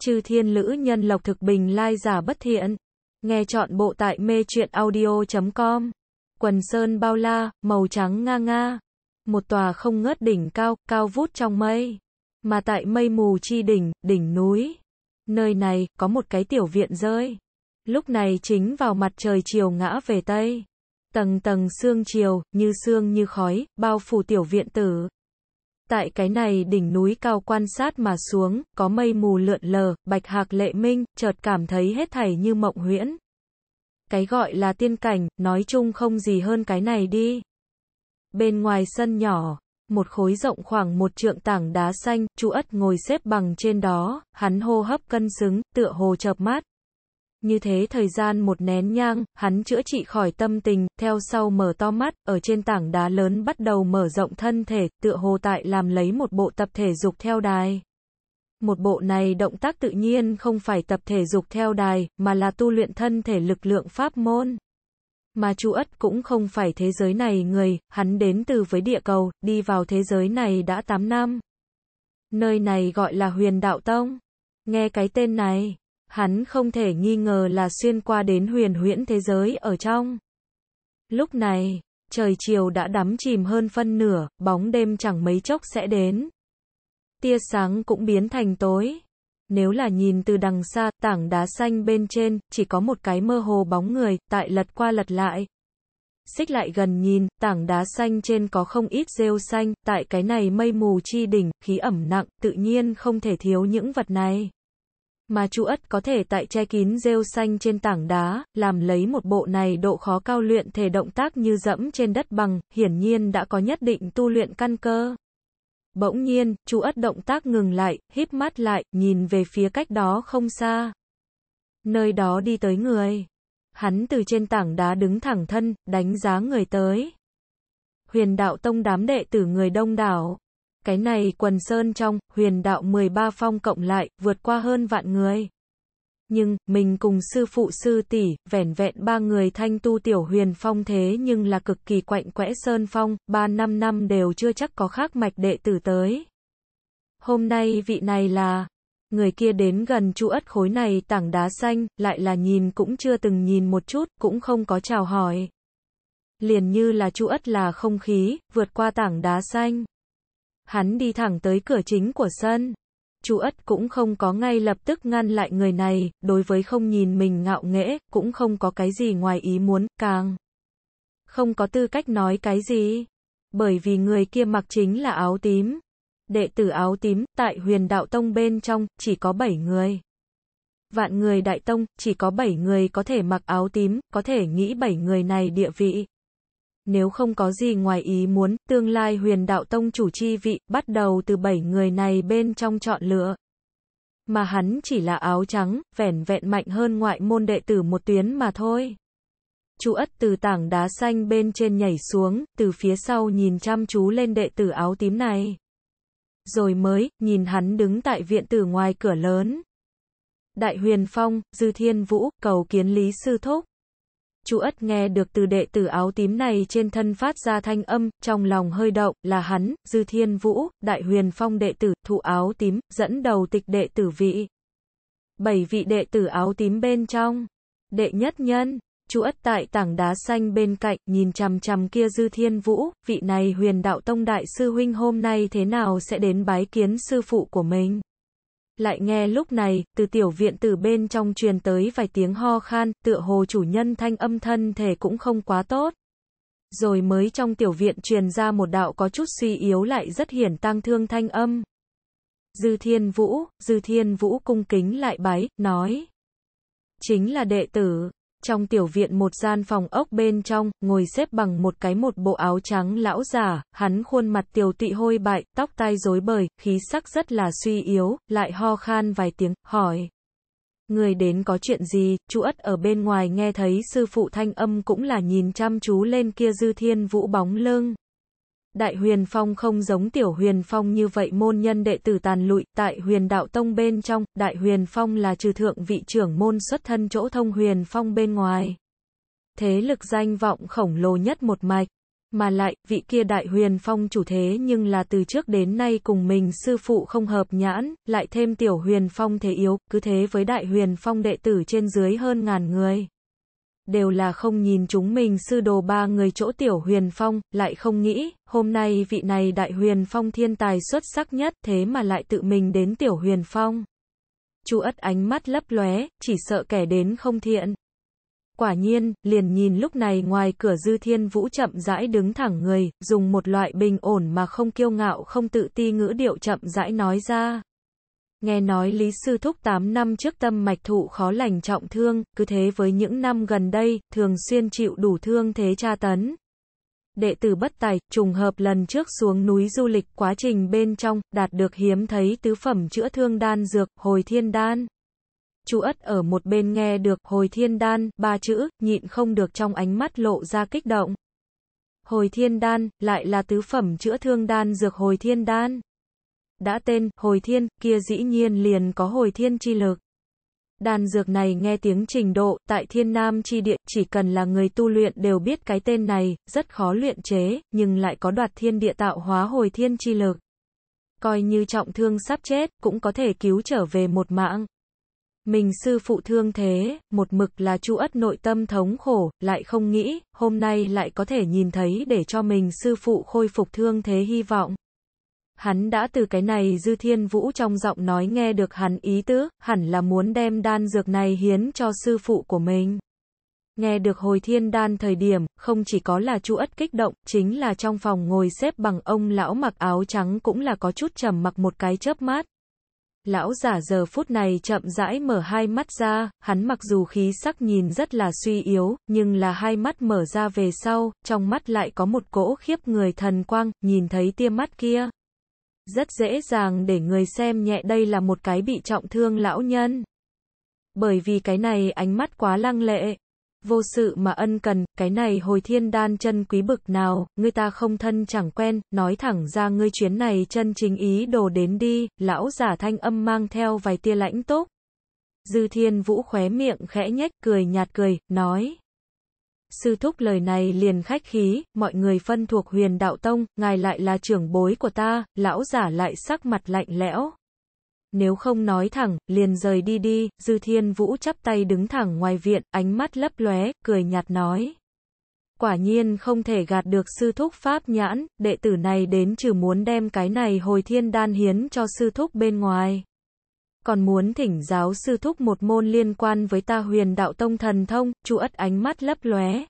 chư thiên lữ nhân lộc thực bình lai giả bất thiện. Nghe chọn bộ tại mê truyện audio.com. Quần sơn bao la, màu trắng nga nga. Một tòa không ngớt đỉnh cao, cao vút trong mây. Mà tại mây mù chi đỉnh, đỉnh núi. Nơi này, có một cái tiểu viện rơi. Lúc này chính vào mặt trời chiều ngã về Tây. Tầng tầng sương chiều, như sương như khói, bao phủ tiểu viện tử tại cái này đỉnh núi cao quan sát mà xuống, có mây mù lượn lờ, bạch hạc lệ minh, chợt cảm thấy hết thảy như mộng huyễn. Cái gọi là tiên cảnh, nói chung không gì hơn cái này đi. Bên ngoài sân nhỏ, một khối rộng khoảng một trượng tảng đá xanh, chú ất ngồi xếp bằng trên đó, hắn hô hấp cân xứng, tựa hồ chợp mát, như thế thời gian một nén nhang, hắn chữa trị khỏi tâm tình, theo sau mở to mắt, ở trên tảng đá lớn bắt đầu mở rộng thân thể, tựa hồ tại làm lấy một bộ tập thể dục theo đài. Một bộ này động tác tự nhiên không phải tập thể dục theo đài, mà là tu luyện thân thể lực lượng pháp môn. Mà chú Ất cũng không phải thế giới này người, hắn đến từ với địa cầu, đi vào thế giới này đã 8 năm. Nơi này gọi là huyền đạo tông. Nghe cái tên này, Hắn không thể nghi ngờ là xuyên qua đến huyền huyễn thế giới ở trong. Lúc này, trời chiều đã đắm chìm hơn phân nửa, bóng đêm chẳng mấy chốc sẽ đến. Tia sáng cũng biến thành tối. Nếu là nhìn từ đằng xa, tảng đá xanh bên trên, chỉ có một cái mơ hồ bóng người, tại lật qua lật lại. Xích lại gần nhìn, tảng đá xanh trên có không ít rêu xanh, tại cái này mây mù chi đỉnh, khí ẩm nặng, tự nhiên không thể thiếu những vật này mà chu ất có thể tại che kín rêu xanh trên tảng đá, làm lấy một bộ này độ khó cao luyện thể động tác như dẫm trên đất bằng, hiển nhiên đã có nhất định tu luyện căn cơ. Bỗng nhiên, chu ất động tác ngừng lại, híp mắt lại, nhìn về phía cách đó không xa. Nơi đó đi tới người. Hắn từ trên tảng đá đứng thẳng thân, đánh giá người tới. Huyền đạo tông đám đệ tử người đông đảo, cái này quần sơn trong, huyền đạo 13 phong cộng lại, vượt qua hơn vạn người. Nhưng, mình cùng sư phụ sư tỷ, vẻn vẹn ba người thanh tu tiểu huyền phong thế nhưng là cực kỳ quạnh quẽ sơn phong, ba năm năm đều chưa chắc có khác mạch đệ tử tới. Hôm nay vị này là, người kia đến gần chu ất khối này tảng đá xanh, lại là nhìn cũng chưa từng nhìn một chút, cũng không có chào hỏi. Liền như là chu ất là không khí, vượt qua tảng đá xanh hắn đi thẳng tới cửa chính của sân. Chú Ất cũng không có ngay lập tức ngăn lại người này, đối với không nhìn mình ngạo nghễ, cũng không có cái gì ngoài ý muốn, càng không có tư cách nói cái gì. Bởi vì người kia mặc chính là áo tím. Đệ tử áo tím, tại huyền đạo tông bên trong, chỉ có 7 người. Vạn người đại tông, chỉ có 7 người có thể mặc áo tím, có thể nghĩ 7 người này địa vị, nếu không có gì ngoài ý muốn, tương lai huyền đạo tông chủ chi vị, bắt đầu từ bảy người này bên trong chọn lựa. Mà hắn chỉ là áo trắng, vẻn vẹn mạnh hơn ngoại môn đệ tử một tuyến mà thôi. Chú ất từ tảng đá xanh bên trên nhảy xuống, từ phía sau nhìn chăm chú lên đệ tử áo tím này. Rồi mới, nhìn hắn đứng tại viện tử ngoài cửa lớn. Đại huyền phong, dư thiên vũ, cầu kiến lý sư thúc. Chu Ất nghe được từ đệ tử áo tím này trên thân phát ra thanh âm, trong lòng hơi động, là hắn, Dư Thiên Vũ, Đại Huyền Phong đệ tử, thụ áo tím, dẫn đầu tịch đệ tử vị. Bảy vị đệ tử áo tím bên trong. Đệ nhất nhân, Chu Ất tại tảng đá xanh bên cạnh, nhìn chằm chằm kia Dư Thiên Vũ, vị này huyền đạo tông đại sư huynh hôm nay thế nào sẽ đến bái kiến sư phụ của mình lại nghe lúc này, từ tiểu viện từ bên trong truyền tới vài tiếng ho khan, tựa hồ chủ nhân thanh âm thân thể cũng không quá tốt. Rồi mới trong tiểu viện truyền ra một đạo có chút suy yếu lại rất hiển tăng thương thanh âm. Dư Thiên Vũ, Dư Thiên Vũ cung kính lại bái, nói. Chính là đệ tử, trong tiểu viện một gian phòng ốc bên trong, ngồi xếp bằng một cái một bộ áo trắng lão già, hắn khuôn mặt tiểu tụy hôi bại, tóc tai rối bời, khí sắc rất là suy yếu, lại ho khan vài tiếng, hỏi. Người đến có chuyện gì, chú ất ở bên ngoài nghe thấy sư phụ thanh âm cũng là nhìn chăm chú lên kia dư thiên vũ bóng lưng. Đại huyền phong không giống tiểu huyền phong như vậy môn nhân đệ tử tàn lụi, tại huyền đạo tông bên trong, đại huyền phong là trừ thượng vị trưởng môn xuất thân chỗ thông huyền phong bên ngoài. Thế lực danh vọng khổng lồ nhất một mạch, mà lại, vị kia đại huyền phong chủ thế nhưng là từ trước đến nay cùng mình sư phụ không hợp nhãn, lại thêm tiểu huyền phong thế yếu, cứ thế với đại huyền phong đệ tử trên dưới hơn ngàn người đều là không nhìn chúng mình sư đồ ba người chỗ tiểu huyền phong, lại không nghĩ, hôm nay vị này đại huyền phong thiên tài xuất sắc nhất, thế mà lại tự mình đến tiểu huyền phong. Chu ất ánh mắt lấp lóe, chỉ sợ kẻ đến không thiện. Quả nhiên, liền nhìn lúc này ngoài cửa dư thiên vũ chậm rãi đứng thẳng người, dùng một loại bình ổn mà không kiêu ngạo không tự ti ngữ điệu chậm rãi nói ra. Nghe nói Lý Sư Thúc 8 năm trước tâm mạch thụ khó lành trọng thương, cứ thế với những năm gần đây, thường xuyên chịu đủ thương thế tra tấn. Đệ tử bất tài, trùng hợp lần trước xuống núi du lịch quá trình bên trong, đạt được hiếm thấy tứ phẩm chữa thương đan dược, hồi thiên đan. Chú Ất ở một bên nghe được hồi thiên đan, ba chữ, nhịn không được trong ánh mắt lộ ra kích động. Hồi thiên đan, lại là tứ phẩm chữa thương đan dược hồi thiên đan đã tên, hồi thiên, kia dĩ nhiên liền có hồi thiên chi lực. Đan dược này nghe tiếng trình độ, tại thiên nam chi địa, chỉ cần là người tu luyện đều biết cái tên này, rất khó luyện chế, nhưng lại có đoạt thiên địa tạo hóa hồi thiên chi lực. Coi như trọng thương sắp chết, cũng có thể cứu trở về một mạng. Mình sư phụ thương thế, một mực là chu ất nội tâm thống khổ, lại không nghĩ, hôm nay lại có thể nhìn thấy để cho mình sư phụ khôi phục thương thế hy vọng hắn đã từ cái này dư thiên vũ trong giọng nói nghe được hắn ý tứ, hẳn là muốn đem đan dược này hiến cho sư phụ của mình. Nghe được hồi thiên đan thời điểm, không chỉ có là chu ất kích động, chính là trong phòng ngồi xếp bằng ông lão mặc áo trắng cũng là có chút trầm mặc một cái chớp mát. Lão giả giờ phút này chậm rãi mở hai mắt ra, hắn mặc dù khí sắc nhìn rất là suy yếu, nhưng là hai mắt mở ra về sau, trong mắt lại có một cỗ khiếp người thần quang, nhìn thấy tia mắt kia, rất dễ dàng để người xem nhẹ đây là một cái bị trọng thương lão nhân. Bởi vì cái này ánh mắt quá lăng lệ, vô sự mà ân cần, cái này hồi thiên đan chân quý bực nào, người ta không thân chẳng quen, nói thẳng ra ngươi chuyến này chân chính ý đồ đến đi, lão giả thanh âm mang theo vài tia lãnh tốt. Dư thiên vũ khóe miệng khẽ nhếch cười nhạt cười, nói. Sư thúc lời này liền khách khí, mọi người phân thuộc huyền đạo tông, ngài lại là trưởng bối của ta, lão giả lại sắc mặt lạnh lẽo. Nếu không nói thẳng, liền rời đi đi, dư thiên vũ chắp tay đứng thẳng ngoài viện, ánh mắt lấp lóe, cười nhạt nói. Quả nhiên không thể gạt được sư thúc pháp nhãn, đệ tử này đến trừ muốn đem cái này hồi thiên đan hiến cho sư thúc bên ngoài còn muốn thỉnh giáo sư thúc một môn liên quan với ta huyền đạo tông thần thông, chu ất ánh mắt lấp lóe.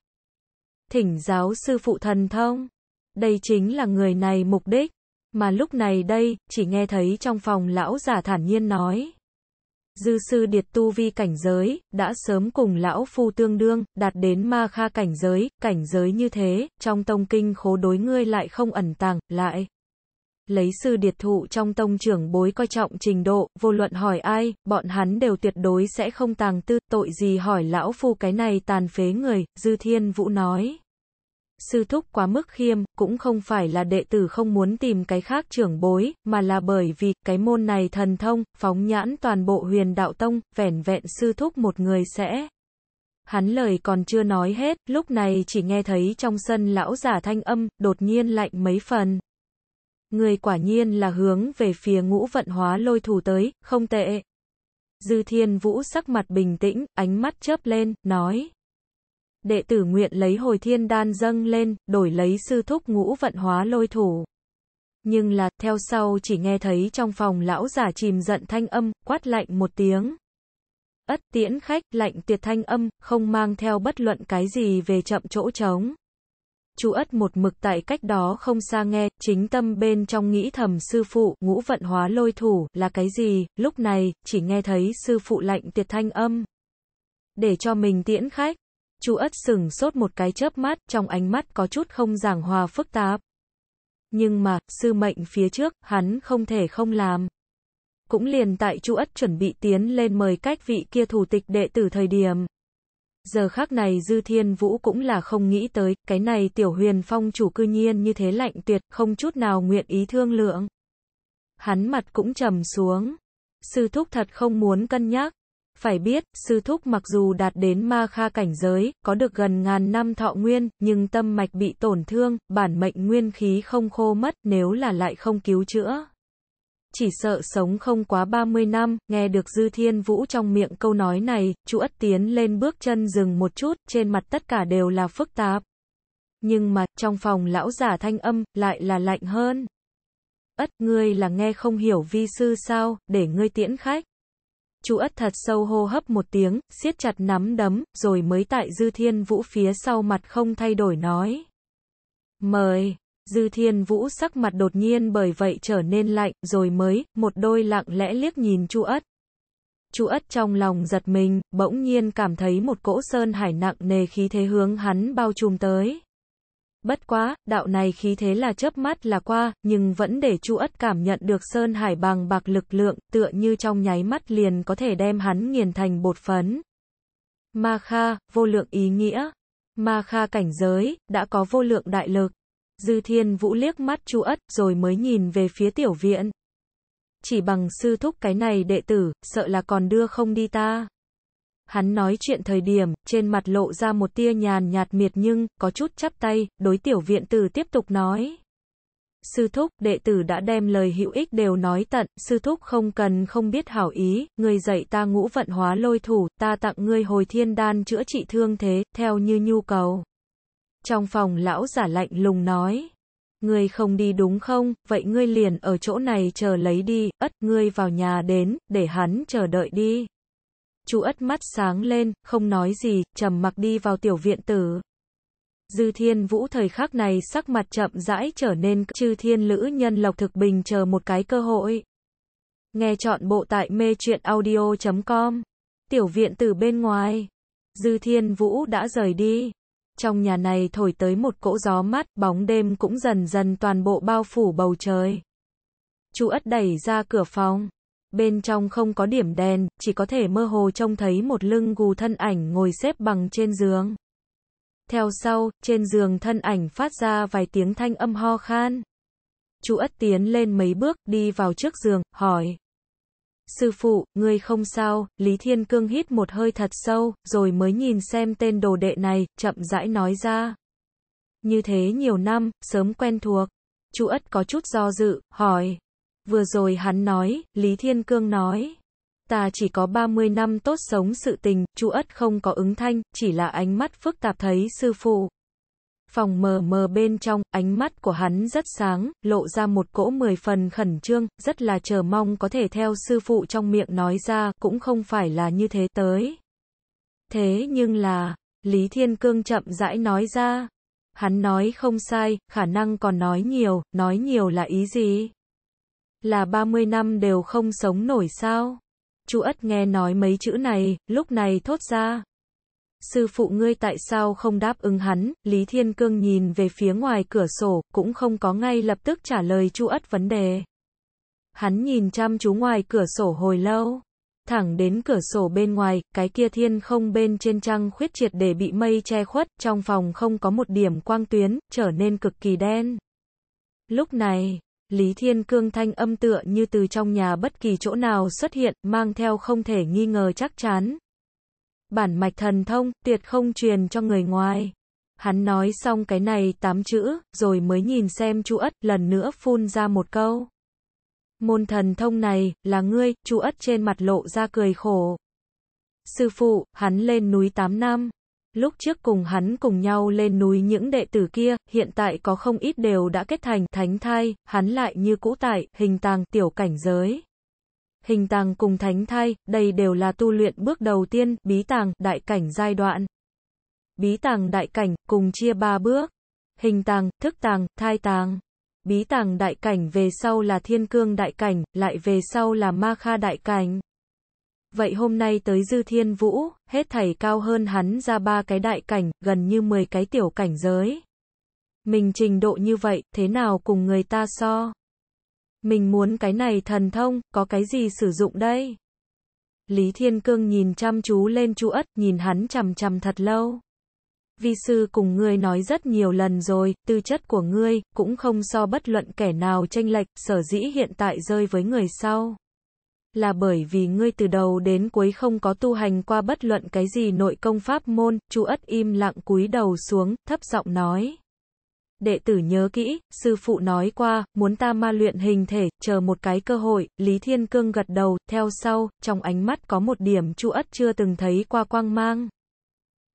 Thỉnh giáo sư phụ thần thông, đây chính là người này mục đích, mà lúc này đây, chỉ nghe thấy trong phòng lão giả thản nhiên nói. Dư sư điệt tu vi cảnh giới, đã sớm cùng lão phu tương đương, đạt đến ma kha cảnh giới, cảnh giới như thế, trong tông kinh khố đối ngươi lại không ẩn tàng, lại lấy sư điệt thụ trong tông trưởng bối coi trọng trình độ, vô luận hỏi ai, bọn hắn đều tuyệt đối sẽ không tàng tư, tội gì hỏi lão phu cái này tàn phế người, Dư Thiên Vũ nói. Sư thúc quá mức khiêm, cũng không phải là đệ tử không muốn tìm cái khác trưởng bối, mà là bởi vì, cái môn này thần thông, phóng nhãn toàn bộ huyền đạo tông, vẻn vẹn sư thúc một người sẽ. Hắn lời còn chưa nói hết, lúc này chỉ nghe thấy trong sân lão giả thanh âm, đột nhiên lạnh mấy phần. Người quả nhiên là hướng về phía ngũ vận hóa lôi thủ tới, không tệ. Dư thiên vũ sắc mặt bình tĩnh, ánh mắt chớp lên, nói. Đệ tử nguyện lấy hồi thiên đan dâng lên, đổi lấy sư thúc ngũ vận hóa lôi thủ. Nhưng là, theo sau chỉ nghe thấy trong phòng lão giả chìm giận thanh âm, quát lạnh một tiếng. Ất tiễn khách, lạnh tuyệt thanh âm, không mang theo bất luận cái gì về chậm chỗ trống. Chu Ất một mực tại cách đó không xa nghe, chính tâm bên trong nghĩ thầm sư phụ, ngũ vận hóa lôi thủ, là cái gì, lúc này, chỉ nghe thấy sư phụ lạnh tiệt thanh âm. Để cho mình tiễn khách, Chu Ất sừng sốt một cái chớp mắt, trong ánh mắt có chút không giảng hòa phức tạp. Nhưng mà, sư mệnh phía trước, hắn không thể không làm. Cũng liền tại Chu Ất chuẩn bị tiến lên mời cách vị kia thủ tịch đệ tử thời điểm, Giờ khác này Dư Thiên Vũ cũng là không nghĩ tới, cái này tiểu huyền phong chủ cư nhiên như thế lạnh tuyệt, không chút nào nguyện ý thương lượng. Hắn mặt cũng trầm xuống. Sư thúc thật không muốn cân nhắc. Phải biết, sư thúc mặc dù đạt đến ma kha cảnh giới, có được gần ngàn năm thọ nguyên, nhưng tâm mạch bị tổn thương, bản mệnh nguyên khí không khô mất, nếu là lại không cứu chữa, chỉ sợ sống không quá 30 năm, nghe được Dư Thiên Vũ trong miệng câu nói này, chú Ất tiến lên bước chân dừng một chút, trên mặt tất cả đều là phức tạp. Nhưng mà, trong phòng lão giả thanh âm, lại là lạnh hơn. Ất, ngươi là nghe không hiểu vi sư sao, để ngươi tiễn khách. Chú Ất thật sâu hô hấp một tiếng, siết chặt nắm đấm, rồi mới tại Dư Thiên Vũ phía sau mặt không thay đổi nói. Mời. Dư thiên vũ sắc mặt đột nhiên bởi vậy trở nên lạnh, rồi mới, một đôi lặng lẽ liếc nhìn chu ất. Chu ất trong lòng giật mình, bỗng nhiên cảm thấy một cỗ sơn hải nặng nề khí thế hướng hắn bao trùm tới. Bất quá, đạo này khí thế là chớp mắt là qua, nhưng vẫn để Chu Ất cảm nhận được Sơn Hải bằng bạc lực lượng, tựa như trong nháy mắt liền có thể đem hắn nghiền thành bột phấn. Ma Kha, vô lượng ý nghĩa. Ma Kha cảnh giới, đã có vô lượng đại lực. Dư Thiên Vũ liếc mắt Chu Ất, rồi mới nhìn về phía tiểu viện. Chỉ bằng sư thúc cái này đệ tử, sợ là còn đưa không đi ta. Hắn nói chuyện thời điểm, trên mặt lộ ra một tia nhàn nhạt miệt nhưng, có chút chắp tay, đối tiểu viện tử tiếp tục nói. Sư thúc, đệ tử đã đem lời hữu ích đều nói tận, sư thúc không cần không biết hảo ý, người dạy ta ngũ vận hóa lôi thủ, ta tặng ngươi hồi thiên đan chữa trị thương thế, theo như nhu cầu. Trong phòng lão giả lạnh lùng nói. Ngươi không đi đúng không, vậy ngươi liền ở chỗ này chờ lấy đi, ất ngươi vào nhà đến, để hắn chờ đợi đi. Chú ất mắt sáng lên, không nói gì, trầm mặc đi vào tiểu viện tử. Dư thiên vũ thời khắc này sắc mặt chậm rãi trở nên chư thiên lữ nhân lộc thực bình chờ một cái cơ hội. Nghe chọn bộ tại mê truyện audio.com. Tiểu viện từ bên ngoài. Dư thiên vũ đã rời đi trong nhà này thổi tới một cỗ gió mát, bóng đêm cũng dần dần toàn bộ bao phủ bầu trời. Chú ất đẩy ra cửa phòng. Bên trong không có điểm đèn, chỉ có thể mơ hồ trông thấy một lưng gù thân ảnh ngồi xếp bằng trên giường. Theo sau, trên giường thân ảnh phát ra vài tiếng thanh âm ho khan. Chú ất tiến lên mấy bước, đi vào trước giường, hỏi sư phụ, ngươi không sao, Lý Thiên Cương hít một hơi thật sâu, rồi mới nhìn xem tên đồ đệ này, chậm rãi nói ra. Như thế nhiều năm, sớm quen thuộc. Chu Ất có chút do dự, hỏi. Vừa rồi hắn nói, Lý Thiên Cương nói. Ta chỉ có 30 năm tốt sống sự tình, Chu Ất không có ứng thanh, chỉ là ánh mắt phức tạp thấy sư phụ. Phòng mờ mờ bên trong, ánh mắt của hắn rất sáng, lộ ra một cỗ mười phần khẩn trương, rất là chờ mong có thể theo sư phụ trong miệng nói ra, cũng không phải là như thế tới. Thế nhưng là, Lý Thiên Cương chậm rãi nói ra. Hắn nói không sai, khả năng còn nói nhiều, nói nhiều là ý gì? Là 30 năm đều không sống nổi sao? Chu Ất nghe nói mấy chữ này, lúc này thốt ra, Sư phụ ngươi tại sao không đáp ứng hắn? Lý Thiên Cương nhìn về phía ngoài cửa sổ, cũng không có ngay lập tức trả lời Chu Ất vấn đề. Hắn nhìn chăm chú ngoài cửa sổ hồi lâu, thẳng đến cửa sổ bên ngoài, cái kia thiên không bên trên trăng khuyết triệt để bị mây che khuất, trong phòng không có một điểm quang tuyến, trở nên cực kỳ đen. Lúc này, Lý Thiên Cương thanh âm tựa như từ trong nhà bất kỳ chỗ nào xuất hiện, mang theo không thể nghi ngờ chắc chắn, bản mạch thần thông, tuyệt không truyền cho người ngoài. Hắn nói xong cái này tám chữ, rồi mới nhìn xem chu ất, lần nữa phun ra một câu. Môn thần thông này, là ngươi, chu ất trên mặt lộ ra cười khổ. Sư phụ, hắn lên núi tám năm. Lúc trước cùng hắn cùng nhau lên núi những đệ tử kia, hiện tại có không ít đều đã kết thành thánh thai, hắn lại như cũ tại, hình tàng, tiểu cảnh giới hình tàng cùng thánh thai, đây đều là tu luyện bước đầu tiên, bí tàng, đại cảnh giai đoạn. Bí tàng đại cảnh, cùng chia ba bước. Hình tàng, thức tàng, thai tàng. Bí tàng đại cảnh về sau là thiên cương đại cảnh, lại về sau là ma kha đại cảnh. Vậy hôm nay tới dư thiên vũ, hết thảy cao hơn hắn ra ba cái đại cảnh, gần như 10 cái tiểu cảnh giới. Mình trình độ như vậy, thế nào cùng người ta so? Mình muốn cái này thần thông, có cái gì sử dụng đây? Lý Thiên Cương nhìn chăm chú lên chú ất, nhìn hắn chằm chằm thật lâu. Vi sư cùng ngươi nói rất nhiều lần rồi, tư chất của ngươi, cũng không so bất luận kẻ nào tranh lệch, sở dĩ hiện tại rơi với người sau. Là bởi vì ngươi từ đầu đến cuối không có tu hành qua bất luận cái gì nội công pháp môn, chú ất im lặng cúi đầu xuống, thấp giọng nói đệ tử nhớ kỹ, sư phụ nói qua, muốn ta ma luyện hình thể, chờ một cái cơ hội, Lý Thiên Cương gật đầu, theo sau, trong ánh mắt có một điểm chu ất chưa từng thấy qua quang mang.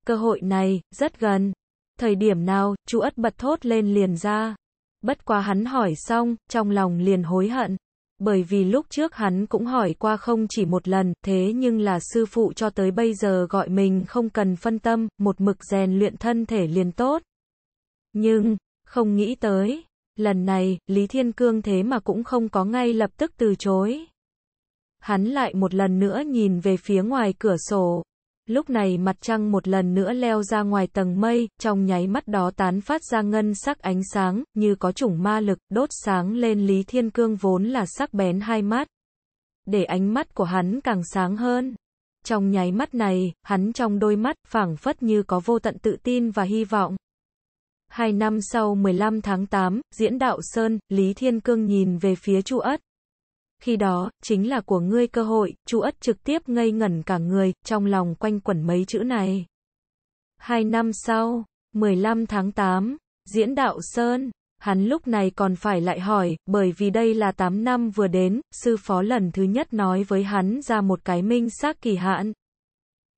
Cơ hội này, rất gần. Thời điểm nào, chu ất bật thốt lên liền ra. Bất quá hắn hỏi xong, trong lòng liền hối hận. Bởi vì lúc trước hắn cũng hỏi qua không chỉ một lần, thế nhưng là sư phụ cho tới bây giờ gọi mình không cần phân tâm, một mực rèn luyện thân thể liền tốt. Nhưng, không nghĩ tới, lần này, Lý Thiên Cương thế mà cũng không có ngay lập tức từ chối. Hắn lại một lần nữa nhìn về phía ngoài cửa sổ. Lúc này mặt trăng một lần nữa leo ra ngoài tầng mây, trong nháy mắt đó tán phát ra ngân sắc ánh sáng, như có chủng ma lực, đốt sáng lên Lý Thiên Cương vốn là sắc bén hai mắt. Để ánh mắt của hắn càng sáng hơn. Trong nháy mắt này, hắn trong đôi mắt, phảng phất như có vô tận tự tin và hy vọng. Hai năm sau 15 tháng 8, diễn đạo Sơn, Lý Thiên Cương nhìn về phía Chu Ất. Khi đó, chính là của ngươi cơ hội, Chu Ất trực tiếp ngây ngẩn cả người, trong lòng quanh quẩn mấy chữ này. Hai năm sau, 15 tháng 8, diễn đạo Sơn, hắn lúc này còn phải lại hỏi, bởi vì đây là 8 năm vừa đến, sư phó lần thứ nhất nói với hắn ra một cái minh xác kỳ hạn.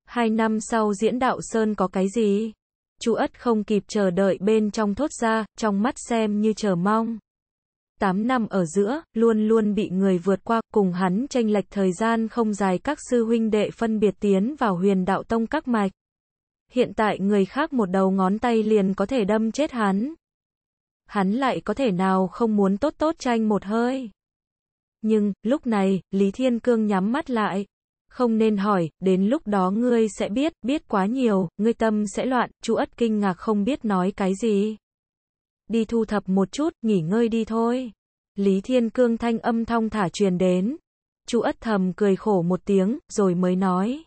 Hai năm sau diễn đạo Sơn có cái gì? Chu Ất không kịp chờ đợi bên trong thốt ra, trong mắt xem như chờ mong. tám năm ở giữa, luôn luôn bị người vượt qua, cùng hắn tranh lệch thời gian không dài các sư huynh đệ phân biệt tiến vào huyền đạo tông các mạch. Hiện tại người khác một đầu ngón tay liền có thể đâm chết hắn. Hắn lại có thể nào không muốn tốt tốt tranh một hơi. Nhưng, lúc này, Lý Thiên Cương nhắm mắt lại, không nên hỏi, đến lúc đó ngươi sẽ biết, biết quá nhiều, ngươi tâm sẽ loạn, chú ất kinh ngạc không biết nói cái gì. Đi thu thập một chút, nghỉ ngơi đi thôi. Lý Thiên Cương thanh âm thong thả truyền đến. Chú ất thầm cười khổ một tiếng, rồi mới nói.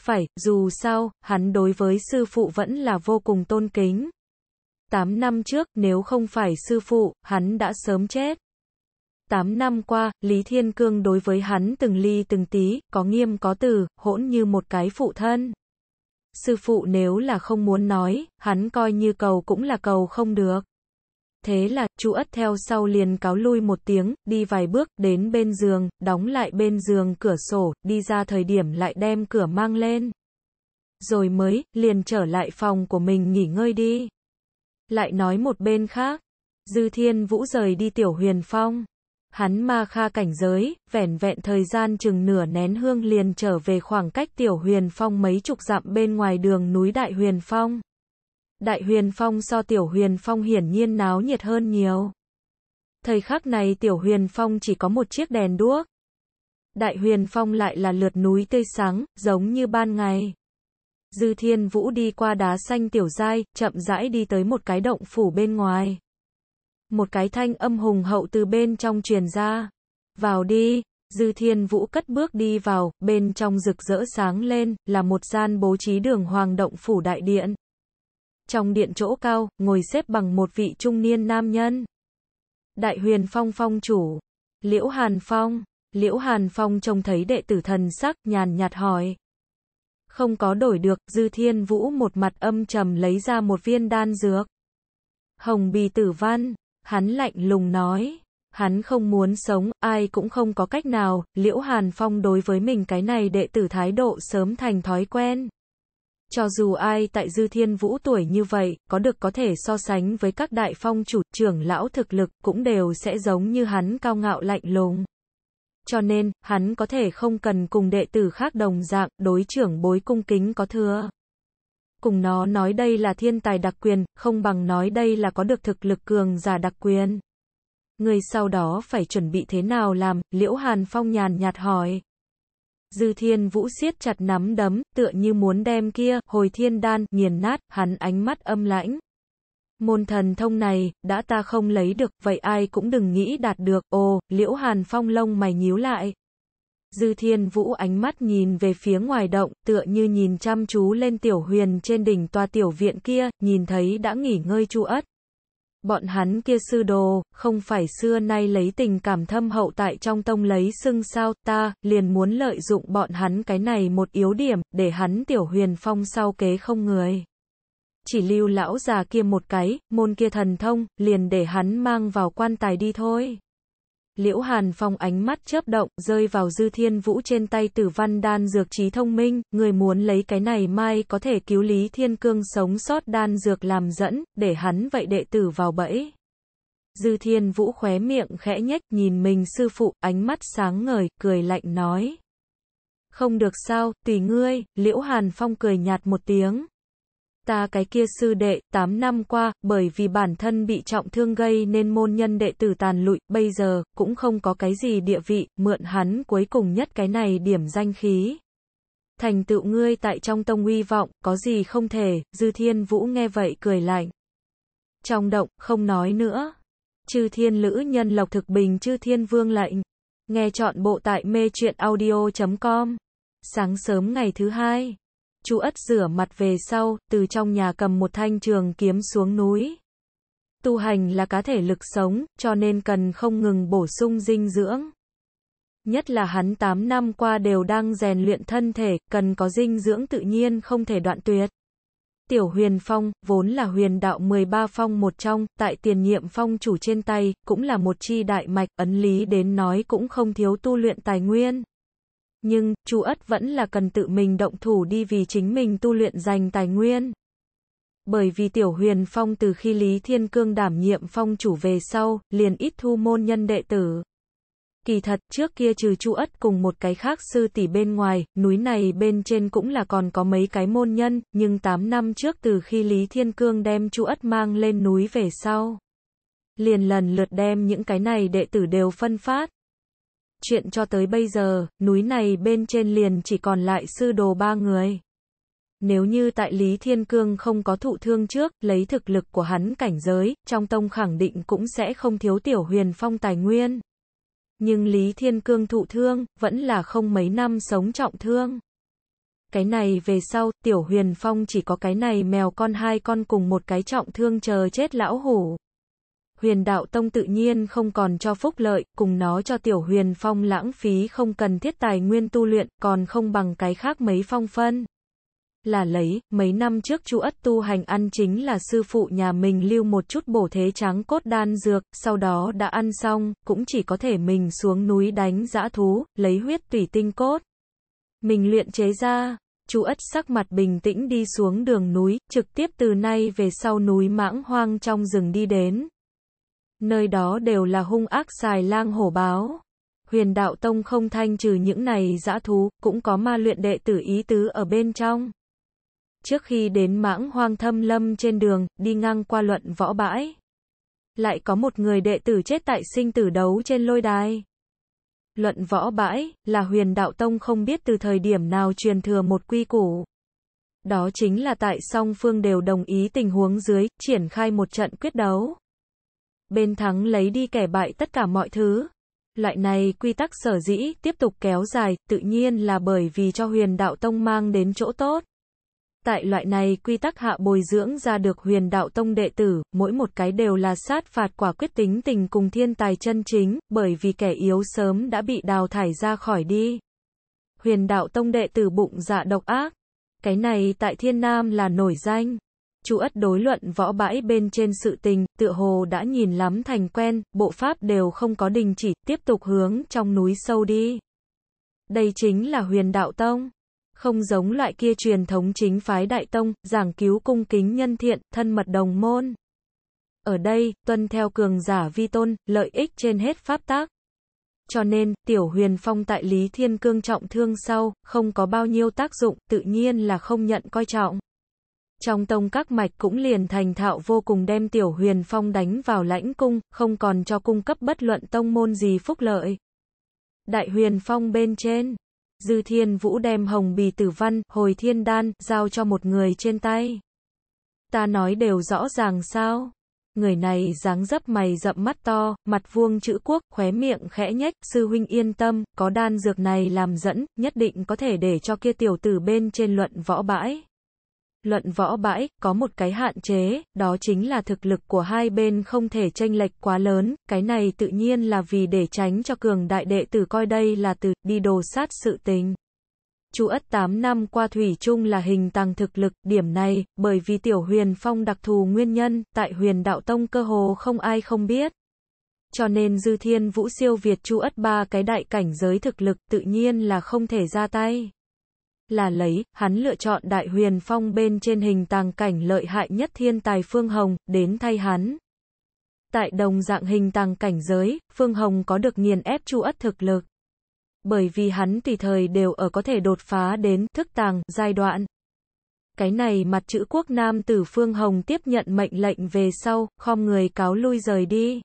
Phải, dù sao, hắn đối với sư phụ vẫn là vô cùng tôn kính. Tám năm trước, nếu không phải sư phụ, hắn đã sớm chết. 8 năm qua, Lý Thiên Cương đối với hắn từng ly từng tí, có nghiêm có từ, hỗn như một cái phụ thân. Sư phụ nếu là không muốn nói, hắn coi như cầu cũng là cầu không được. Thế là, chú ất theo sau liền cáo lui một tiếng, đi vài bước, đến bên giường, đóng lại bên giường cửa sổ, đi ra thời điểm lại đem cửa mang lên. Rồi mới, liền trở lại phòng của mình nghỉ ngơi đi. Lại nói một bên khác, Dư Thiên Vũ rời đi Tiểu Huyền Phong. Hắn ma kha cảnh giới, vẻn vẹn thời gian chừng nửa nén hương liền trở về khoảng cách tiểu huyền phong mấy chục dặm bên ngoài đường núi Đại Huyền Phong. Đại Huyền Phong so tiểu huyền phong hiển nhiên náo nhiệt hơn nhiều. Thời khắc này tiểu huyền phong chỉ có một chiếc đèn đuốc. Đại huyền phong lại là lượt núi tươi sáng, giống như ban ngày. Dư thiên vũ đi qua đá xanh tiểu dai, chậm rãi đi tới một cái động phủ bên ngoài một cái thanh âm hùng hậu từ bên trong truyền ra. Vào đi, Dư Thiên Vũ cất bước đi vào, bên trong rực rỡ sáng lên, là một gian bố trí đường hoàng động phủ đại điện. Trong điện chỗ cao, ngồi xếp bằng một vị trung niên nam nhân. Đại huyền phong phong chủ, Liễu Hàn Phong, Liễu Hàn Phong trông thấy đệ tử thần sắc, nhàn nhạt hỏi. Không có đổi được, Dư Thiên Vũ một mặt âm trầm lấy ra một viên đan dược. Hồng bì tử văn, Hắn lạnh lùng nói. Hắn không muốn sống, ai cũng không có cách nào, Liễu Hàn Phong đối với mình cái này đệ tử thái độ sớm thành thói quen. Cho dù ai tại Dư Thiên Vũ tuổi như vậy, có được có thể so sánh với các đại phong chủ trưởng lão thực lực, cũng đều sẽ giống như hắn cao ngạo lạnh lùng. Cho nên, hắn có thể không cần cùng đệ tử khác đồng dạng, đối trưởng bối cung kính có thừa cùng nó nói đây là thiên tài đặc quyền, không bằng nói đây là có được thực lực cường giả đặc quyền. Người sau đó phải chuẩn bị thế nào làm, Liễu Hàn Phong nhàn nhạt hỏi. Dư thiên vũ siết chặt nắm đấm, tựa như muốn đem kia, hồi thiên đan, nghiền nát, hắn ánh mắt âm lãnh. Môn thần thông này, đã ta không lấy được, vậy ai cũng đừng nghĩ đạt được, ồ, liễu hàn phong lông mày nhíu lại. Dư Thiên Vũ ánh mắt nhìn về phía ngoài động, tựa như nhìn chăm chú lên tiểu huyền trên đỉnh tòa tiểu viện kia, nhìn thấy đã nghỉ ngơi chu ất. Bọn hắn kia sư đồ, không phải xưa nay lấy tình cảm thâm hậu tại trong tông lấy xưng sao, ta, liền muốn lợi dụng bọn hắn cái này một yếu điểm, để hắn tiểu huyền phong sau kế không người. Chỉ lưu lão già kia một cái, môn kia thần thông, liền để hắn mang vào quan tài đi thôi. Liễu Hàn Phong ánh mắt chớp động, rơi vào dư thiên vũ trên tay tử văn đan dược trí thông minh, người muốn lấy cái này mai có thể cứu Lý Thiên Cương sống sót đan dược làm dẫn, để hắn vậy đệ tử vào bẫy. Dư thiên vũ khóe miệng khẽ nhếch nhìn mình sư phụ, ánh mắt sáng ngời, cười lạnh nói. Không được sao, tùy ngươi, Liễu Hàn Phong cười nhạt một tiếng, ta cái kia sư đệ, 8 năm qua, bởi vì bản thân bị trọng thương gây nên môn nhân đệ tử tàn lụi, bây giờ, cũng không có cái gì địa vị, mượn hắn cuối cùng nhất cái này điểm danh khí. Thành tựu ngươi tại trong tông uy vọng, có gì không thể, dư thiên vũ nghe vậy cười lạnh. Trong động, không nói nữa. Chư thiên lữ nhân lộc thực bình chư thiên vương lệnh. Nghe chọn bộ tại mê truyện audio.com. Sáng sớm ngày thứ hai. Chu Ất rửa mặt về sau, từ trong nhà cầm một thanh trường kiếm xuống núi. Tu hành là cá thể lực sống, cho nên cần không ngừng bổ sung dinh dưỡng. Nhất là hắn 8 năm qua đều đang rèn luyện thân thể, cần có dinh dưỡng tự nhiên không thể đoạn tuyệt. Tiểu huyền phong, vốn là huyền đạo 13 phong một trong, tại tiền nhiệm phong chủ trên tay, cũng là một chi đại mạch, ấn lý đến nói cũng không thiếu tu luyện tài nguyên nhưng Chu Ất vẫn là cần tự mình động thủ đi vì chính mình tu luyện dành tài nguyên. Bởi vì Tiểu Huyền Phong từ khi Lý Thiên Cương đảm nhiệm phong chủ về sau, liền ít thu môn nhân đệ tử. Kỳ thật, trước kia trừ Chu Ất cùng một cái khác sư tỷ bên ngoài, núi này bên trên cũng là còn có mấy cái môn nhân, nhưng 8 năm trước từ khi Lý Thiên Cương đem Chu Ất mang lên núi về sau, liền lần lượt đem những cái này đệ tử đều phân phát chuyện cho tới bây giờ, núi này bên trên liền chỉ còn lại sư đồ ba người. Nếu như tại Lý Thiên Cương không có thụ thương trước, lấy thực lực của hắn cảnh giới, trong tông khẳng định cũng sẽ không thiếu tiểu huyền phong tài nguyên. Nhưng Lý Thiên Cương thụ thương, vẫn là không mấy năm sống trọng thương. Cái này về sau, tiểu huyền phong chỉ có cái này mèo con hai con cùng một cái trọng thương chờ chết lão hủ huyền đạo tông tự nhiên không còn cho phúc lợi, cùng nó cho tiểu huyền phong lãng phí không cần thiết tài nguyên tu luyện, còn không bằng cái khác mấy phong phân. Là lấy, mấy năm trước chu ất tu hành ăn chính là sư phụ nhà mình lưu một chút bổ thế trắng cốt đan dược, sau đó đã ăn xong, cũng chỉ có thể mình xuống núi đánh dã thú, lấy huyết tủy tinh cốt. Mình luyện chế ra, Chú Ất sắc mặt bình tĩnh đi xuống đường núi, trực tiếp từ nay về sau núi mãng hoang trong rừng đi đến. Nơi đó đều là hung ác xài lang hổ báo. Huyền đạo tông không thanh trừ những này dã thú, cũng có ma luyện đệ tử ý tứ ở bên trong. Trước khi đến mãng hoang thâm lâm trên đường, đi ngang qua luận võ bãi. Lại có một người đệ tử chết tại sinh tử đấu trên lôi đài. Luận võ bãi, là huyền đạo tông không biết từ thời điểm nào truyền thừa một quy củ. Đó chính là tại song phương đều đồng ý tình huống dưới, triển khai một trận quyết đấu bên thắng lấy đi kẻ bại tất cả mọi thứ. Loại này quy tắc sở dĩ tiếp tục kéo dài, tự nhiên là bởi vì cho huyền đạo tông mang đến chỗ tốt. Tại loại này quy tắc hạ bồi dưỡng ra được huyền đạo tông đệ tử, mỗi một cái đều là sát phạt quả quyết tính tình cùng thiên tài chân chính, bởi vì kẻ yếu sớm đã bị đào thải ra khỏi đi. Huyền đạo tông đệ tử bụng dạ độc ác. Cái này tại thiên nam là nổi danh. Chu Ất đối luận võ bãi bên trên sự tình, tựa hồ đã nhìn lắm thành quen, bộ pháp đều không có đình chỉ, tiếp tục hướng trong núi sâu đi. Đây chính là huyền đạo tông. Không giống loại kia truyền thống chính phái đại tông, giảng cứu cung kính nhân thiện, thân mật đồng môn. Ở đây, tuân theo cường giả vi tôn, lợi ích trên hết pháp tác. Cho nên, tiểu huyền phong tại Lý Thiên Cương trọng thương sau, không có bao nhiêu tác dụng, tự nhiên là không nhận coi trọng trong tông các mạch cũng liền thành thạo vô cùng đem Tiểu Huyền Phong đánh vào lãnh cung, không còn cho cung cấp bất luận tông môn gì phúc lợi. Đại Huyền Phong bên trên, Dư Thiên Vũ đem hồng bì tử văn, hồi thiên đan, giao cho một người trên tay. Ta nói đều rõ ràng sao? Người này dáng dấp mày rậm mắt to, mặt vuông chữ quốc, khóe miệng khẽ nhếch, sư huynh yên tâm, có đan dược này làm dẫn, nhất định có thể để cho kia tiểu tử bên trên luận võ bãi luận võ bãi, có một cái hạn chế, đó chính là thực lực của hai bên không thể tranh lệch quá lớn, cái này tự nhiên là vì để tránh cho cường đại đệ tử coi đây là từ đi đồ sát sự tình. Chu Ất 8 năm qua Thủy chung là hình tăng thực lực, điểm này, bởi vì tiểu huyền phong đặc thù nguyên nhân, tại huyền đạo tông cơ hồ không ai không biết. Cho nên Dư Thiên Vũ siêu Việt Chu Ất ba cái đại cảnh giới thực lực tự nhiên là không thể ra tay là lấy, hắn lựa chọn đại huyền phong bên trên hình tàng cảnh lợi hại nhất thiên tài Phương Hồng, đến thay hắn. Tại đồng dạng hình tàng cảnh giới, Phương Hồng có được nghiền ép chu ất thực lực. Bởi vì hắn tùy thời đều ở có thể đột phá đến thức tàng giai đoạn. Cái này mặt chữ quốc nam tử Phương Hồng tiếp nhận mệnh lệnh về sau, khom người cáo lui rời đi.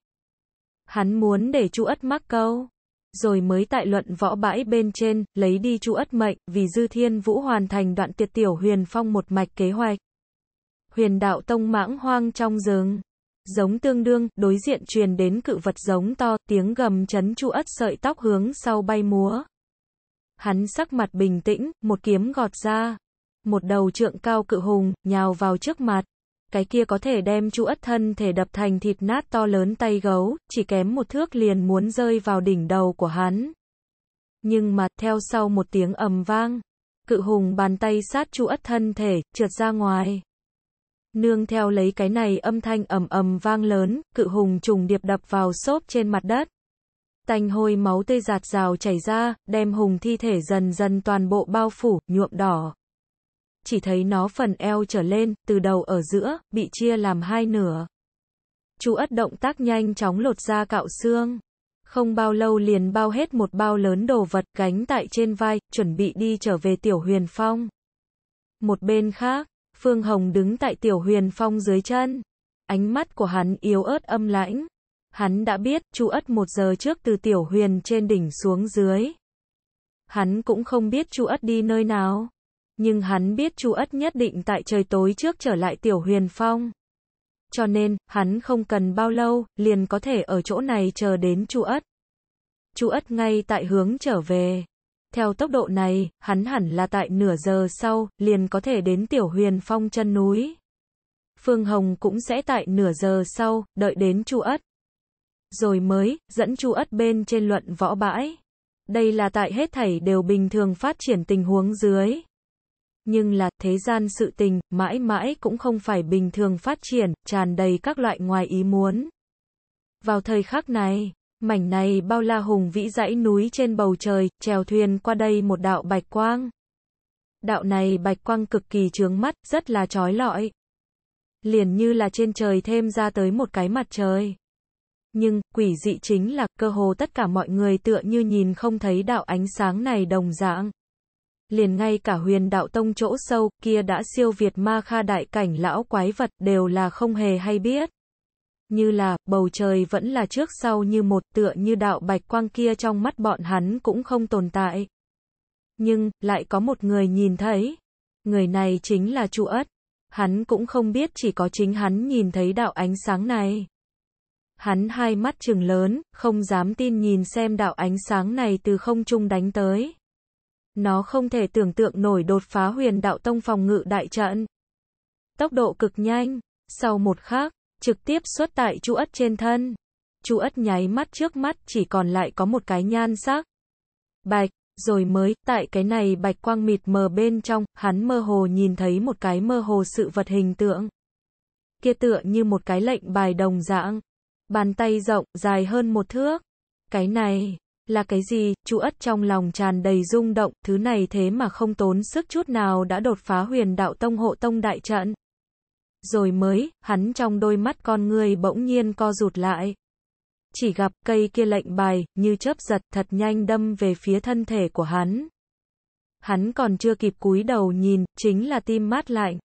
Hắn muốn để chu ất mắc câu rồi mới tại luận võ bãi bên trên, lấy đi chu ất mệnh, vì dư thiên vũ hoàn thành đoạn tiệt tiểu huyền phong một mạch kế hoạch. Huyền đạo tông mãng hoang trong giường Giống tương đương, đối diện truyền đến cự vật giống to, tiếng gầm chấn chu ất sợi tóc hướng sau bay múa. Hắn sắc mặt bình tĩnh, một kiếm gọt ra. Một đầu trượng cao cự hùng, nhào vào trước mặt cái kia có thể đem chu ất thân thể đập thành thịt nát to lớn tay gấu, chỉ kém một thước liền muốn rơi vào đỉnh đầu của hắn. Nhưng mà, theo sau một tiếng ầm vang, cự hùng bàn tay sát chu ất thân thể, trượt ra ngoài. Nương theo lấy cái này âm thanh ầm ầm vang lớn, cự hùng trùng điệp đập vào xốp trên mặt đất. Tanh hôi máu tê giạt rào chảy ra, đem hùng thi thể dần dần toàn bộ bao phủ, nhuộm đỏ chỉ thấy nó phần eo trở lên, từ đầu ở giữa, bị chia làm hai nửa. Chú ất động tác nhanh chóng lột ra cạo xương. Không bao lâu liền bao hết một bao lớn đồ vật gánh tại trên vai, chuẩn bị đi trở về Tiểu Huyền Phong. Một bên khác, Phương Hồng đứng tại Tiểu Huyền Phong dưới chân. Ánh mắt của hắn yếu ớt âm lãnh. Hắn đã biết, chú ất một giờ trước từ Tiểu Huyền trên đỉnh xuống dưới. Hắn cũng không biết chú ất đi nơi nào. Nhưng hắn biết Chu Ất nhất định tại trời tối trước trở lại Tiểu Huyền Phong. Cho nên, hắn không cần bao lâu, liền có thể ở chỗ này chờ đến Chu Ất. Chu Ất ngay tại hướng trở về. Theo tốc độ này, hắn hẳn là tại nửa giờ sau, liền có thể đến Tiểu Huyền Phong chân núi. Phương Hồng cũng sẽ tại nửa giờ sau, đợi đến Chu Ất. Rồi mới, dẫn Chu Ất bên trên luận võ bãi. Đây là tại hết thảy đều bình thường phát triển tình huống dưới nhưng là thế gian sự tình mãi mãi cũng không phải bình thường phát triển, tràn đầy các loại ngoài ý muốn. Vào thời khắc này, mảnh này bao la hùng vĩ dãy núi trên bầu trời, chèo thuyền qua đây một đạo bạch quang. Đạo này bạch quang cực kỳ trướng mắt, rất là trói lọi. Liền như là trên trời thêm ra tới một cái mặt trời. Nhưng, quỷ dị chính là, cơ hồ tất cả mọi người tựa như nhìn không thấy đạo ánh sáng này đồng dạng liền ngay cả huyền đạo tông chỗ sâu kia đã siêu việt ma kha đại cảnh lão quái vật đều là không hề hay biết. Như là, bầu trời vẫn là trước sau như một tựa như đạo bạch quang kia trong mắt bọn hắn cũng không tồn tại. Nhưng, lại có một người nhìn thấy. Người này chính là Chu Ất. Hắn cũng không biết chỉ có chính hắn nhìn thấy đạo ánh sáng này. Hắn hai mắt trừng lớn, không dám tin nhìn xem đạo ánh sáng này từ không trung đánh tới. Nó không thể tưởng tượng nổi đột phá huyền đạo tông phòng ngự đại trận. Tốc độ cực nhanh, sau một khắc, trực tiếp xuất tại chu ất trên thân. chu ất nháy mắt trước mắt chỉ còn lại có một cái nhan sắc. Bạch, rồi mới, tại cái này bạch quang mịt mờ bên trong, hắn mơ hồ nhìn thấy một cái mơ hồ sự vật hình tượng. Kia tựa như một cái lệnh bài đồng dạng. Bàn tay rộng, dài hơn một thước. Cái này, là cái gì? Chu Ất trong lòng tràn đầy rung động, thứ này thế mà không tốn sức chút nào đã đột phá huyền đạo tông hộ tông đại trận. Rồi mới, hắn trong đôi mắt con người bỗng nhiên co rụt lại. Chỉ gặp cây kia lệnh bài, như chớp giật thật nhanh đâm về phía thân thể của hắn. Hắn còn chưa kịp cúi đầu nhìn, chính là tim mát lạnh.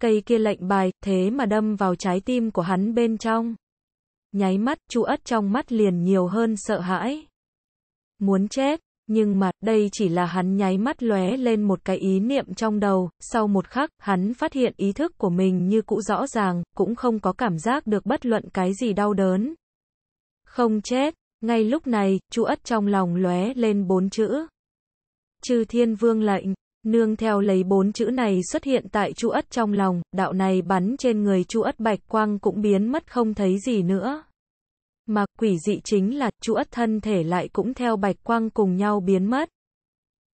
Cây kia lệnh bài, thế mà đâm vào trái tim của hắn bên trong nháy mắt, chu ất trong mắt liền nhiều hơn sợ hãi muốn chết, nhưng mà, đây chỉ là hắn nháy mắt lóe lên một cái ý niệm trong đầu, sau một khắc, hắn phát hiện ý thức của mình như cũ rõ ràng, cũng không có cảm giác được bất luận cái gì đau đớn. Không chết, ngay lúc này, chú ất trong lòng lóe lên bốn chữ. Chư thiên vương lệnh, nương theo lấy bốn chữ này xuất hiện tại chu ất trong lòng, đạo này bắn trên người chu ất bạch quang cũng biến mất không thấy gì nữa. Mà quỷ dị chính là chuỗi thân thể lại cũng theo bạch quang cùng nhau biến mất.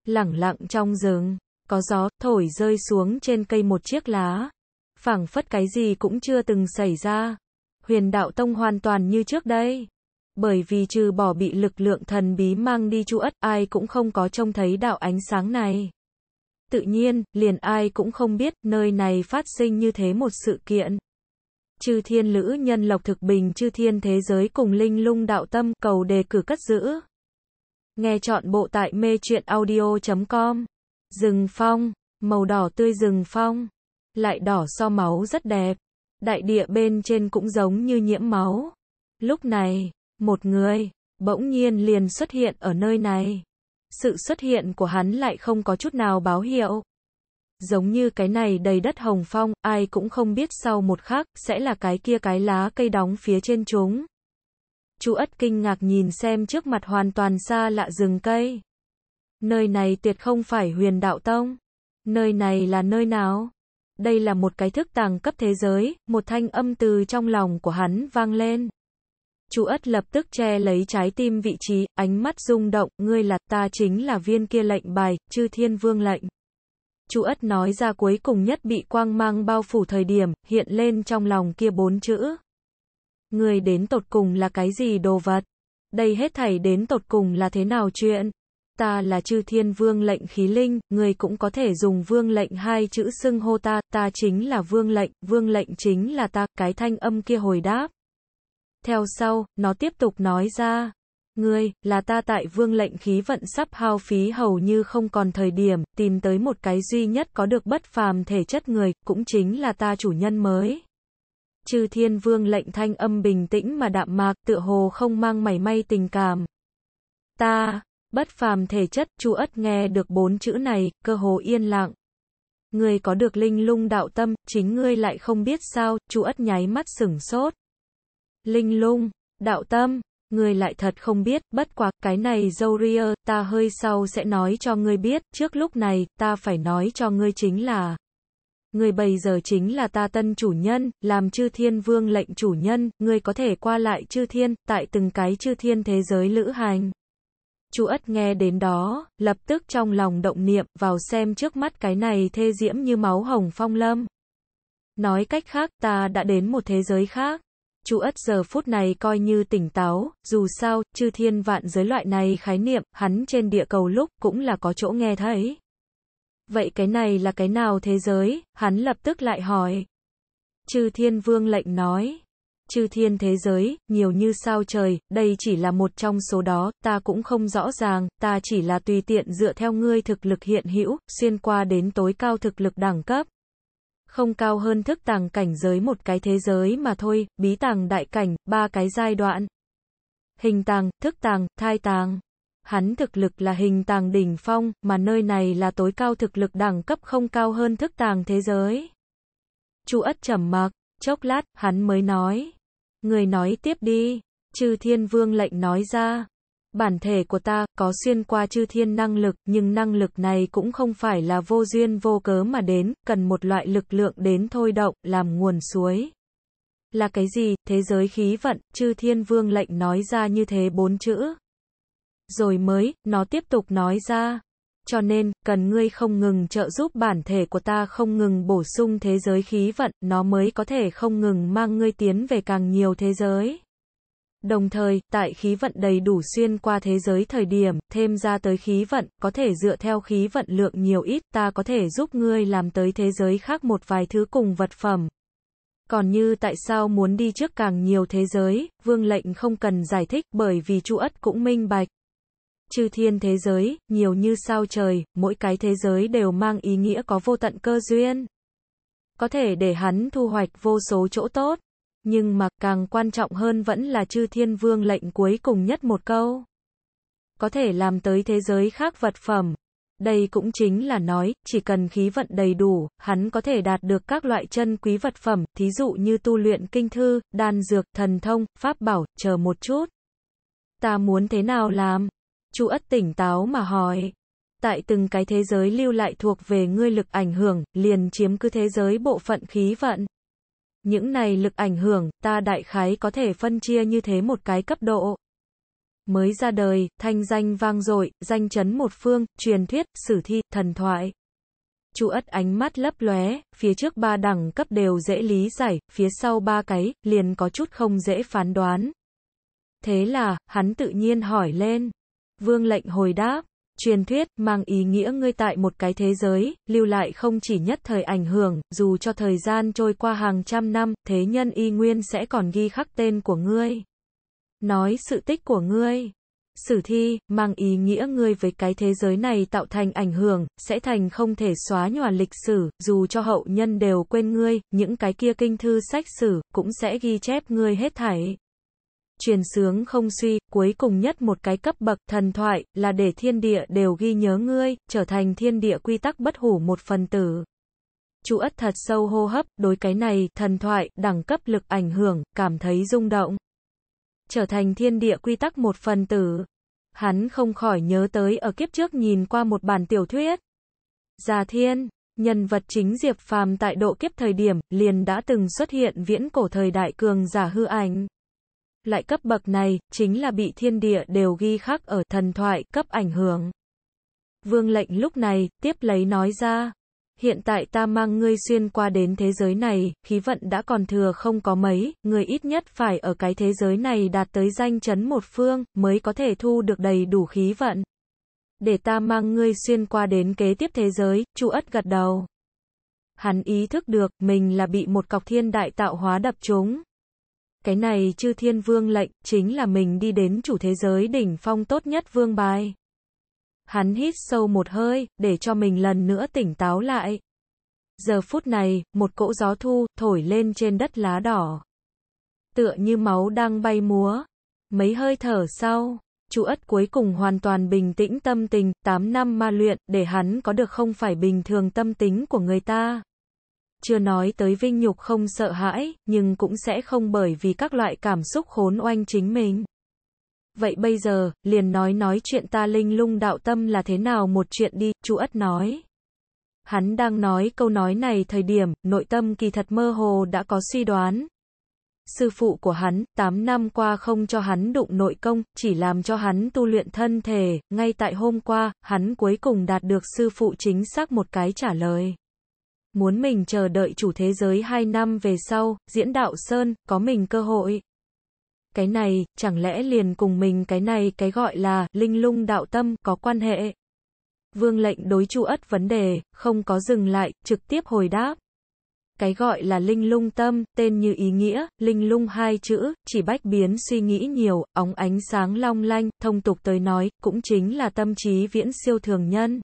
Lẳng lặng trong rừng, có gió thổi rơi xuống trên cây một chiếc lá. phảng phất cái gì cũng chưa từng xảy ra. Huyền đạo tông hoàn toàn như trước đây. Bởi vì trừ bỏ bị lực lượng thần bí mang đi chuỗi, ai cũng không có trông thấy đạo ánh sáng này. Tự nhiên, liền ai cũng không biết nơi này phát sinh như thế một sự kiện chư thiên lữ nhân lộc thực bình chư thiên thế giới cùng linh lung đạo tâm cầu đề cử cất giữ. Nghe chọn bộ tại mê truyện audio.com. Rừng phong, màu đỏ tươi rừng phong, lại đỏ so máu rất đẹp. Đại địa bên trên cũng giống như nhiễm máu. Lúc này, một người, bỗng nhiên liền xuất hiện ở nơi này. Sự xuất hiện của hắn lại không có chút nào báo hiệu. Giống như cái này đầy đất hồng phong, ai cũng không biết sau một khắc, sẽ là cái kia cái lá cây đóng phía trên chúng. Chú Ất kinh ngạc nhìn xem trước mặt hoàn toàn xa lạ rừng cây. Nơi này tuyệt không phải huyền đạo tông. Nơi này là nơi nào? Đây là một cái thức tàng cấp thế giới, một thanh âm từ trong lòng của hắn vang lên. Chú Ất lập tức che lấy trái tim vị trí, ánh mắt rung động, ngươi là ta chính là viên kia lệnh bài, chư thiên vương lệnh. Chu Ất nói ra cuối cùng nhất bị quang mang bao phủ thời điểm, hiện lên trong lòng kia bốn chữ. Người đến tột cùng là cái gì đồ vật? Đây hết thảy đến tột cùng là thế nào chuyện? Ta là chư thiên vương lệnh khí linh, người cũng có thể dùng vương lệnh hai chữ xưng hô ta, ta chính là vương lệnh, vương lệnh chính là ta, cái thanh âm kia hồi đáp. Theo sau, nó tiếp tục nói ra, Ngươi, là ta tại vương lệnh khí vận sắp hao phí hầu như không còn thời điểm, tìm tới một cái duy nhất có được bất phàm thể chất người, cũng chính là ta chủ nhân mới. Chư thiên vương lệnh thanh âm bình tĩnh mà đạm mạc, tựa hồ không mang mảy may tình cảm. Ta, bất phàm thể chất, chu ất nghe được bốn chữ này, cơ hồ yên lặng. Ngươi có được linh lung đạo tâm, chính ngươi lại không biết sao, chu ất nháy mắt sửng sốt. Linh lung, đạo tâm, Ngươi lại thật không biết, bất quá, cái này dâu ria, ta hơi sau sẽ nói cho ngươi biết, trước lúc này, ta phải nói cho ngươi chính là. Ngươi bây giờ chính là ta tân chủ nhân, làm chư thiên vương lệnh chủ nhân, ngươi có thể qua lại chư thiên, tại từng cái chư thiên thế giới lữ hành. Chu Ất nghe đến đó, lập tức trong lòng động niệm, vào xem trước mắt cái này thê diễm như máu hồng phong lâm. Nói cách khác, ta đã đến một thế giới khác. Chu Ất giờ phút này coi như tỉnh táo, dù sao, chư thiên vạn giới loại này khái niệm, hắn trên địa cầu lúc cũng là có chỗ nghe thấy. Vậy cái này là cái nào thế giới? Hắn lập tức lại hỏi. Chư thiên vương lệnh nói. Chư thiên thế giới, nhiều như sao trời, đây chỉ là một trong số đó, ta cũng không rõ ràng, ta chỉ là tùy tiện dựa theo ngươi thực lực hiện hữu, xuyên qua đến tối cao thực lực đẳng cấp, không cao hơn thức tàng cảnh giới một cái thế giới mà thôi, bí tàng đại cảnh, ba cái giai đoạn. Hình tàng, thức tàng, thai tàng. Hắn thực lực là hình tàng đỉnh phong, mà nơi này là tối cao thực lực đẳng cấp không cao hơn thức tàng thế giới. Chu ất trầm mặc, chốc lát, hắn mới nói. Người nói tiếp đi, trừ thiên vương lệnh nói ra. Bản thể của ta có xuyên qua chư thiên năng lực, nhưng năng lực này cũng không phải là vô duyên vô cớ mà đến, cần một loại lực lượng đến thôi động, làm nguồn suối. Là cái gì? Thế giới khí vận, chư thiên vương lệnh nói ra như thế bốn chữ. Rồi mới, nó tiếp tục nói ra. Cho nên, cần ngươi không ngừng trợ giúp bản thể của ta không ngừng bổ sung thế giới khí vận, nó mới có thể không ngừng mang ngươi tiến về càng nhiều thế giới. Đồng thời, tại khí vận đầy đủ xuyên qua thế giới thời điểm, thêm ra tới khí vận, có thể dựa theo khí vận lượng nhiều ít, ta có thể giúp ngươi làm tới thế giới khác một vài thứ cùng vật phẩm. Còn như tại sao muốn đi trước càng nhiều thế giới, vương lệnh không cần giải thích bởi vì chu ất cũng minh bạch. Chư thiên thế giới, nhiều như sao trời, mỗi cái thế giới đều mang ý nghĩa có vô tận cơ duyên. Có thể để hắn thu hoạch vô số chỗ tốt. Nhưng mà càng quan trọng hơn vẫn là chư thiên vương lệnh cuối cùng nhất một câu. Có thể làm tới thế giới khác vật phẩm. Đây cũng chính là nói, chỉ cần khí vận đầy đủ, hắn có thể đạt được các loại chân quý vật phẩm, thí dụ như tu luyện kinh thư, đan dược, thần thông, pháp bảo, chờ một chút. Ta muốn thế nào làm? Chu ất tỉnh táo mà hỏi. Tại từng cái thế giới lưu lại thuộc về ngươi lực ảnh hưởng, liền chiếm cứ thế giới bộ phận khí vận. Những này lực ảnh hưởng, ta đại khái có thể phân chia như thế một cái cấp độ. Mới ra đời, thanh danh vang dội, danh chấn một phương, truyền thuyết, sử thi, thần thoại. Chu ất ánh mắt lấp lóe, phía trước ba đẳng cấp đều dễ lý giải, phía sau ba cái, liền có chút không dễ phán đoán. Thế là, hắn tự nhiên hỏi lên. Vương lệnh hồi đáp, truyền thuyết, mang ý nghĩa ngươi tại một cái thế giới, lưu lại không chỉ nhất thời ảnh hưởng, dù cho thời gian trôi qua hàng trăm năm, thế nhân y nguyên sẽ còn ghi khắc tên của ngươi. Nói sự tích của ngươi. Sử thi, mang ý nghĩa ngươi với cái thế giới này tạo thành ảnh hưởng, sẽ thành không thể xóa nhòa lịch sử, dù cho hậu nhân đều quên ngươi, những cái kia kinh thư sách sử, cũng sẽ ghi chép ngươi hết thảy truyền sướng không suy, cuối cùng nhất một cái cấp bậc, thần thoại, là để thiên địa đều ghi nhớ ngươi, trở thành thiên địa quy tắc bất hủ một phần tử. Chú Ất thật sâu hô hấp, đối cái này, thần thoại, đẳng cấp lực ảnh hưởng, cảm thấy rung động. Trở thành thiên địa quy tắc một phần tử. Hắn không khỏi nhớ tới ở kiếp trước nhìn qua một bản tiểu thuyết. Già thiên, nhân vật chính Diệp Phàm tại độ kiếp thời điểm, liền đã từng xuất hiện viễn cổ thời đại cường giả hư ảnh. Lại cấp bậc này, chính là bị thiên địa đều ghi khắc ở thần thoại, cấp ảnh hưởng. Vương lệnh lúc này, tiếp lấy nói ra. Hiện tại ta mang ngươi xuyên qua đến thế giới này, khí vận đã còn thừa không có mấy, ngươi ít nhất phải ở cái thế giới này đạt tới danh chấn một phương, mới có thể thu được đầy đủ khí vận. Để ta mang ngươi xuyên qua đến kế tiếp thế giới, chu ất gật đầu. Hắn ý thức được, mình là bị một cọc thiên đại tạo hóa đập trúng. Cái này chư thiên vương lệnh, chính là mình đi đến chủ thế giới đỉnh phong tốt nhất vương bài. Hắn hít sâu một hơi, để cho mình lần nữa tỉnh táo lại. Giờ phút này, một cỗ gió thu, thổi lên trên đất lá đỏ. Tựa như máu đang bay múa. Mấy hơi thở sau, chủ Ất cuối cùng hoàn toàn bình tĩnh tâm tình, 8 năm ma luyện, để hắn có được không phải bình thường tâm tính của người ta chưa nói tới vinh nhục không sợ hãi, nhưng cũng sẽ không bởi vì các loại cảm xúc khốn oanh chính mình. Vậy bây giờ, liền nói nói chuyện ta linh lung đạo tâm là thế nào một chuyện đi, chú ất nói. Hắn đang nói câu nói này thời điểm, nội tâm kỳ thật mơ hồ đã có suy đoán. Sư phụ của hắn, 8 năm qua không cho hắn đụng nội công, chỉ làm cho hắn tu luyện thân thể, ngay tại hôm qua, hắn cuối cùng đạt được sư phụ chính xác một cái trả lời. Muốn mình chờ đợi chủ thế giới 2 năm về sau, diễn đạo Sơn, có mình cơ hội. Cái này, chẳng lẽ liền cùng mình cái này cái gọi là linh lung đạo tâm có quan hệ? Vương lệnh đối chu ất vấn đề, không có dừng lại, trực tiếp hồi đáp. Cái gọi là linh lung tâm, tên như ý nghĩa, linh lung hai chữ, chỉ bách biến suy nghĩ nhiều, óng ánh sáng long lanh, thông tục tới nói, cũng chính là tâm trí viễn siêu thường nhân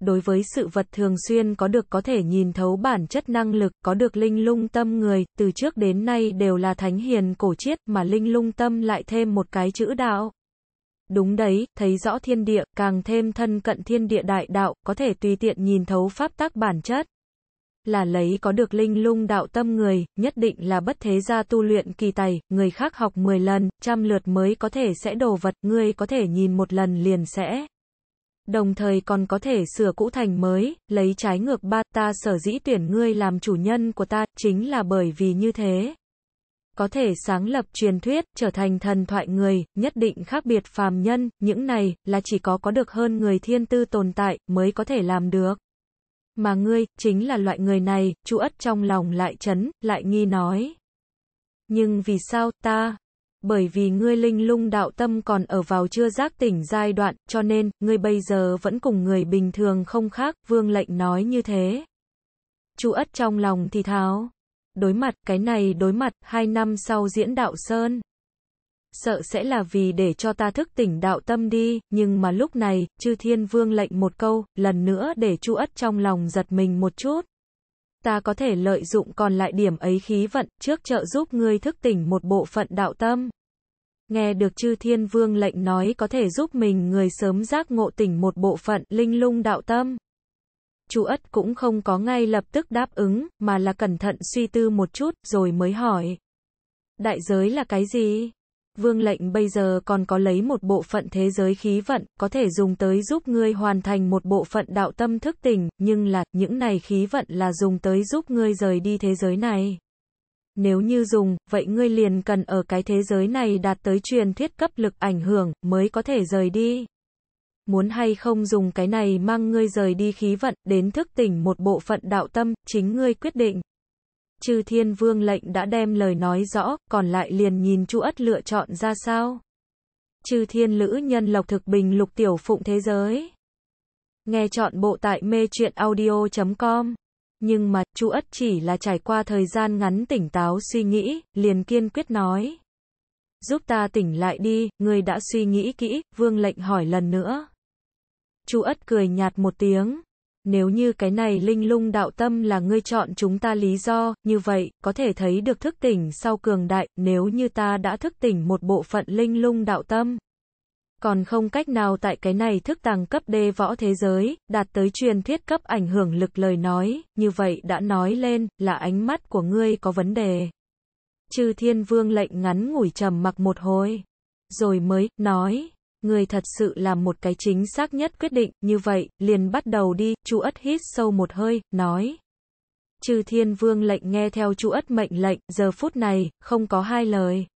đối với sự vật thường xuyên có được có thể nhìn thấu bản chất năng lực, có được linh lung tâm người, từ trước đến nay đều là thánh hiền cổ triết mà linh lung tâm lại thêm một cái chữ đạo. Đúng đấy, thấy rõ thiên địa, càng thêm thân cận thiên địa đại đạo, có thể tùy tiện nhìn thấu pháp tác bản chất. Là lấy có được linh lung đạo tâm người, nhất định là bất thế gia tu luyện kỳ tài, người khác học 10 lần, trăm lượt mới có thể sẽ đồ vật, người có thể nhìn một lần liền sẽ đồng thời còn có thể sửa cũ thành mới, lấy trái ngược ba, ta sở dĩ tuyển ngươi làm chủ nhân của ta, chính là bởi vì như thế. Có thể sáng lập truyền thuyết, trở thành thần thoại người, nhất định khác biệt phàm nhân, những này, là chỉ có có được hơn người thiên tư tồn tại, mới có thể làm được. Mà ngươi, chính là loại người này, chú ất trong lòng lại chấn, lại nghi nói. Nhưng vì sao, ta, bởi vì ngươi linh lung đạo tâm còn ở vào chưa giác tỉnh giai đoạn, cho nên, ngươi bây giờ vẫn cùng người bình thường không khác, vương lệnh nói như thế. Chu ất trong lòng thì tháo. Đối mặt, cái này đối mặt, hai năm sau diễn đạo Sơn. Sợ sẽ là vì để cho ta thức tỉnh đạo tâm đi, nhưng mà lúc này, chư thiên vương lệnh một câu, lần nữa để chu ất trong lòng giật mình một chút ta có thể lợi dụng còn lại điểm ấy khí vận, trước trợ giúp ngươi thức tỉnh một bộ phận đạo tâm. Nghe được chư thiên vương lệnh nói có thể giúp mình người sớm giác ngộ tỉnh một bộ phận linh lung đạo tâm. Chu Ất cũng không có ngay lập tức đáp ứng, mà là cẩn thận suy tư một chút, rồi mới hỏi. Đại giới là cái gì? Vương lệnh bây giờ còn có lấy một bộ phận thế giới khí vận, có thể dùng tới giúp ngươi hoàn thành một bộ phận đạo tâm thức tỉnh, nhưng là, những này khí vận là dùng tới giúp ngươi rời đi thế giới này. Nếu như dùng, vậy ngươi liền cần ở cái thế giới này đạt tới truyền thuyết cấp lực ảnh hưởng, mới có thể rời đi. Muốn hay không dùng cái này mang ngươi rời đi khí vận, đến thức tỉnh một bộ phận đạo tâm, chính ngươi quyết định chư thiên vương lệnh đã đem lời nói rõ, còn lại liền nhìn chu ất lựa chọn ra sao. Chư thiên lữ nhân lộc thực bình lục tiểu phụng thế giới. Nghe chọn bộ tại mê truyện audio.com. Nhưng mà, chu ất chỉ là trải qua thời gian ngắn tỉnh táo suy nghĩ, liền kiên quyết nói. Giúp ta tỉnh lại đi, người đã suy nghĩ kỹ, vương lệnh hỏi lần nữa. chu ất cười nhạt một tiếng, nếu như cái này linh lung đạo tâm là ngươi chọn chúng ta lý do, như vậy, có thể thấy được thức tỉnh sau cường đại, nếu như ta đã thức tỉnh một bộ phận linh lung đạo tâm. Còn không cách nào tại cái này thức tàng cấp đê võ thế giới, đạt tới truyền thiết cấp ảnh hưởng lực lời nói, như vậy đã nói lên, là ánh mắt của ngươi có vấn đề. Chư thiên vương lệnh ngắn ngủi trầm mặc một hồi, rồi mới, nói người thật sự làm một cái chính xác nhất quyết định, như vậy, liền bắt đầu đi, chu ất hít sâu một hơi, nói. Chư thiên vương lệnh nghe theo chu ất mệnh lệnh, giờ phút này, không có hai lời.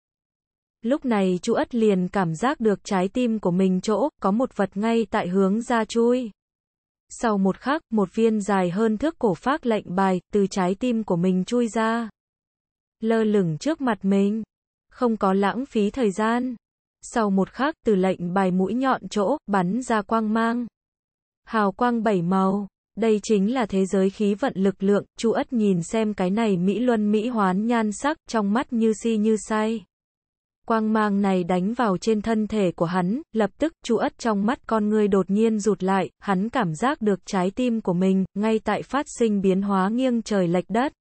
Lúc này chu ất liền cảm giác được trái tim của mình chỗ, có một vật ngay tại hướng ra chui. Sau một khắc, một viên dài hơn thước cổ phác lệnh bài, từ trái tim của mình chui ra. Lơ lửng trước mặt mình. Không có lãng phí thời gian sau một khắc từ lệnh bài mũi nhọn chỗ, bắn ra quang mang. Hào quang bảy màu, đây chính là thế giới khí vận lực lượng, Chu Ất nhìn xem cái này Mỹ Luân Mỹ hoán nhan sắc, trong mắt như si như say. Quang mang này đánh vào trên thân thể của hắn, lập tức Chu Ất trong mắt con người đột nhiên rụt lại, hắn cảm giác được trái tim của mình, ngay tại phát sinh biến hóa nghiêng trời lệch đất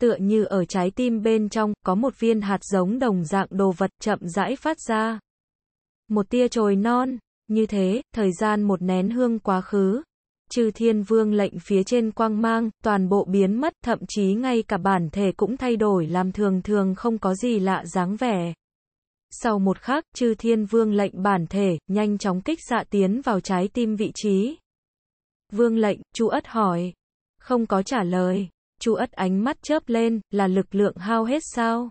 tựa như ở trái tim bên trong, có một viên hạt giống đồng dạng đồ vật chậm rãi phát ra. Một tia trồi non, như thế, thời gian một nén hương quá khứ. Chư thiên vương lệnh phía trên quang mang, toàn bộ biến mất, thậm chí ngay cả bản thể cũng thay đổi làm thường thường không có gì lạ dáng vẻ. Sau một khắc, chư thiên vương lệnh bản thể, nhanh chóng kích xạ tiến vào trái tim vị trí. Vương lệnh, chú ất hỏi. Không có trả lời. Chu ất ánh mắt chớp lên, là lực lượng hao hết sao?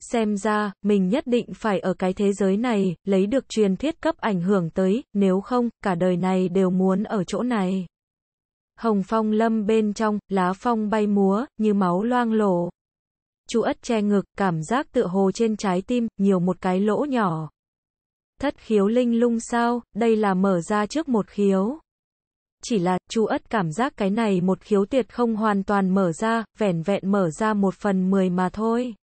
Xem ra, mình nhất định phải ở cái thế giới này, lấy được truyền thuyết cấp ảnh hưởng tới, nếu không, cả đời này đều muốn ở chỗ này. Hồng phong lâm bên trong, lá phong bay múa, như máu loang lổ. Chu ất che ngực, cảm giác tựa hồ trên trái tim, nhiều một cái lỗ nhỏ. Thất khiếu linh lung sao, đây là mở ra trước một khiếu. Chỉ là, chu ất cảm giác cái này một khiếu tiệt không hoàn toàn mở ra, vẻn vẹn mở ra một phần mười mà thôi.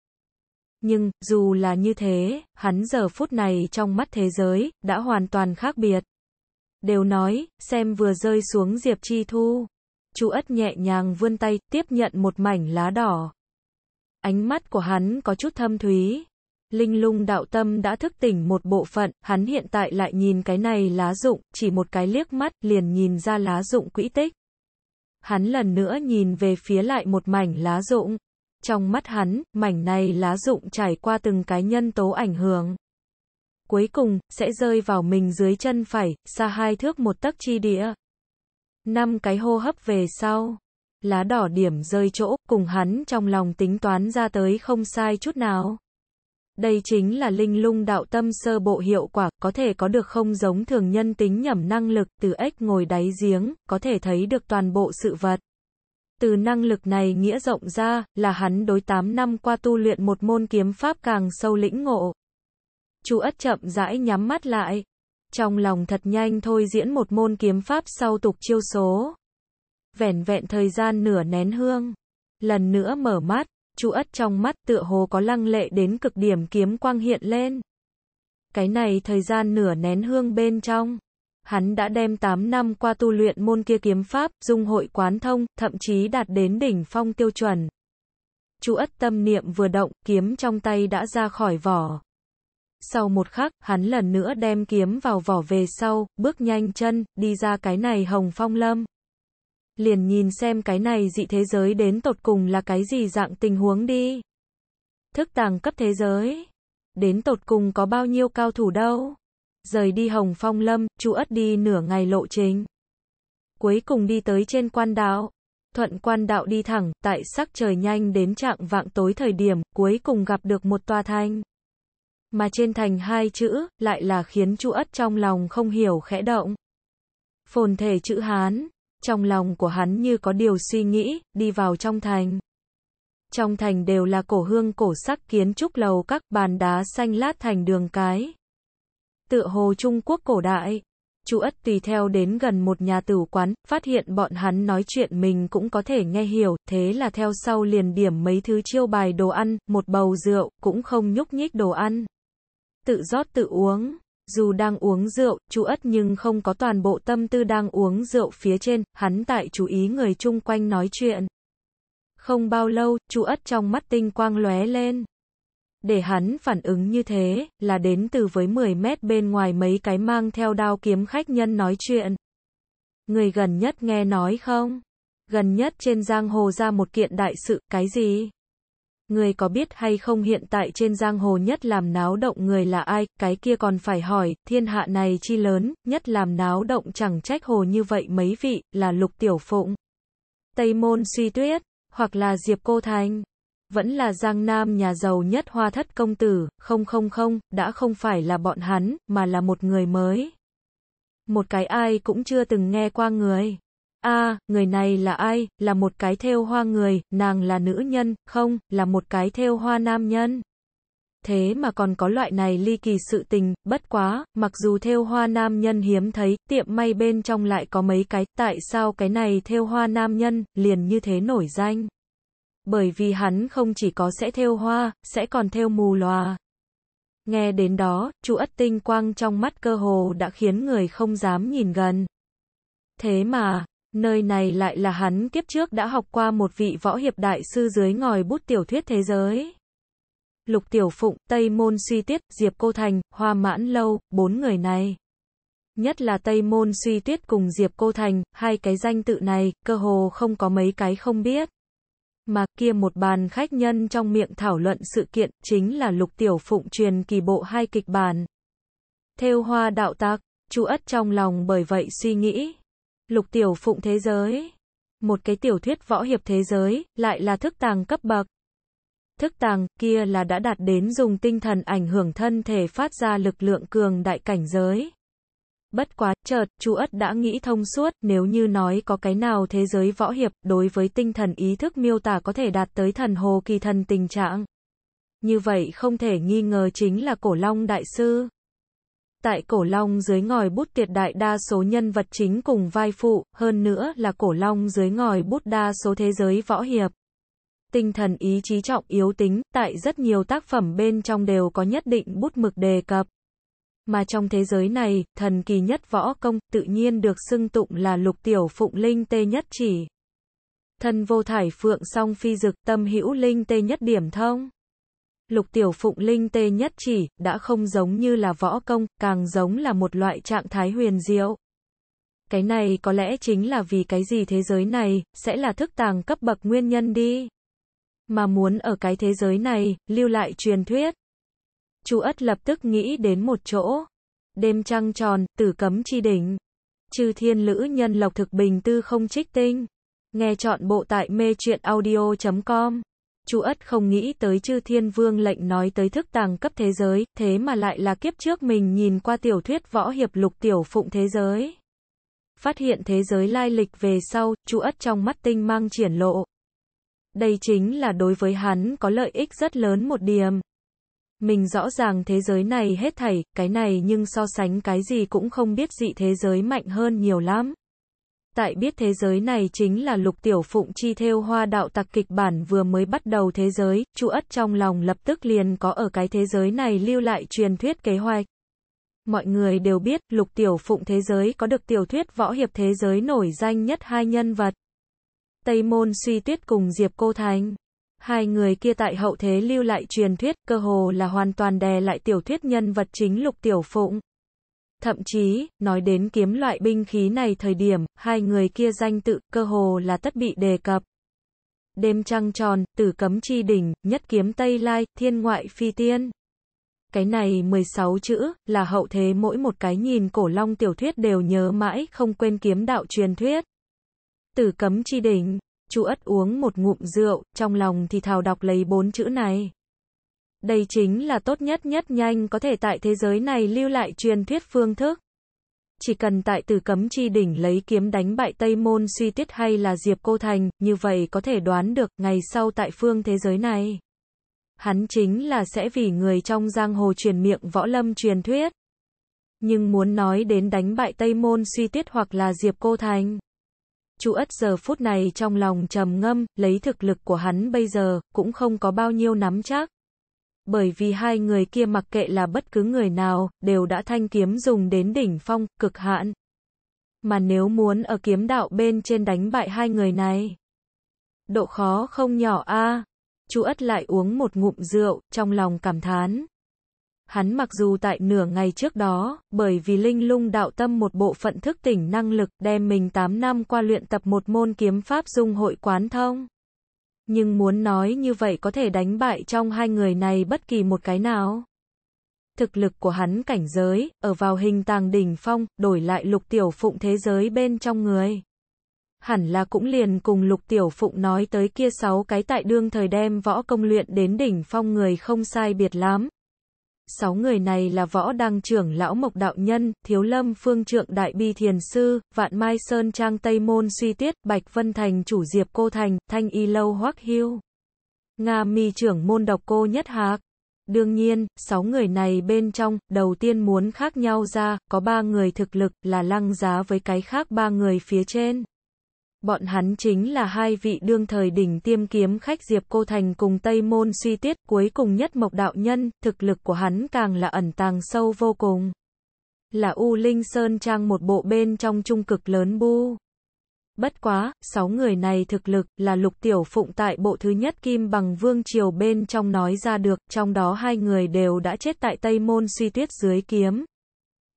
Nhưng, dù là như thế, hắn giờ phút này trong mắt thế giới, đã hoàn toàn khác biệt. Đều nói, xem vừa rơi xuống Diệp Chi Thu. chu ất nhẹ nhàng vươn tay, tiếp nhận một mảnh lá đỏ. Ánh mắt của hắn có chút thâm thúy, linh lung đạo tâm đã thức tỉnh một bộ phận, hắn hiện tại lại nhìn cái này lá dụng, chỉ một cái liếc mắt, liền nhìn ra lá dụng quỹ tích. Hắn lần nữa nhìn về phía lại một mảnh lá dụng. Trong mắt hắn, mảnh này lá dụng trải qua từng cái nhân tố ảnh hưởng. Cuối cùng, sẽ rơi vào mình dưới chân phải, xa hai thước một tấc chi đĩa. Năm cái hô hấp về sau lá đỏ điểm rơi chỗ, cùng hắn trong lòng tính toán ra tới không sai chút nào. Đây chính là linh lung đạo tâm sơ bộ hiệu quả, có thể có được không giống thường nhân tính nhẩm năng lực, từ ếch ngồi đáy giếng, có thể thấy được toàn bộ sự vật. Từ năng lực này nghĩa rộng ra, là hắn đối 8 năm qua tu luyện một môn kiếm pháp càng sâu lĩnh ngộ. Chú ất chậm rãi nhắm mắt lại. Trong lòng thật nhanh thôi diễn một môn kiếm pháp sau tục chiêu số. Vẻn vẹn thời gian nửa nén hương. Lần nữa mở mắt, Chu ất trong mắt tựa hồ có lăng lệ đến cực điểm kiếm quang hiện lên. Cái này thời gian nửa nén hương bên trong. Hắn đã đem 8 năm qua tu luyện môn kia kiếm pháp, dung hội quán thông, thậm chí đạt đến đỉnh phong tiêu chuẩn. Chu ất tâm niệm vừa động, kiếm trong tay đã ra khỏi vỏ. Sau một khắc, hắn lần nữa đem kiếm vào vỏ về sau, bước nhanh chân, đi ra cái này hồng phong lâm liền nhìn xem cái này dị thế giới đến tột cùng là cái gì dạng tình huống đi. Thức tàng cấp thế giới, đến tột cùng có bao nhiêu cao thủ đâu. Rời đi Hồng Phong Lâm, Chu Ất đi nửa ngày lộ chính Cuối cùng đi tới trên quan đạo, thuận quan đạo đi thẳng, tại sắc trời nhanh đến trạng vạng tối thời điểm, cuối cùng gặp được một tòa thanh. Mà trên thành hai chữ, lại là khiến Chu Ất trong lòng không hiểu khẽ động. Phồn thể chữ Hán, trong lòng của hắn như có điều suy nghĩ, đi vào trong thành. Trong thành đều là cổ hương cổ sắc kiến trúc lầu các bàn đá xanh lát thành đường cái. Tựa hồ Trung Quốc cổ đại, Chu Ất tùy theo đến gần một nhà tử quán, phát hiện bọn hắn nói chuyện mình cũng có thể nghe hiểu, thế là theo sau liền điểm mấy thứ chiêu bài đồ ăn, một bầu rượu, cũng không nhúc nhích đồ ăn. Tự rót tự uống, dù đang uống rượu, chú ất nhưng không có toàn bộ tâm tư đang uống rượu phía trên, hắn tại chú ý người chung quanh nói chuyện. Không bao lâu, chú ất trong mắt tinh quang lóe lên. Để hắn phản ứng như thế, là đến từ với 10 mét bên ngoài mấy cái mang theo đao kiếm khách nhân nói chuyện. Người gần nhất nghe nói không? Gần nhất trên giang hồ ra một kiện đại sự, cái gì? Người có biết hay không hiện tại trên giang hồ nhất làm náo động người là ai, cái kia còn phải hỏi, thiên hạ này chi lớn, nhất làm náo động chẳng trách hồ như vậy mấy vị, là Lục Tiểu Phụng, Tây Môn Suy Tuyết, hoặc là Diệp Cô thanh Vẫn là Giang Nam nhà giàu nhất hoa thất công tử, không không không, đã không phải là bọn hắn, mà là một người mới. Một cái ai cũng chưa từng nghe qua người a người này là ai, là một cái theo hoa người, nàng là nữ nhân, không, là một cái theo hoa nam nhân. Thế mà còn có loại này ly kỳ sự tình, bất quá, mặc dù theo hoa nam nhân hiếm thấy, tiệm may bên trong lại có mấy cái, tại sao cái này theo hoa nam nhân, liền như thế nổi danh. Bởi vì hắn không chỉ có sẽ theo hoa, sẽ còn theo mù lòa. Nghe đến đó, chú ất tinh quang trong mắt cơ hồ đã khiến người không dám nhìn gần. Thế mà, Nơi này lại là hắn kiếp trước đã học qua một vị võ hiệp đại sư dưới ngòi bút tiểu thuyết thế giới. Lục Tiểu Phụng, Tây Môn Suy Tiết, Diệp Cô Thành, Hoa Mãn Lâu, bốn người này. Nhất là Tây Môn Suy Tuyết cùng Diệp Cô Thành, hai cái danh tự này, cơ hồ không có mấy cái không biết. Mà kia một bàn khách nhân trong miệng thảo luận sự kiện, chính là Lục Tiểu Phụng truyền kỳ bộ hai kịch bản. Theo hoa đạo tạc, chú ất trong lòng bởi vậy suy nghĩ. Lục tiểu phụng thế giới. Một cái tiểu thuyết võ hiệp thế giới, lại là thức tàng cấp bậc. Thức tàng, kia là đã đạt đến dùng tinh thần ảnh hưởng thân thể phát ra lực lượng cường đại cảnh giới. Bất quá, chợt, chú Ất đã nghĩ thông suốt, nếu như nói có cái nào thế giới võ hiệp, đối với tinh thần ý thức miêu tả có thể đạt tới thần hồ kỳ thần tình trạng. Như vậy không thể nghi ngờ chính là cổ long đại sư tại Cổ Long dưới ngòi bút tuyệt đại đa số nhân vật chính cùng vai phụ, hơn nữa là Cổ Long dưới ngòi bút đa số thế giới võ hiệp. Tinh thần ý chí trọng yếu tính, tại rất nhiều tác phẩm bên trong đều có nhất định bút mực đề cập. Mà trong thế giới này, thần kỳ nhất võ công, tự nhiên được xưng tụng là lục tiểu phụng linh tê nhất chỉ. Thân vô thải phượng song phi dực tâm hữu linh tê nhất điểm thông. Lục tiểu phụng linh tê nhất chỉ, đã không giống như là võ công, càng giống là một loại trạng thái huyền diệu. Cái này có lẽ chính là vì cái gì thế giới này, sẽ là thức tàng cấp bậc nguyên nhân đi. Mà muốn ở cái thế giới này, lưu lại truyền thuyết. Chu ất lập tức nghĩ đến một chỗ. Đêm trăng tròn, tử cấm chi đỉnh. Chư thiên lữ nhân lộc thực bình tư không trích tinh. Nghe chọn bộ tại mê truyện audio.com Chu Ất không nghĩ tới chư thiên vương lệnh nói tới thức tàng cấp thế giới, thế mà lại là kiếp trước mình nhìn qua tiểu thuyết võ hiệp lục tiểu phụng thế giới. Phát hiện thế giới lai lịch về sau, Chu Ất trong mắt tinh mang triển lộ. Đây chính là đối với hắn có lợi ích rất lớn một điểm. Mình rõ ràng thế giới này hết thảy, cái này nhưng so sánh cái gì cũng không biết dị thế giới mạnh hơn nhiều lắm tại biết thế giới này chính là lục tiểu phụng chi theo hoa đạo tặc kịch bản vừa mới bắt đầu thế giới, chu ất trong lòng lập tức liền có ở cái thế giới này lưu lại truyền thuyết kế hoạch. Mọi người đều biết, lục tiểu phụng thế giới có được tiểu thuyết võ hiệp thế giới nổi danh nhất hai nhân vật. Tây môn suy tuyết cùng Diệp Cô Thành. Hai người kia tại hậu thế lưu lại truyền thuyết, cơ hồ là hoàn toàn đè lại tiểu thuyết nhân vật chính lục tiểu phụng. Thậm chí, nói đến kiếm loại binh khí này thời điểm, hai người kia danh tự, cơ hồ là tất bị đề cập. Đêm trăng tròn, tử cấm chi đỉnh, nhất kiếm Tây Lai, thiên ngoại phi tiên. Cái này 16 chữ, là hậu thế mỗi một cái nhìn cổ long tiểu thuyết đều nhớ mãi, không quên kiếm đạo truyền thuyết. Tử cấm chi đỉnh, chú ất uống một ngụm rượu, trong lòng thì thào đọc lấy bốn chữ này. Đây chính là tốt nhất nhất nhanh có thể tại thế giới này lưu lại truyền thuyết phương thức. Chỉ cần tại từ cấm chi đỉnh lấy kiếm đánh bại Tây Môn suy tiết hay là Diệp Cô Thành, như vậy có thể đoán được ngày sau tại phương thế giới này. Hắn chính là sẽ vì người trong giang hồ truyền miệng võ lâm truyền thuyết. Nhưng muốn nói đến đánh bại Tây Môn suy tiết hoặc là Diệp Cô Thành. Chu Ất giờ phút này trong lòng trầm ngâm, lấy thực lực của hắn bây giờ, cũng không có bao nhiêu nắm chắc bởi vì hai người kia mặc kệ là bất cứ người nào, đều đã thanh kiếm dùng đến đỉnh phong, cực hạn. Mà nếu muốn ở kiếm đạo bên trên đánh bại hai người này, độ khó không nhỏ a. Chu Ất lại uống một ngụm rượu, trong lòng cảm thán. Hắn mặc dù tại nửa ngày trước đó, bởi vì linh lung đạo tâm một bộ phận thức tỉnh năng lực đem mình 8 năm qua luyện tập một môn kiếm pháp dung hội quán thông nhưng muốn nói như vậy có thể đánh bại trong hai người này bất kỳ một cái nào. Thực lực của hắn cảnh giới, ở vào hình tàng đỉnh phong, đổi lại lục tiểu phụng thế giới bên trong người. Hẳn là cũng liền cùng lục tiểu phụng nói tới kia sáu cái tại đương thời đem võ công luyện đến đỉnh phong người không sai biệt lắm, Sáu người này là Võ Đăng Trưởng Lão Mộc Đạo Nhân, Thiếu Lâm Phương Trượng Đại Bi Thiền Sư, Vạn Mai Sơn Trang Tây Môn Suy Tiết, Bạch Vân Thành Chủ Diệp Cô Thành, Thanh Y Lâu Hoắc hiu Nga Mi Trưởng Môn Độc Cô Nhất Hạc. Đương nhiên, sáu người này bên trong, đầu tiên muốn khác nhau ra, có ba người thực lực là lăng giá với cái khác ba người phía trên bọn hắn chính là hai vị đương thời đỉnh tiêm kiếm khách Diệp Cô Thành cùng Tây Môn suy tiết cuối cùng nhất mộc đạo nhân, thực lực của hắn càng là ẩn tàng sâu vô cùng. Là U Linh Sơn Trang một bộ bên trong trung cực lớn bu. Bất quá, sáu người này thực lực là lục tiểu phụng tại bộ thứ nhất Kim Bằng Vương Triều bên trong nói ra được, trong đó hai người đều đã chết tại Tây Môn suy tuyết dưới kiếm.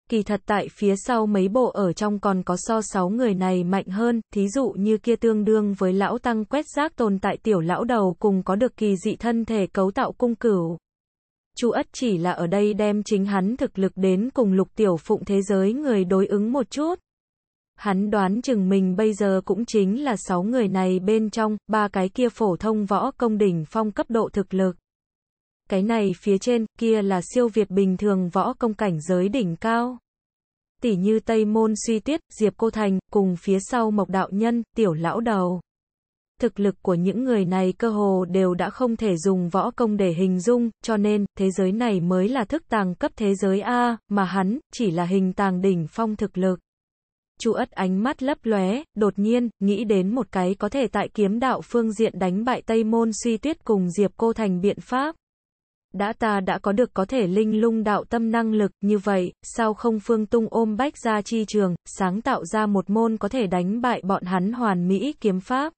Kỳ thật tại phía sau mấy bộ ở trong còn có so sáu người này mạnh hơn, thí dụ như kia tương đương với lão tăng quét rác tồn tại tiểu lão đầu cùng có được kỳ dị thân thể cấu tạo cung cửu. Chu Ất chỉ là ở đây đem chính hắn thực lực đến cùng lục tiểu phụng thế giới người đối ứng một chút. Hắn đoán chừng mình bây giờ cũng chính là sáu người này bên trong, ba cái kia phổ thông võ công đỉnh phong cấp độ thực lực. Cái này phía trên, kia là siêu việt bình thường võ công cảnh giới đỉnh cao. Tỷ như Tây Môn suy tiết, Diệp Cô Thành, cùng phía sau Mộc Đạo Nhân, Tiểu Lão Đầu. Thực lực của những người này cơ hồ đều đã không thể dùng võ công để hình dung, cho nên, thế giới này mới là thức tàng cấp thế giới A, mà hắn, chỉ là hình tàng đỉnh phong thực lực. Chu ất ánh mắt lấp lóe, đột nhiên, nghĩ đến một cái có thể tại kiếm đạo phương diện đánh bại Tây Môn suy tuyết cùng Diệp Cô Thành biện pháp. Đã ta đã có được có thể linh lung đạo tâm năng lực như vậy, sao không phương tung ôm bách ra chi trường, sáng tạo ra một môn có thể đánh bại bọn hắn hoàn mỹ kiếm pháp.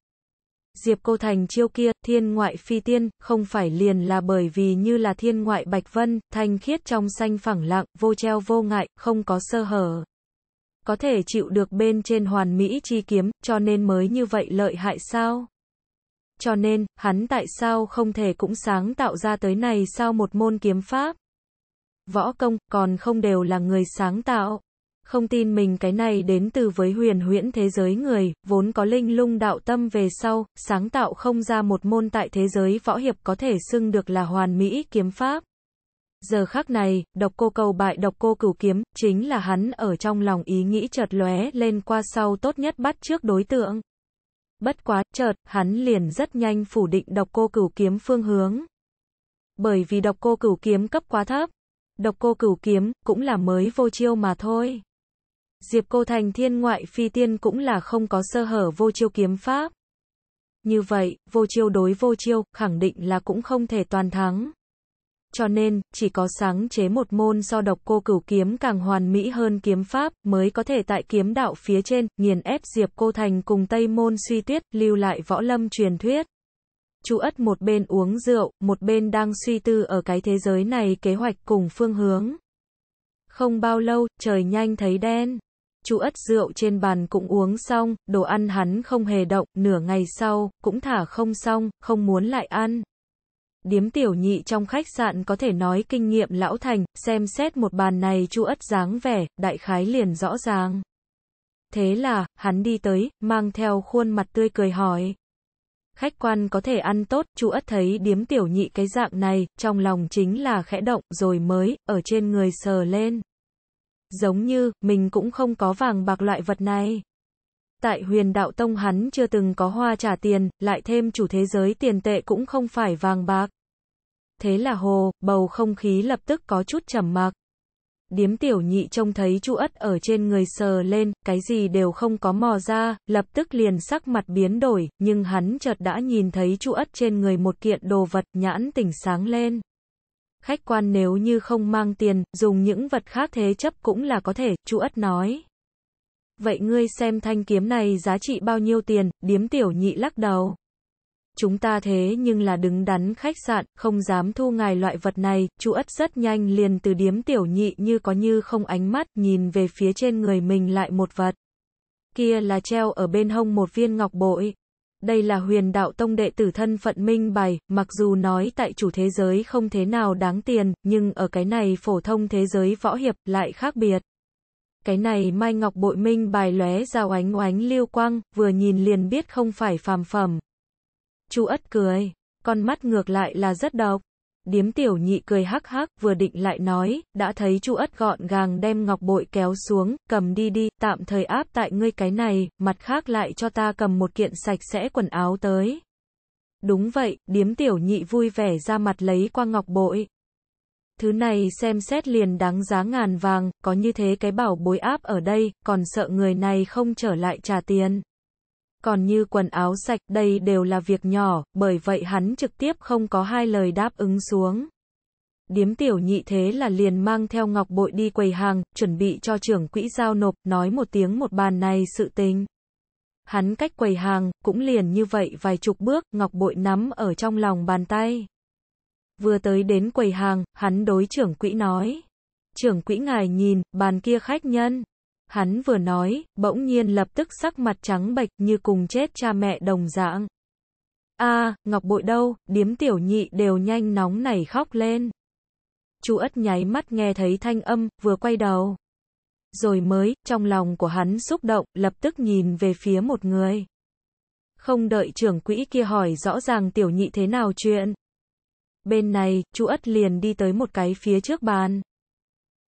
Diệp Câu Thành chiêu kia, thiên ngoại phi tiên, không phải liền là bởi vì như là thiên ngoại bạch vân, thanh khiết trong xanh phẳng lặng, vô treo vô ngại, không có sơ hở. Có thể chịu được bên trên hoàn mỹ chi kiếm, cho nên mới như vậy lợi hại sao? cho nên, hắn tại sao không thể cũng sáng tạo ra tới này sao một môn kiếm pháp? Võ công, còn không đều là người sáng tạo. Không tin mình cái này đến từ với huyền huyễn thế giới người, vốn có linh lung đạo tâm về sau, sáng tạo không ra một môn tại thế giới võ hiệp có thể xưng được là hoàn mỹ kiếm pháp. Giờ khắc này, độc cô cầu bại độc cô cửu kiếm, chính là hắn ở trong lòng ý nghĩ chợt lóe lên qua sau tốt nhất bắt trước đối tượng. Bất quá, chợt, hắn liền rất nhanh phủ định độc cô cửu kiếm phương hướng. Bởi vì độc cô cửu kiếm cấp quá thấp. Độc cô cửu kiếm, cũng là mới vô chiêu mà thôi. Diệp cô thành thiên ngoại phi tiên cũng là không có sơ hở vô chiêu kiếm pháp. Như vậy, vô chiêu đối vô chiêu, khẳng định là cũng không thể toàn thắng cho nên, chỉ có sáng chế một môn do độc cô cửu kiếm càng hoàn mỹ hơn kiếm pháp, mới có thể tại kiếm đạo phía trên, nghiền ép Diệp Cô Thành cùng Tây Môn suy tuyết, lưu lại võ lâm truyền thuyết. Chu Ất một bên uống rượu, một bên đang suy tư ở cái thế giới này kế hoạch cùng phương hướng. Không bao lâu, trời nhanh thấy đen. Chu Ất rượu trên bàn cũng uống xong, đồ ăn hắn không hề động, nửa ngày sau, cũng thả không xong, không muốn lại ăn. Điếm tiểu nhị trong khách sạn có thể nói kinh nghiệm lão thành, xem xét một bàn này chu ất dáng vẻ, đại khái liền rõ ràng. Thế là, hắn đi tới, mang theo khuôn mặt tươi cười hỏi. Khách quan có thể ăn tốt, chu ất thấy điếm tiểu nhị cái dạng này, trong lòng chính là khẽ động, rồi mới, ở trên người sờ lên. Giống như, mình cũng không có vàng bạc loại vật này. Tại huyền đạo tông hắn chưa từng có hoa trả tiền, lại thêm chủ thế giới tiền tệ cũng không phải vàng bạc. Thế là hồ, bầu không khí lập tức có chút trầm mặc. Điếm tiểu nhị trông thấy chu ất ở trên người sờ lên, cái gì đều không có mò ra, lập tức liền sắc mặt biến đổi, nhưng hắn chợt đã nhìn thấy chu ất trên người một kiện đồ vật nhãn tỉnh sáng lên. Khách quan nếu như không mang tiền, dùng những vật khác thế chấp cũng là có thể, chu ất nói vậy ngươi xem thanh kiếm này giá trị bao nhiêu tiền, điếm tiểu nhị lắc đầu. Chúng ta thế nhưng là đứng đắn khách sạn, không dám thu ngài loại vật này, chú ất rất nhanh liền từ điếm tiểu nhị như có như không ánh mắt, nhìn về phía trên người mình lại một vật. Kia là treo ở bên hông một viên ngọc bội. Đây là huyền đạo tông đệ tử thân phận minh bày, mặc dù nói tại chủ thế giới không thế nào đáng tiền, nhưng ở cái này phổ thông thế giới võ hiệp lại khác biệt. Cái này Mai Ngọc Bội Minh bài lóe rào ánh oánh lưu quang, vừa nhìn liền biết không phải phàm phẩm. Chu ất cười, con mắt ngược lại là rất độc. Điếm tiểu nhị cười hắc hắc, vừa định lại nói, đã thấy Chu ất gọn gàng đem ngọc bội kéo xuống, cầm đi đi, tạm thời áp tại ngươi cái này, mặt khác lại cho ta cầm một kiện sạch sẽ quần áo tới. Đúng vậy, điếm tiểu nhị vui vẻ ra mặt lấy qua ngọc bội thứ này xem xét liền đáng giá ngàn vàng, có như thế cái bảo bối áp ở đây, còn sợ người này không trở lại trả tiền. Còn như quần áo sạch, đây đều là việc nhỏ, bởi vậy hắn trực tiếp không có hai lời đáp ứng xuống. Điếm tiểu nhị thế là liền mang theo ngọc bội đi quầy hàng, chuẩn bị cho trưởng quỹ giao nộp, nói một tiếng một bàn này sự tình. Hắn cách quầy hàng, cũng liền như vậy vài chục bước, ngọc bội nắm ở trong lòng bàn tay. Vừa tới đến quầy hàng, hắn đối trưởng quỹ nói. Trưởng quỹ ngài nhìn, bàn kia khách nhân. Hắn vừa nói, bỗng nhiên lập tức sắc mặt trắng bệch như cùng chết cha mẹ đồng dạng. a ngọc bội đâu, điếm tiểu nhị đều nhanh nóng nảy khóc lên. Chu ất nháy mắt nghe thấy thanh âm, vừa quay đầu. Rồi mới, trong lòng của hắn xúc động, lập tức nhìn về phía một người. Không đợi trưởng quỹ kia hỏi rõ ràng tiểu nhị thế nào chuyện, Bên này, chú ất liền đi tới một cái phía trước bàn.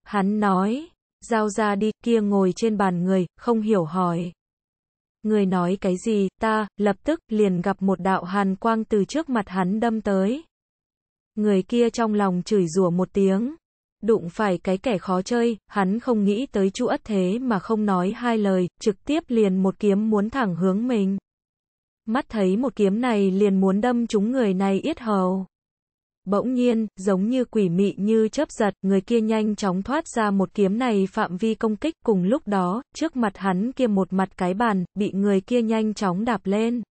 Hắn nói, giao ra đi, kia ngồi trên bàn người, không hiểu hỏi. Người nói cái gì, ta, lập tức, liền gặp một đạo hàn quang từ trước mặt hắn đâm tới. Người kia trong lòng chửi rủa một tiếng. Đụng phải cái kẻ khó chơi, hắn không nghĩ tới chu ất thế mà không nói hai lời, trực tiếp liền một kiếm muốn thẳng hướng mình. Mắt thấy một kiếm này liền muốn đâm trúng người này yết hầu. Bỗng nhiên, giống như quỷ mị như chớp giật, người kia nhanh chóng thoát ra một kiếm này phạm vi công kích, cùng lúc đó, trước mặt hắn kia một mặt cái bàn, bị người kia nhanh chóng đạp lên.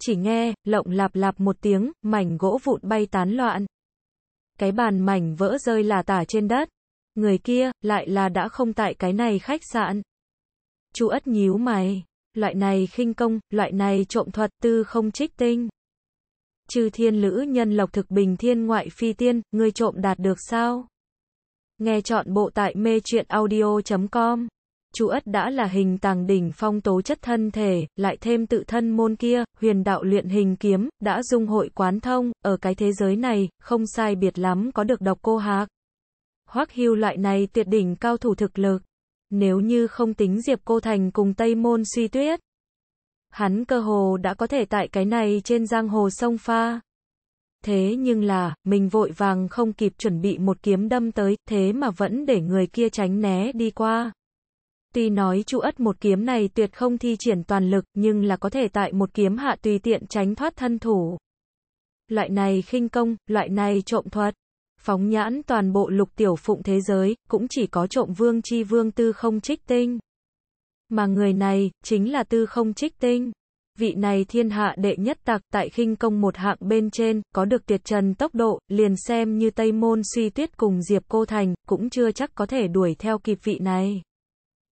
Chỉ nghe, lộng lạp lạp một tiếng, mảnh gỗ vụn bay tán loạn. Cái bàn mảnh vỡ rơi là tả trên đất. Người kia, lại là đã không tại cái này khách sạn. Chú ất nhíu mày. Loại này khinh công, loại này trộm thuật tư không trích tinh chư thiên lữ nhân lộc thực bình thiên ngoại phi tiên, ngươi trộm đạt được sao? Nghe chọn bộ tại mê truyện audio.com. Chú Ất đã là hình tàng đỉnh phong tố chất thân thể, lại thêm tự thân môn kia, huyền đạo luyện hình kiếm, đã dung hội quán thông, ở cái thế giới này, không sai biệt lắm có được độc cô hạc. Hoắc hưu loại này tuyệt đỉnh cao thủ thực lực. Nếu như không tính Diệp Cô Thành cùng Tây Môn suy tuyết, Hắn cơ hồ đã có thể tại cái này trên giang hồ sông pha. Thế nhưng là, mình vội vàng không kịp chuẩn bị một kiếm đâm tới, thế mà vẫn để người kia tránh né đi qua. Tuy nói chu ất một kiếm này tuyệt không thi triển toàn lực, nhưng là có thể tại một kiếm hạ tùy tiện tránh thoát thân thủ. Loại này khinh công, loại này trộm thuật. Phóng nhãn toàn bộ lục tiểu phụng thế giới, cũng chỉ có trộm vương chi vương tư không trích tinh. Mà người này, chính là tư không trích tinh. Vị này thiên hạ đệ nhất tạc tại khinh công một hạng bên trên, có được tiệt trần tốc độ, liền xem như Tây Môn suy tuyết cùng Diệp Cô Thành, cũng chưa chắc có thể đuổi theo kịp vị này.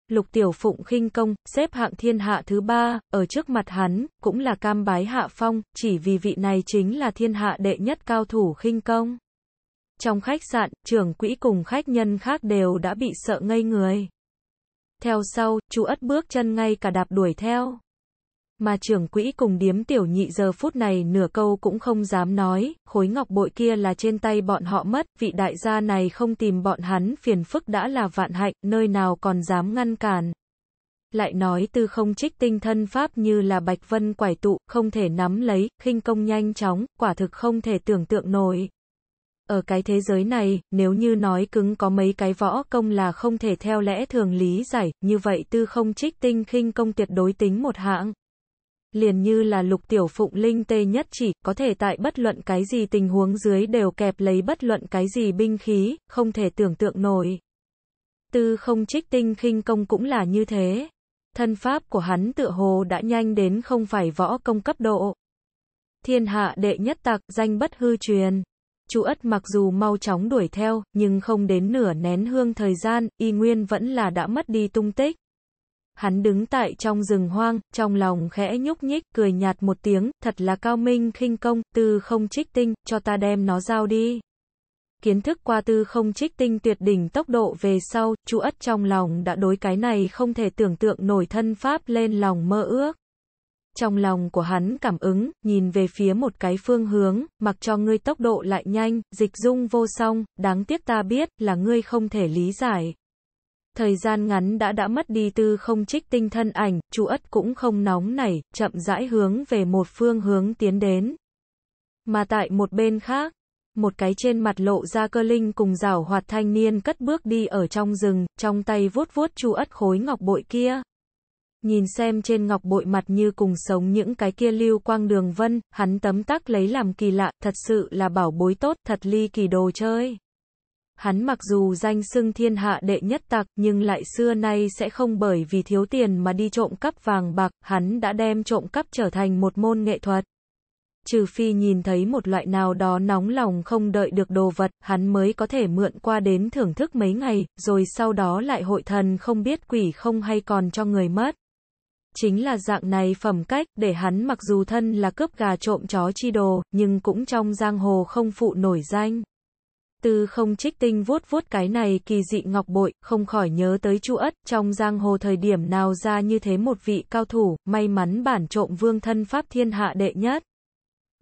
Lục Tiểu Phụng khinh công, xếp hạng thiên hạ thứ ba, ở trước mặt hắn, cũng là cam bái hạ phong, chỉ vì vị này chính là thiên hạ đệ nhất cao thủ khinh công. Trong khách sạn, trưởng quỹ cùng khách nhân khác đều đã bị sợ ngây người. Theo sau, chú ất bước chân ngay cả đạp đuổi theo. Mà trưởng quỹ cùng điếm tiểu nhị giờ phút này nửa câu cũng không dám nói, khối ngọc bội kia là trên tay bọn họ mất, vị đại gia này không tìm bọn hắn phiền phức đã là vạn hạnh, nơi nào còn dám ngăn cản. Lại nói tư không trích tinh thân pháp như là bạch vân quải tụ, không thể nắm lấy, khinh công nhanh chóng, quả thực không thể tưởng tượng nổi. Ở cái thế giới này, nếu như nói cứng có mấy cái võ công là không thể theo lẽ thường lý giải, như vậy tư không trích tinh khinh công tuyệt đối tính một hạng. Liền như là lục tiểu phụng linh tê nhất chỉ, có thể tại bất luận cái gì tình huống dưới đều kẹp lấy bất luận cái gì binh khí, không thể tưởng tượng nổi. Tư không trích tinh khinh công cũng là như thế. Thân pháp của hắn tựa hồ đã nhanh đến không phải võ công cấp độ. Thiên hạ đệ nhất tạc, danh bất hư truyền. Chu Ất mặc dù mau chóng đuổi theo, nhưng không đến nửa nén hương thời gian, y nguyên vẫn là đã mất đi tung tích. Hắn đứng tại trong rừng hoang, trong lòng khẽ nhúc nhích, cười nhạt một tiếng, thật là cao minh khinh công, tư không trích tinh, cho ta đem nó giao đi. Kiến thức qua tư không trích tinh tuyệt đỉnh tốc độ về sau, Chu Ất trong lòng đã đối cái này không thể tưởng tượng nổi thân pháp lên lòng mơ ước trong lòng của hắn cảm ứng, nhìn về phía một cái phương hướng, mặc cho ngươi tốc độ lại nhanh, dịch dung vô song, đáng tiếc ta biết là ngươi không thể lý giải. Thời gian ngắn đã đã mất đi tư không trích tinh thân ảnh, chú ất cũng không nóng nảy, chậm rãi hướng về một phương hướng tiến đến. Mà tại một bên khác, một cái trên mặt lộ ra cơ linh cùng rảo hoạt thanh niên cất bước đi ở trong rừng, trong tay vuốt vuốt chu ất khối ngọc bội kia. Nhìn xem trên ngọc bội mặt như cùng sống những cái kia lưu quang đường vân, hắn tấm tắc lấy làm kỳ lạ, thật sự là bảo bối tốt, thật ly kỳ đồ chơi. Hắn mặc dù danh xưng thiên hạ đệ nhất tặc nhưng lại xưa nay sẽ không bởi vì thiếu tiền mà đi trộm cắp vàng bạc, hắn đã đem trộm cắp trở thành một môn nghệ thuật. Trừ phi nhìn thấy một loại nào đó nóng lòng không đợi được đồ vật, hắn mới có thể mượn qua đến thưởng thức mấy ngày, rồi sau đó lại hội thần không biết quỷ không hay còn cho người mất. Chính là dạng này phẩm cách, để hắn mặc dù thân là cướp gà trộm chó chi đồ, nhưng cũng trong giang hồ không phụ nổi danh. từ không trích tinh vuốt vuốt cái này kỳ dị ngọc bội, không khỏi nhớ tới chu ất, trong giang hồ thời điểm nào ra như thế một vị cao thủ, may mắn bản trộm vương thân pháp thiên hạ đệ nhất.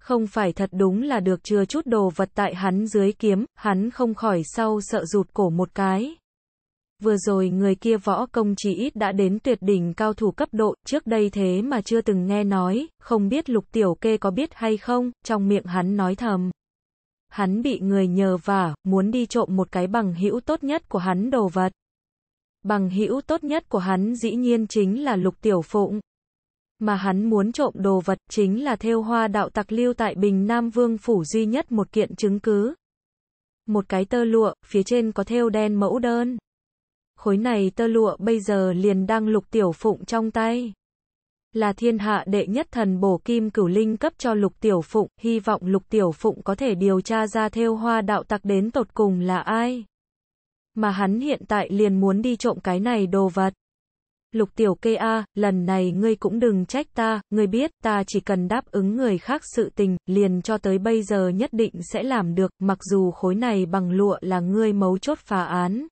Không phải thật đúng là được chưa chút đồ vật tại hắn dưới kiếm, hắn không khỏi sau sợ rụt cổ một cái. Vừa rồi người kia võ công chỉ ít đã đến tuyệt đỉnh cao thủ cấp độ, trước đây thế mà chưa từng nghe nói, không biết lục tiểu kê có biết hay không, trong miệng hắn nói thầm. Hắn bị người nhờ vả, muốn đi trộm một cái bằng hữu tốt nhất của hắn đồ vật. Bằng hữu tốt nhất của hắn dĩ nhiên chính là lục tiểu phụng. Mà hắn muốn trộm đồ vật chính là theo hoa đạo tặc lưu tại Bình Nam Vương Phủ duy nhất một kiện chứng cứ. Một cái tơ lụa, phía trên có theo đen mẫu đơn khối này tơ lụa bây giờ liền đang lục tiểu phụng trong tay. Là thiên hạ đệ nhất thần bổ kim cửu linh cấp cho lục tiểu phụng, hy vọng lục tiểu phụng có thể điều tra ra theo hoa đạo tặc đến tột cùng là ai. Mà hắn hiện tại liền muốn đi trộm cái này đồ vật. Lục tiểu kê a, lần này ngươi cũng đừng trách ta, ngươi biết ta chỉ cần đáp ứng người khác sự tình, liền cho tới bây giờ nhất định sẽ làm được, mặc dù khối này bằng lụa là ngươi mấu chốt phá án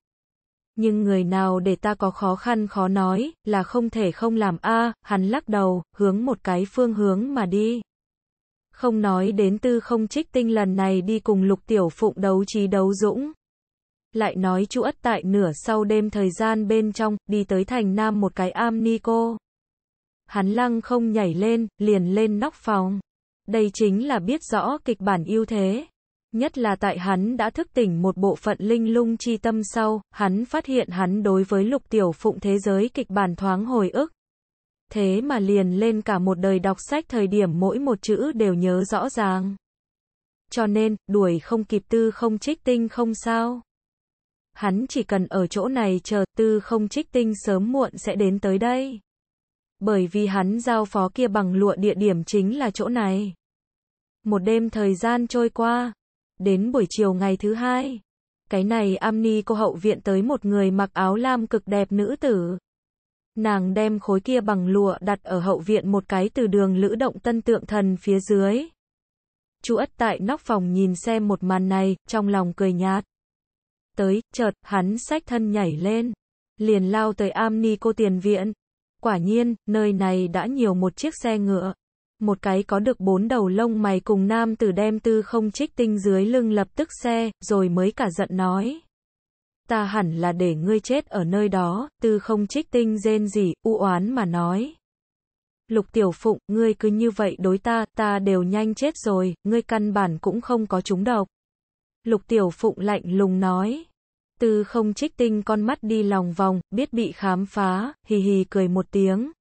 nhưng người nào để ta có khó khăn khó nói, là không thể không làm a hắn lắc đầu, hướng một cái phương hướng mà đi. Không nói đến tư không trích tinh lần này đi cùng lục tiểu phụng đấu trí đấu dũng. Lại nói chú ất tại nửa sau đêm thời gian bên trong, đi tới thành nam một cái am ni cô. Hắn lăng không nhảy lên, liền lên nóc phòng. Đây chính là biết rõ kịch bản yêu thế nhất là tại hắn đã thức tỉnh một bộ phận linh lung chi tâm sau, hắn phát hiện hắn đối với lục tiểu phụng thế giới kịch bản thoáng hồi ức. Thế mà liền lên cả một đời đọc sách thời điểm mỗi một chữ đều nhớ rõ ràng. Cho nên, đuổi không kịp tư không trích tinh không sao. Hắn chỉ cần ở chỗ này chờ tư không trích tinh sớm muộn sẽ đến tới đây. Bởi vì hắn giao phó kia bằng lụa địa điểm chính là chỗ này. Một đêm thời gian trôi qua, Đến buổi chiều ngày thứ hai, cái này Amni cô hậu viện tới một người mặc áo lam cực đẹp nữ tử. Nàng đem khối kia bằng lụa đặt ở hậu viện một cái từ đường lữ động tân tượng thần phía dưới. chú Ất tại nóc phòng nhìn xem một màn này, trong lòng cười nhạt. Tới, chợt, hắn sách thân nhảy lên. Liền lao tới Amni cô tiền viện. Quả nhiên, nơi này đã nhiều một chiếc xe ngựa một cái có được bốn đầu lông mày cùng nam tử đem tư không trích tinh dưới lưng lập tức xe, rồi mới cả giận nói. Ta hẳn là để ngươi chết ở nơi đó, tư không trích tinh rên gì, u oán mà nói. Lục tiểu phụng, ngươi cứ như vậy đối ta, ta đều nhanh chết rồi, ngươi căn bản cũng không có chúng độc. Lục tiểu phụng lạnh lùng nói. Tư không trích tinh con mắt đi lòng vòng, biết bị khám phá, hì hì cười một tiếng,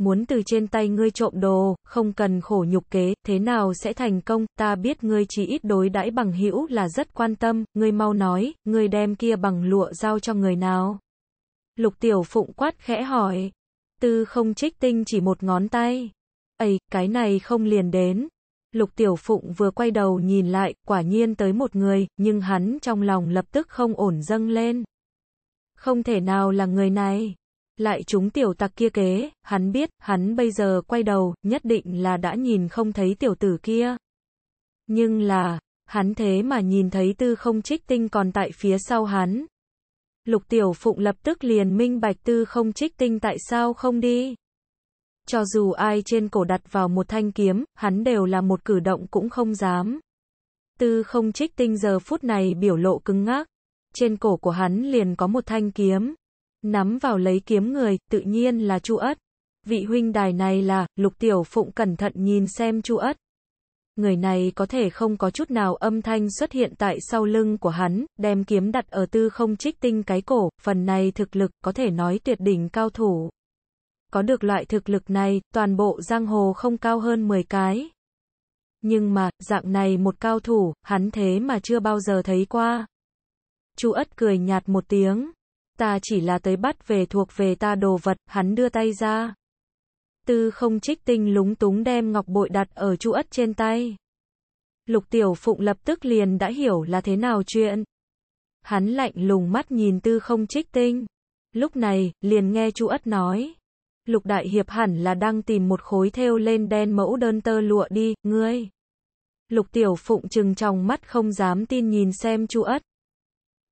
muốn từ trên tay ngươi trộm đồ, không cần khổ nhục kế, thế nào sẽ thành công, ta biết ngươi chỉ ít đối đãi bằng hữu là rất quan tâm, ngươi mau nói, ngươi đem kia bằng lụa giao cho người nào. Lục tiểu phụng quát khẽ hỏi, tư không trích tinh chỉ một ngón tay, ấy, cái này không liền đến. Lục tiểu phụng vừa quay đầu nhìn lại, quả nhiên tới một người, nhưng hắn trong lòng lập tức không ổn dâng lên. Không thể nào là người này lại chúng tiểu tặc kia kế, hắn biết, hắn bây giờ quay đầu, nhất định là đã nhìn không thấy tiểu tử kia. Nhưng là, hắn thế mà nhìn thấy tư không trích tinh còn tại phía sau hắn. Lục tiểu phụng lập tức liền minh bạch tư không trích tinh tại sao không đi. Cho dù ai trên cổ đặt vào một thanh kiếm, hắn đều là một cử động cũng không dám. Tư không trích tinh giờ phút này biểu lộ cứng ngác. Trên cổ của hắn liền có một thanh kiếm, Nắm vào lấy kiếm người, tự nhiên là Chu Ất. Vị huynh đài này là, Lục Tiểu Phụng cẩn thận nhìn xem Chu Ất. Người này có thể không có chút nào âm thanh xuất hiện tại sau lưng của hắn, đem kiếm đặt ở tư không trích tinh cái cổ, phần này thực lực có thể nói tuyệt đỉnh cao thủ. Có được loại thực lực này, toàn bộ giang hồ không cao hơn 10 cái. Nhưng mà, dạng này một cao thủ, hắn thế mà chưa bao giờ thấy qua. Chu Ất cười nhạt một tiếng, ta chỉ là tới bắt về thuộc về ta đồ vật, hắn đưa tay ra. Tư không trích tinh lúng túng đem ngọc bội đặt ở chu ất trên tay. Lục tiểu phụng lập tức liền đã hiểu là thế nào chuyện. Hắn lạnh lùng mắt nhìn tư không trích tinh. Lúc này, liền nghe chu ất nói. Lục đại hiệp hẳn là đang tìm một khối thêu lên đen mẫu đơn tơ lụa đi, ngươi. Lục tiểu phụng trừng trong mắt không dám tin nhìn xem chu ất.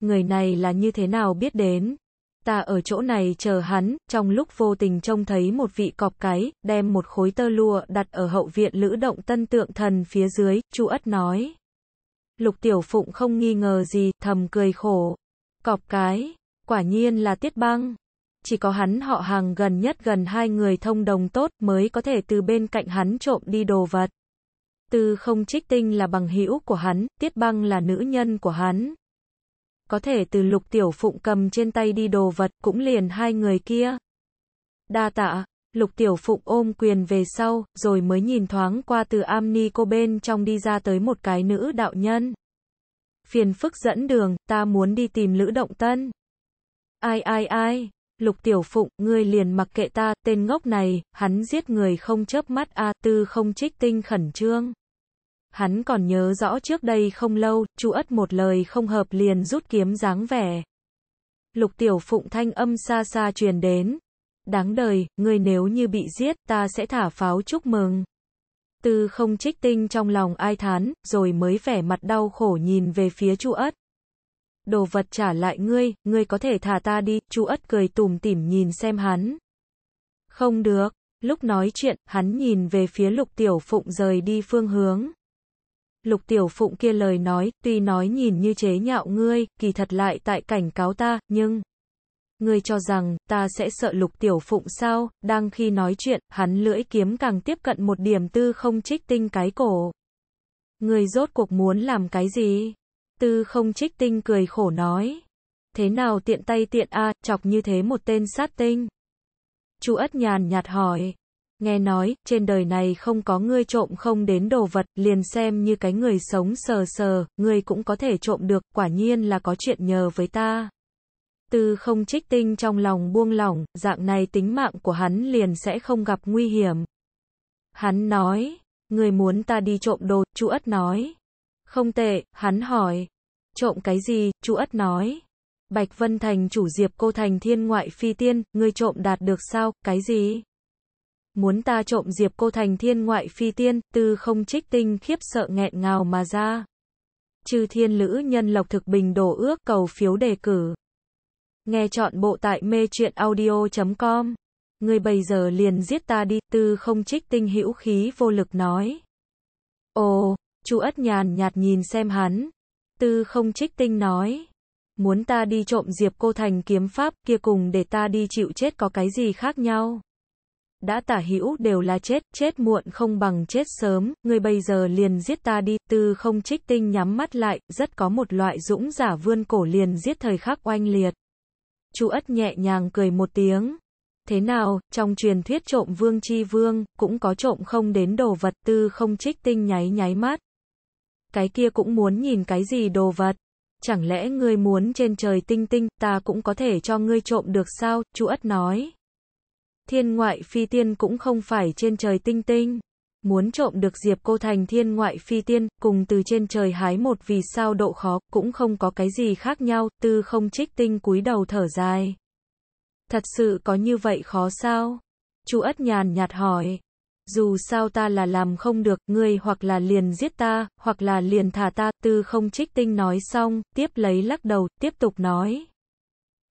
Người này là như thế nào biết đến? Ta ở chỗ này chờ hắn, trong lúc vô tình trông thấy một vị cọp cái, đem một khối tơ lụa đặt ở hậu viện lữ động tân tượng thần phía dưới, chu ất nói. Lục tiểu phụng không nghi ngờ gì, thầm cười khổ. Cọp cái, quả nhiên là tiết băng. Chỉ có hắn họ hàng gần nhất gần hai người thông đồng tốt mới có thể từ bên cạnh hắn trộm đi đồ vật. Tư không trích tinh là bằng hữu của hắn, tiết băng là nữ nhân của hắn có thể từ lục tiểu phụng cầm trên tay đi đồ vật, cũng liền hai người kia. Đa tạ, lục tiểu phụng ôm quyền về sau, rồi mới nhìn thoáng qua từ am ni cô bên trong đi ra tới một cái nữ đạo nhân. Phiền phức dẫn đường, ta muốn đi tìm Lữ Động Tân. Ai ai ai, lục tiểu phụng, ngươi liền mặc kệ ta, tên ngốc này, hắn giết người không chớp mắt a tư không trích tinh khẩn trương. Hắn còn nhớ rõ trước đây không lâu, chu ất một lời không hợp liền rút kiếm dáng vẻ. Lục tiểu phụng thanh âm xa xa truyền đến. Đáng đời, ngươi nếu như bị giết, ta sẽ thả pháo chúc mừng. Tư không trích tinh trong lòng ai thán, rồi mới vẻ mặt đau khổ nhìn về phía chu ất. Đồ vật trả lại ngươi, ngươi có thể thả ta đi, chu ất cười tủm tỉm nhìn xem hắn. Không được, lúc nói chuyện, hắn nhìn về phía lục tiểu phụng rời đi phương hướng lục tiểu phụng kia lời nói, tuy nói nhìn như chế nhạo ngươi, kỳ thật lại tại cảnh cáo ta, nhưng... Ngươi cho rằng, ta sẽ sợ lục tiểu phụng sao, đang khi nói chuyện, hắn lưỡi kiếm càng tiếp cận một điểm tư không trích tinh cái cổ. Ngươi rốt cuộc muốn làm cái gì? Tư không trích tinh cười khổ nói. Thế nào tiện tay tiện a chọc như thế một tên sát tinh? Chu ất nhàn nhạt hỏi, Nghe nói, trên đời này không có ngươi trộm không đến đồ vật, liền xem như cái người sống sờ sờ, ngươi cũng có thể trộm được, quả nhiên là có chuyện nhờ với ta. Tư không trích tinh trong lòng buông lỏng, dạng này tính mạng của hắn liền sẽ không gặp nguy hiểm. Hắn nói, người muốn ta đi trộm đồ, chú ất nói. Không tệ, hắn hỏi. Trộm cái gì, chú ất nói. Bạch Vân Thành chủ diệp cô thành thiên ngoại phi tiên, ngươi trộm đạt được sao, cái gì? muốn ta trộm diệp cô thành thiên ngoại phi tiên, tư không trích tinh khiếp sợ nghẹn ngào mà ra. Chư thiên lữ nhân lộc thực bình đổ ước cầu phiếu đề cử. Nghe chọn bộ tại mê truyện audio.com. người bây giờ liền giết ta đi, tư không trích tinh hữu khí vô lực nói. Ồ, chu ất nhàn nhạt nhìn xem hắn. Tư không trích tinh nói muốn ta đi trộm Diệp Cô Thành kiếm pháp kia cùng để ta đi chịu chết có cái gì khác nhau đã tả hữu đều là chết, chết muộn không bằng chết sớm, người bây giờ liền giết ta đi, tư không trích tinh nhắm mắt lại, rất có một loại dũng giả vươn cổ liền giết thời khắc oanh liệt. Chu ất nhẹ nhàng cười một tiếng. Thế nào, trong truyền thuyết trộm vương chi vương, cũng có trộm không đến đồ vật tư không trích tinh nháy nháy mắt. Cái kia cũng muốn nhìn cái gì đồ vật. Chẳng lẽ ngươi muốn trên trời tinh tinh, ta cũng có thể cho ngươi trộm được sao, chú ất nói. Thiên ngoại phi tiên cũng không phải trên trời tinh tinh. Muốn trộm được Diệp Cô Thành thiên ngoại phi tiên, cùng từ trên trời hái một vì sao độ khó, cũng không có cái gì khác nhau, tư không trích tinh cúi đầu thở dài. Thật sự có như vậy khó sao? Chú ất nhàn nhạt hỏi. Dù sao ta là làm không được, ngươi hoặc là liền giết ta, hoặc là liền thả ta, tư không trích tinh nói xong, tiếp lấy lắc đầu, tiếp tục nói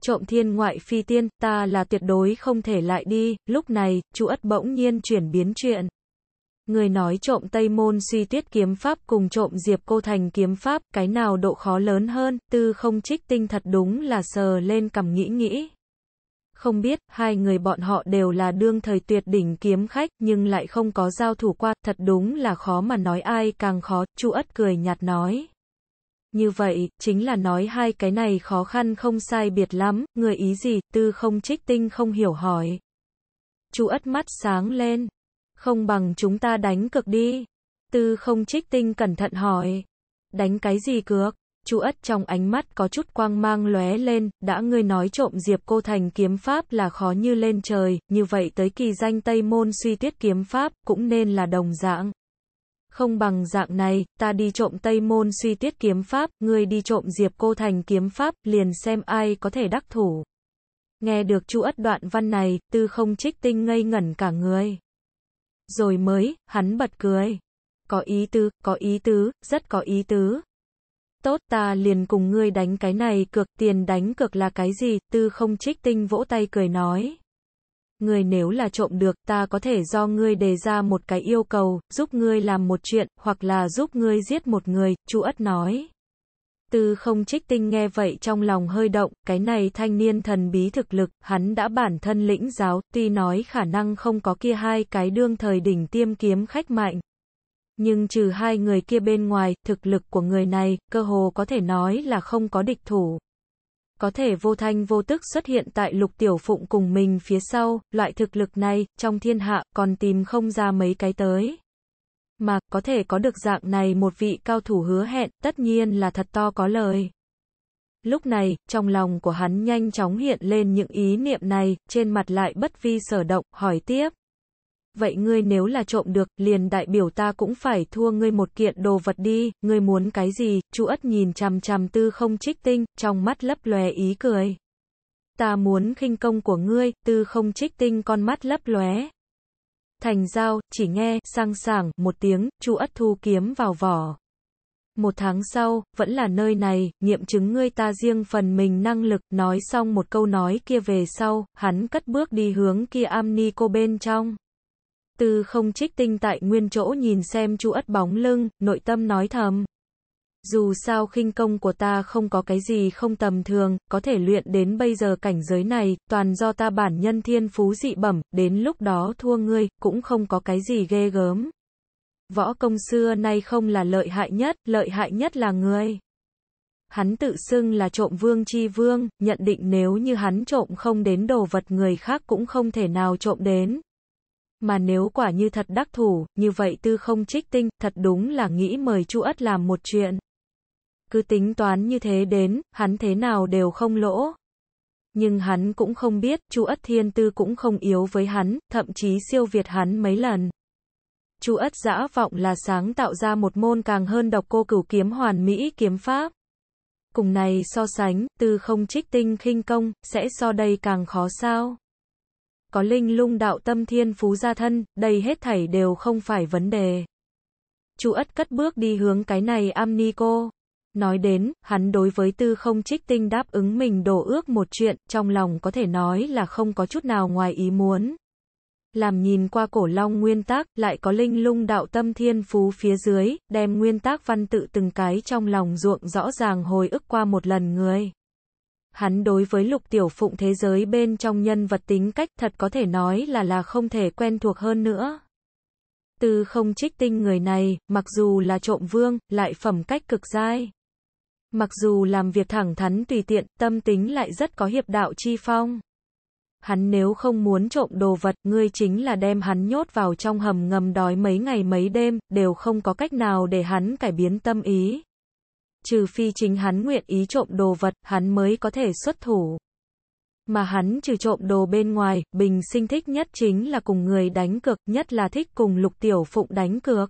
trộm thiên ngoại phi tiên, ta là tuyệt đối không thể lại đi, lúc này, chú ất bỗng nhiên chuyển biến chuyện. Người nói trộm Tây Môn suy tuyết kiếm pháp cùng trộm Diệp Cô Thành kiếm pháp, cái nào độ khó lớn hơn, tư không trích tinh thật đúng là sờ lên cầm nghĩ nghĩ. Không biết, hai người bọn họ đều là đương thời tuyệt đỉnh kiếm khách, nhưng lại không có giao thủ qua, thật đúng là khó mà nói ai càng khó, chu ất cười nhạt nói như vậy, chính là nói hai cái này khó khăn không sai biệt lắm, người ý gì, tư không trích tinh không hiểu hỏi. Chú ất mắt sáng lên, không bằng chúng ta đánh cực đi. Tư không trích tinh cẩn thận hỏi, đánh cái gì cược? Chú ất trong ánh mắt có chút quang mang lóe lên, đã ngươi nói trộm diệp cô thành kiếm pháp là khó như lên trời, như vậy tới kỳ danh Tây Môn suy tuyết kiếm pháp, cũng nên là đồng dạng không bằng dạng này, ta đi trộm Tây Môn suy tiết kiếm pháp, ngươi đi trộm Diệp Cô Thành kiếm pháp, liền xem ai có thể đắc thủ. Nghe được chu ất đoạn văn này, tư không trích tinh ngây ngẩn cả người. Rồi mới, hắn bật cười. Có ý tứ, có ý tứ, rất có ý tứ. Tốt ta liền cùng ngươi đánh cái này cược tiền đánh cược là cái gì, tư không trích tinh vỗ tay cười nói. Người nếu là trộm được, ta có thể do ngươi đề ra một cái yêu cầu, giúp ngươi làm một chuyện, hoặc là giúp ngươi giết một người, chú ất nói. Tư không trích tinh nghe vậy trong lòng hơi động, cái này thanh niên thần bí thực lực, hắn đã bản thân lĩnh giáo, tuy nói khả năng không có kia hai cái đương thời đỉnh tiêm kiếm khách mạnh. Nhưng trừ hai người kia bên ngoài, thực lực của người này, cơ hồ có thể nói là không có địch thủ có thể vô thanh vô tức xuất hiện tại lục tiểu phụng cùng mình phía sau, loại thực lực này, trong thiên hạ, còn tìm không ra mấy cái tới. Mà, có thể có được dạng này một vị cao thủ hứa hẹn, tất nhiên là thật to có lời. Lúc này, trong lòng của hắn nhanh chóng hiện lên những ý niệm này, trên mặt lại bất vi sở động, hỏi tiếp vậy ngươi nếu là trộm được, liền đại biểu ta cũng phải thua ngươi một kiện đồ vật đi, ngươi muốn cái gì, chú ất nhìn chằm chằm tư không trích tinh, trong mắt lấp lòe ý cười. Ta muốn khinh công của ngươi, tư không trích tinh con mắt lấp lóe. Thành giao, chỉ nghe, sang sảng, một tiếng, chu ất thu kiếm vào vỏ. Một tháng sau, vẫn là nơi này, nghiệm chứng ngươi ta riêng phần mình năng lực, nói xong một câu nói kia về sau, hắn cất bước đi hướng kia am ni cô bên trong. Tư không trích tinh tại nguyên chỗ nhìn xem chu ất bóng lưng, nội tâm nói thầm. Dù sao khinh công của ta không có cái gì không tầm thường, có thể luyện đến bây giờ cảnh giới này, toàn do ta bản nhân thiên phú dị bẩm, đến lúc đó thua ngươi, cũng không có cái gì ghê gớm. Võ công xưa nay không là lợi hại nhất, lợi hại nhất là ngươi. Hắn tự xưng là trộm vương chi vương, nhận định nếu như hắn trộm không đến đồ vật người khác cũng không thể nào trộm đến, mà nếu quả như thật đắc thủ, như vậy tư không trích tinh, thật đúng là nghĩ mời Chu Ất làm một chuyện. Cứ tính toán như thế đến, hắn thế nào đều không lỗ. Nhưng hắn cũng không biết, Chu Ất Thiên Tư cũng không yếu với hắn, thậm chí siêu việt hắn mấy lần. Chu Ất Giã Vọng là sáng tạo ra một môn càng hơn độc cô cửu kiếm hoàn mỹ kiếm pháp. Cùng này so sánh, tư không trích tinh khinh công, sẽ so đây càng khó sao có linh lung đạo tâm thiên phú gia thân, đầy hết thảy đều không phải vấn đề. Chu Ất cất bước đi hướng cái này am ni cô Nói đến, hắn đối với tư không trích tinh đáp ứng mình đổ ước một chuyện, trong lòng có thể nói là không có chút nào ngoài ý muốn. Làm nhìn qua cổ long nguyên tác, lại có linh lung đạo tâm thiên phú phía dưới, đem nguyên tác văn tự từng cái trong lòng ruộng rõ ràng hồi ức qua một lần người hắn đối với lục tiểu phụng thế giới bên trong nhân vật tính cách thật có thể nói là là không thể quen thuộc hơn nữa. Từ không trích tinh người này, mặc dù là trộm vương, lại phẩm cách cực dai. Mặc dù làm việc thẳng thắn tùy tiện, tâm tính lại rất có hiệp đạo chi phong. Hắn nếu không muốn trộm đồ vật, ngươi chính là đem hắn nhốt vào trong hầm ngầm đói mấy ngày mấy đêm, đều không có cách nào để hắn cải biến tâm ý trừ phi chính hắn nguyện ý trộm đồ vật, hắn mới có thể xuất thủ. Mà hắn trừ trộm đồ bên ngoài, bình sinh thích nhất chính là cùng người đánh cược, nhất là thích cùng lục tiểu phụng đánh cược.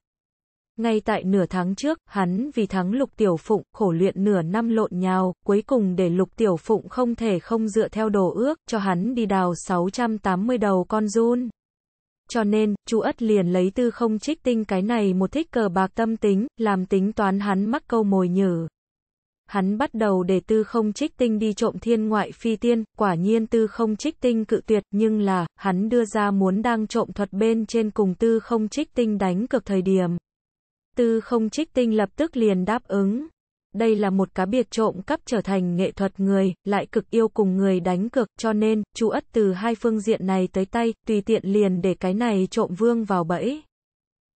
Ngay tại nửa tháng trước, hắn vì thắng lục tiểu phụng, khổ luyện nửa năm lộn nhào, cuối cùng để lục tiểu phụng không thể không dựa theo đồ ước, cho hắn đi đào 680 đầu con run. Cho nên, chu Ất liền lấy tư không trích tinh cái này một thích cờ bạc tâm tính, làm tính toán hắn mắc câu mồi nhử. Hắn bắt đầu để tư không trích tinh đi trộm thiên ngoại phi tiên, quả nhiên tư không trích tinh cự tuyệt, nhưng là, hắn đưa ra muốn đang trộm thuật bên trên cùng tư không trích tinh đánh cực thời điểm. Tư không trích tinh lập tức liền đáp ứng đây là một cá biệt trộm cắp trở thành nghệ thuật người, lại cực yêu cùng người đánh cược cho nên, chú ất từ hai phương diện này tới tay, tùy tiện liền để cái này trộm vương vào bẫy.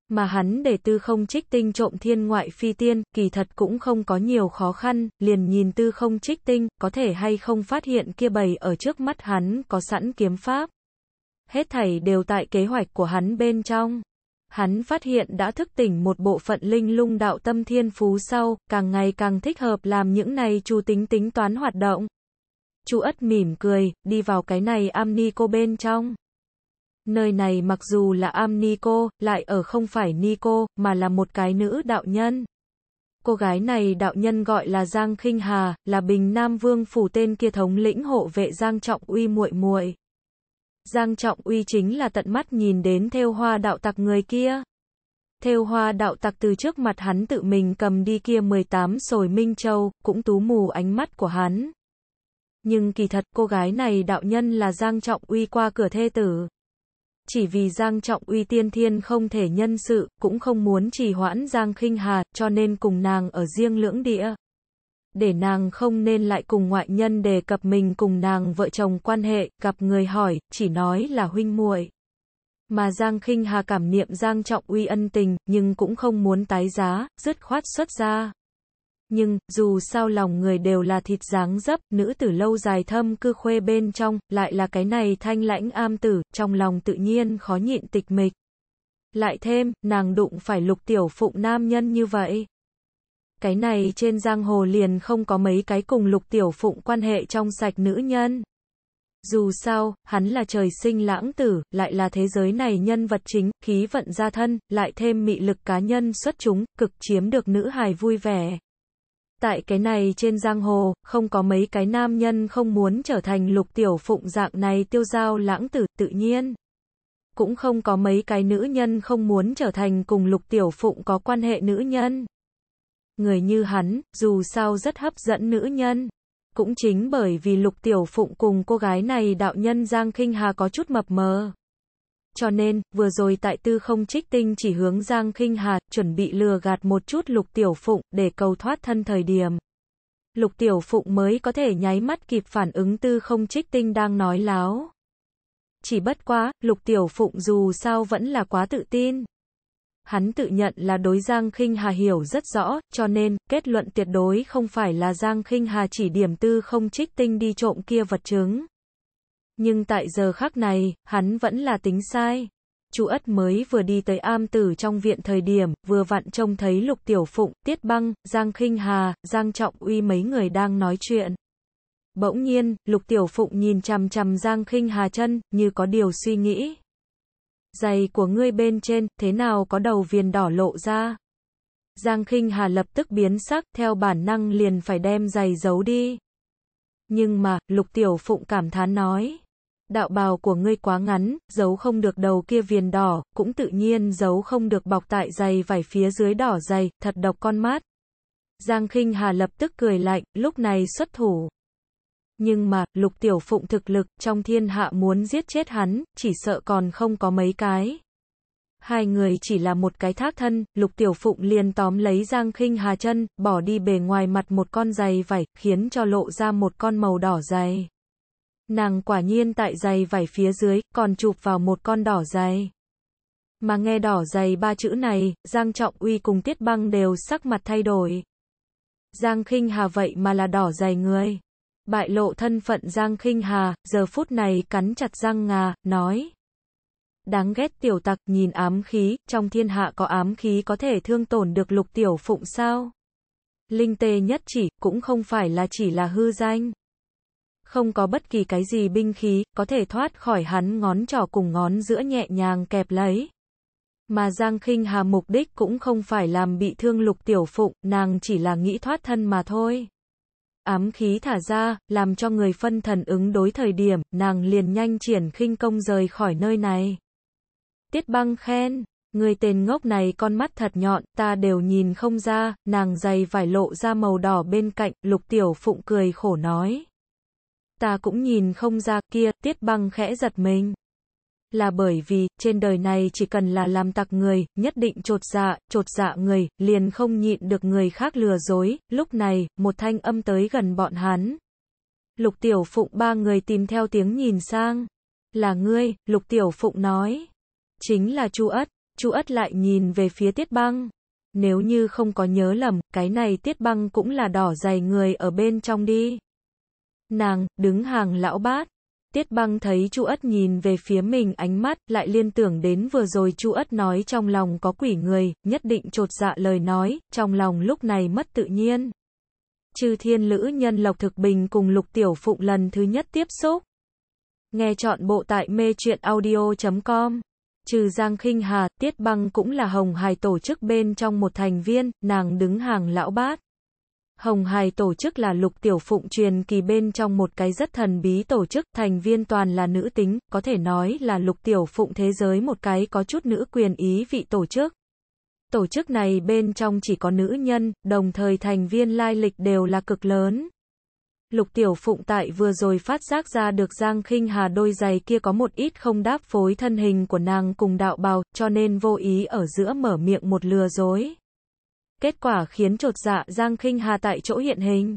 Mà hắn để tư không trích tinh trộm thiên ngoại phi tiên, kỳ thật cũng không có nhiều khó khăn, liền nhìn tư không trích tinh, có thể hay không phát hiện kia bầy ở trước mắt hắn có sẵn kiếm pháp. Hết thảy đều tại kế hoạch của hắn bên trong hắn phát hiện đã thức tỉnh một bộ phận linh lung đạo tâm thiên phú sau, càng ngày càng thích hợp làm những này chu tính tính toán hoạt động. Chu ất mỉm cười, đi vào cái này Amnico bên trong. Nơi này mặc dù là Amnico, lại ở không phải Nico, mà là một cái nữ đạo nhân. Cô gái này đạo nhân gọi là Giang Khinh Hà, là Bình Nam Vương phủ tên kia thống lĩnh hộ vệ Giang Trọng Uy muội muội. Giang Trọng Uy chính là tận mắt nhìn đến theo hoa đạo tặc người kia. Theo hoa đạo tặc từ trước mặt hắn tự mình cầm đi kia 18 sồi minh châu, cũng tú mù ánh mắt của hắn. Nhưng kỳ thật cô gái này đạo nhân là Giang Trọng Uy qua cửa thê tử. Chỉ vì Giang Trọng Uy tiên thiên không thể nhân sự, cũng không muốn trì hoãn Giang khinh Hà, cho nên cùng nàng ở riêng lưỡng địa để nàng không nên lại cùng ngoại nhân đề cập mình cùng nàng vợ chồng quan hệ, gặp người hỏi, chỉ nói là huynh muội. Mà Giang Khinh Hà cảm niệm Giang Trọng Uy ân tình, nhưng cũng không muốn tái giá, dứt khoát xuất ra. Nhưng, dù sao lòng người đều là thịt dáng dấp, nữ tử lâu dài thâm cư khuê bên trong, lại là cái này thanh lãnh am tử, trong lòng tự nhiên khó nhịn tịch mịch. Lại thêm, nàng đụng phải lục tiểu phụng nam nhân như vậy cái này trên giang hồ liền không có mấy cái cùng lục tiểu phụng quan hệ trong sạch nữ nhân. Dù sao, hắn là trời sinh lãng tử, lại là thế giới này nhân vật chính, khí vận gia thân, lại thêm mị lực cá nhân xuất chúng, cực chiếm được nữ hài vui vẻ. Tại cái này trên giang hồ, không có mấy cái nam nhân không muốn trở thành lục tiểu phụng dạng này tiêu giao lãng tử, tự nhiên. Cũng không có mấy cái nữ nhân không muốn trở thành cùng lục tiểu phụng có quan hệ nữ nhân người như hắn, dù sao rất hấp dẫn nữ nhân. Cũng chính bởi vì Lục Tiểu Phụng cùng cô gái này đạo nhân Giang Kinh Hà có chút mập mờ. Cho nên, vừa rồi tại tư không trích tinh chỉ hướng Giang Kinh Hà, chuẩn bị lừa gạt một chút Lục Tiểu Phụng, để cầu thoát thân thời điểm. Lục Tiểu Phụng mới có thể nháy mắt kịp phản ứng tư không trích tinh đang nói láo. Chỉ bất quá, Lục Tiểu Phụng dù sao vẫn là quá tự tin. Hắn tự nhận là đối Giang Khinh Hà hiểu rất rõ, cho nên kết luận tuyệt đối không phải là Giang Khinh Hà chỉ điểm tư không trích tinh đi trộm kia vật chứng. Nhưng tại giờ khác này, hắn vẫn là tính sai. Chu Ất mới vừa đi tới am tử trong viện thời điểm, vừa vặn trông thấy Lục Tiểu Phụng, Tiết Băng, Giang Khinh Hà, Giang Trọng Uy mấy người đang nói chuyện. Bỗng nhiên, Lục Tiểu Phụng nhìn chằm chằm Giang Khinh Hà chân, như có điều suy nghĩ. Giày của ngươi bên trên, thế nào có đầu viền đỏ lộ ra? Giang khinh Hà lập tức biến sắc, theo bản năng liền phải đem giày giấu đi. Nhưng mà, Lục Tiểu Phụng cảm thán nói. Đạo bào của ngươi quá ngắn, giấu không được đầu kia viền đỏ, cũng tự nhiên giấu không được bọc tại giày vải phía dưới đỏ giày, thật độc con mát. Giang khinh Hà lập tức cười lạnh, lúc này xuất thủ nhưng mà, lục tiểu phụng thực lực, trong thiên hạ muốn giết chết hắn, chỉ sợ còn không có mấy cái. Hai người chỉ là một cái thác thân, lục tiểu phụng liền tóm lấy giang khinh hà chân, bỏ đi bề ngoài mặt một con giày vải, khiến cho lộ ra một con màu đỏ dày. Nàng quả nhiên tại giày vải phía dưới, còn chụp vào một con đỏ dày. Mà nghe đỏ dày ba chữ này, Giang Trọng Uy cùng Tiết Băng đều sắc mặt thay đổi. Giang khinh hà vậy mà là đỏ dày người. Bại lộ thân phận Giang Khinh Hà, giờ phút này cắn chặt răng ngà, nói. Đáng ghét tiểu tặc nhìn ám khí, trong thiên hạ có ám khí có thể thương tổn được lục tiểu phụng sao? Linh tê nhất chỉ, cũng không phải là chỉ là hư danh. Không có bất kỳ cái gì binh khí, có thể thoát khỏi hắn ngón trỏ cùng ngón giữa nhẹ nhàng kẹp lấy. Mà Giang khinh Hà mục đích cũng không phải làm bị thương lục tiểu phụng, nàng chỉ là nghĩ thoát thân mà thôi. Ám khí thả ra, làm cho người phân thần ứng đối thời điểm, nàng liền nhanh triển khinh công rời khỏi nơi này. Tiết băng khen, người tên ngốc này con mắt thật nhọn, ta đều nhìn không ra, nàng dày vải lộ ra màu đỏ bên cạnh, lục tiểu phụng cười khổ nói. Ta cũng nhìn không ra kia, tiết băng khẽ giật mình là bởi vì, trên đời này chỉ cần là làm tặc người, nhất định chột dạ, chột dạ người, liền không nhịn được người khác lừa dối, lúc này, một thanh âm tới gần bọn hắn. Lục tiểu phụng ba người tìm theo tiếng nhìn sang. Là ngươi, lục tiểu phụng nói. Chính là chu ất, chu ất lại nhìn về phía tiết băng. Nếu như không có nhớ lầm, cái này tiết băng cũng là đỏ dày người ở bên trong đi. Nàng, đứng hàng lão bát. Tiết băng thấy Chu Ất nhìn về phía mình ánh mắt, lại liên tưởng đến vừa rồi Chu Ất nói trong lòng có quỷ người, nhất định trột dạ lời nói, trong lòng lúc này mất tự nhiên. Chư thiên lữ nhân Lộc Thực Bình cùng Lục Tiểu Phụng lần thứ nhất tiếp xúc. Nghe chọn bộ tại mê chuyện audio.com. Trừ Giang Kinh Hà, Tiết Băng cũng là Hồng Hài tổ chức bên trong một thành viên, nàng đứng hàng lão bát. Hồng Hải tổ chức là lục tiểu phụng truyền kỳ bên trong một cái rất thần bí tổ chức, thành viên toàn là nữ tính, có thể nói là lục tiểu phụng thế giới một cái có chút nữ quyền ý vị tổ chức. Tổ chức này bên trong chỉ có nữ nhân, đồng thời thành viên lai lịch đều là cực lớn. Lục Tiểu Phụng tại vừa rồi phát giác ra được Giang Khinh Hà đôi giày kia có một ít không đáp phối thân hình của nàng cùng đạo bào, cho nên vô ý ở giữa mở miệng một lừa dối. Kết quả khiến trột dạ Giang Kinh Hà tại chỗ hiện hình.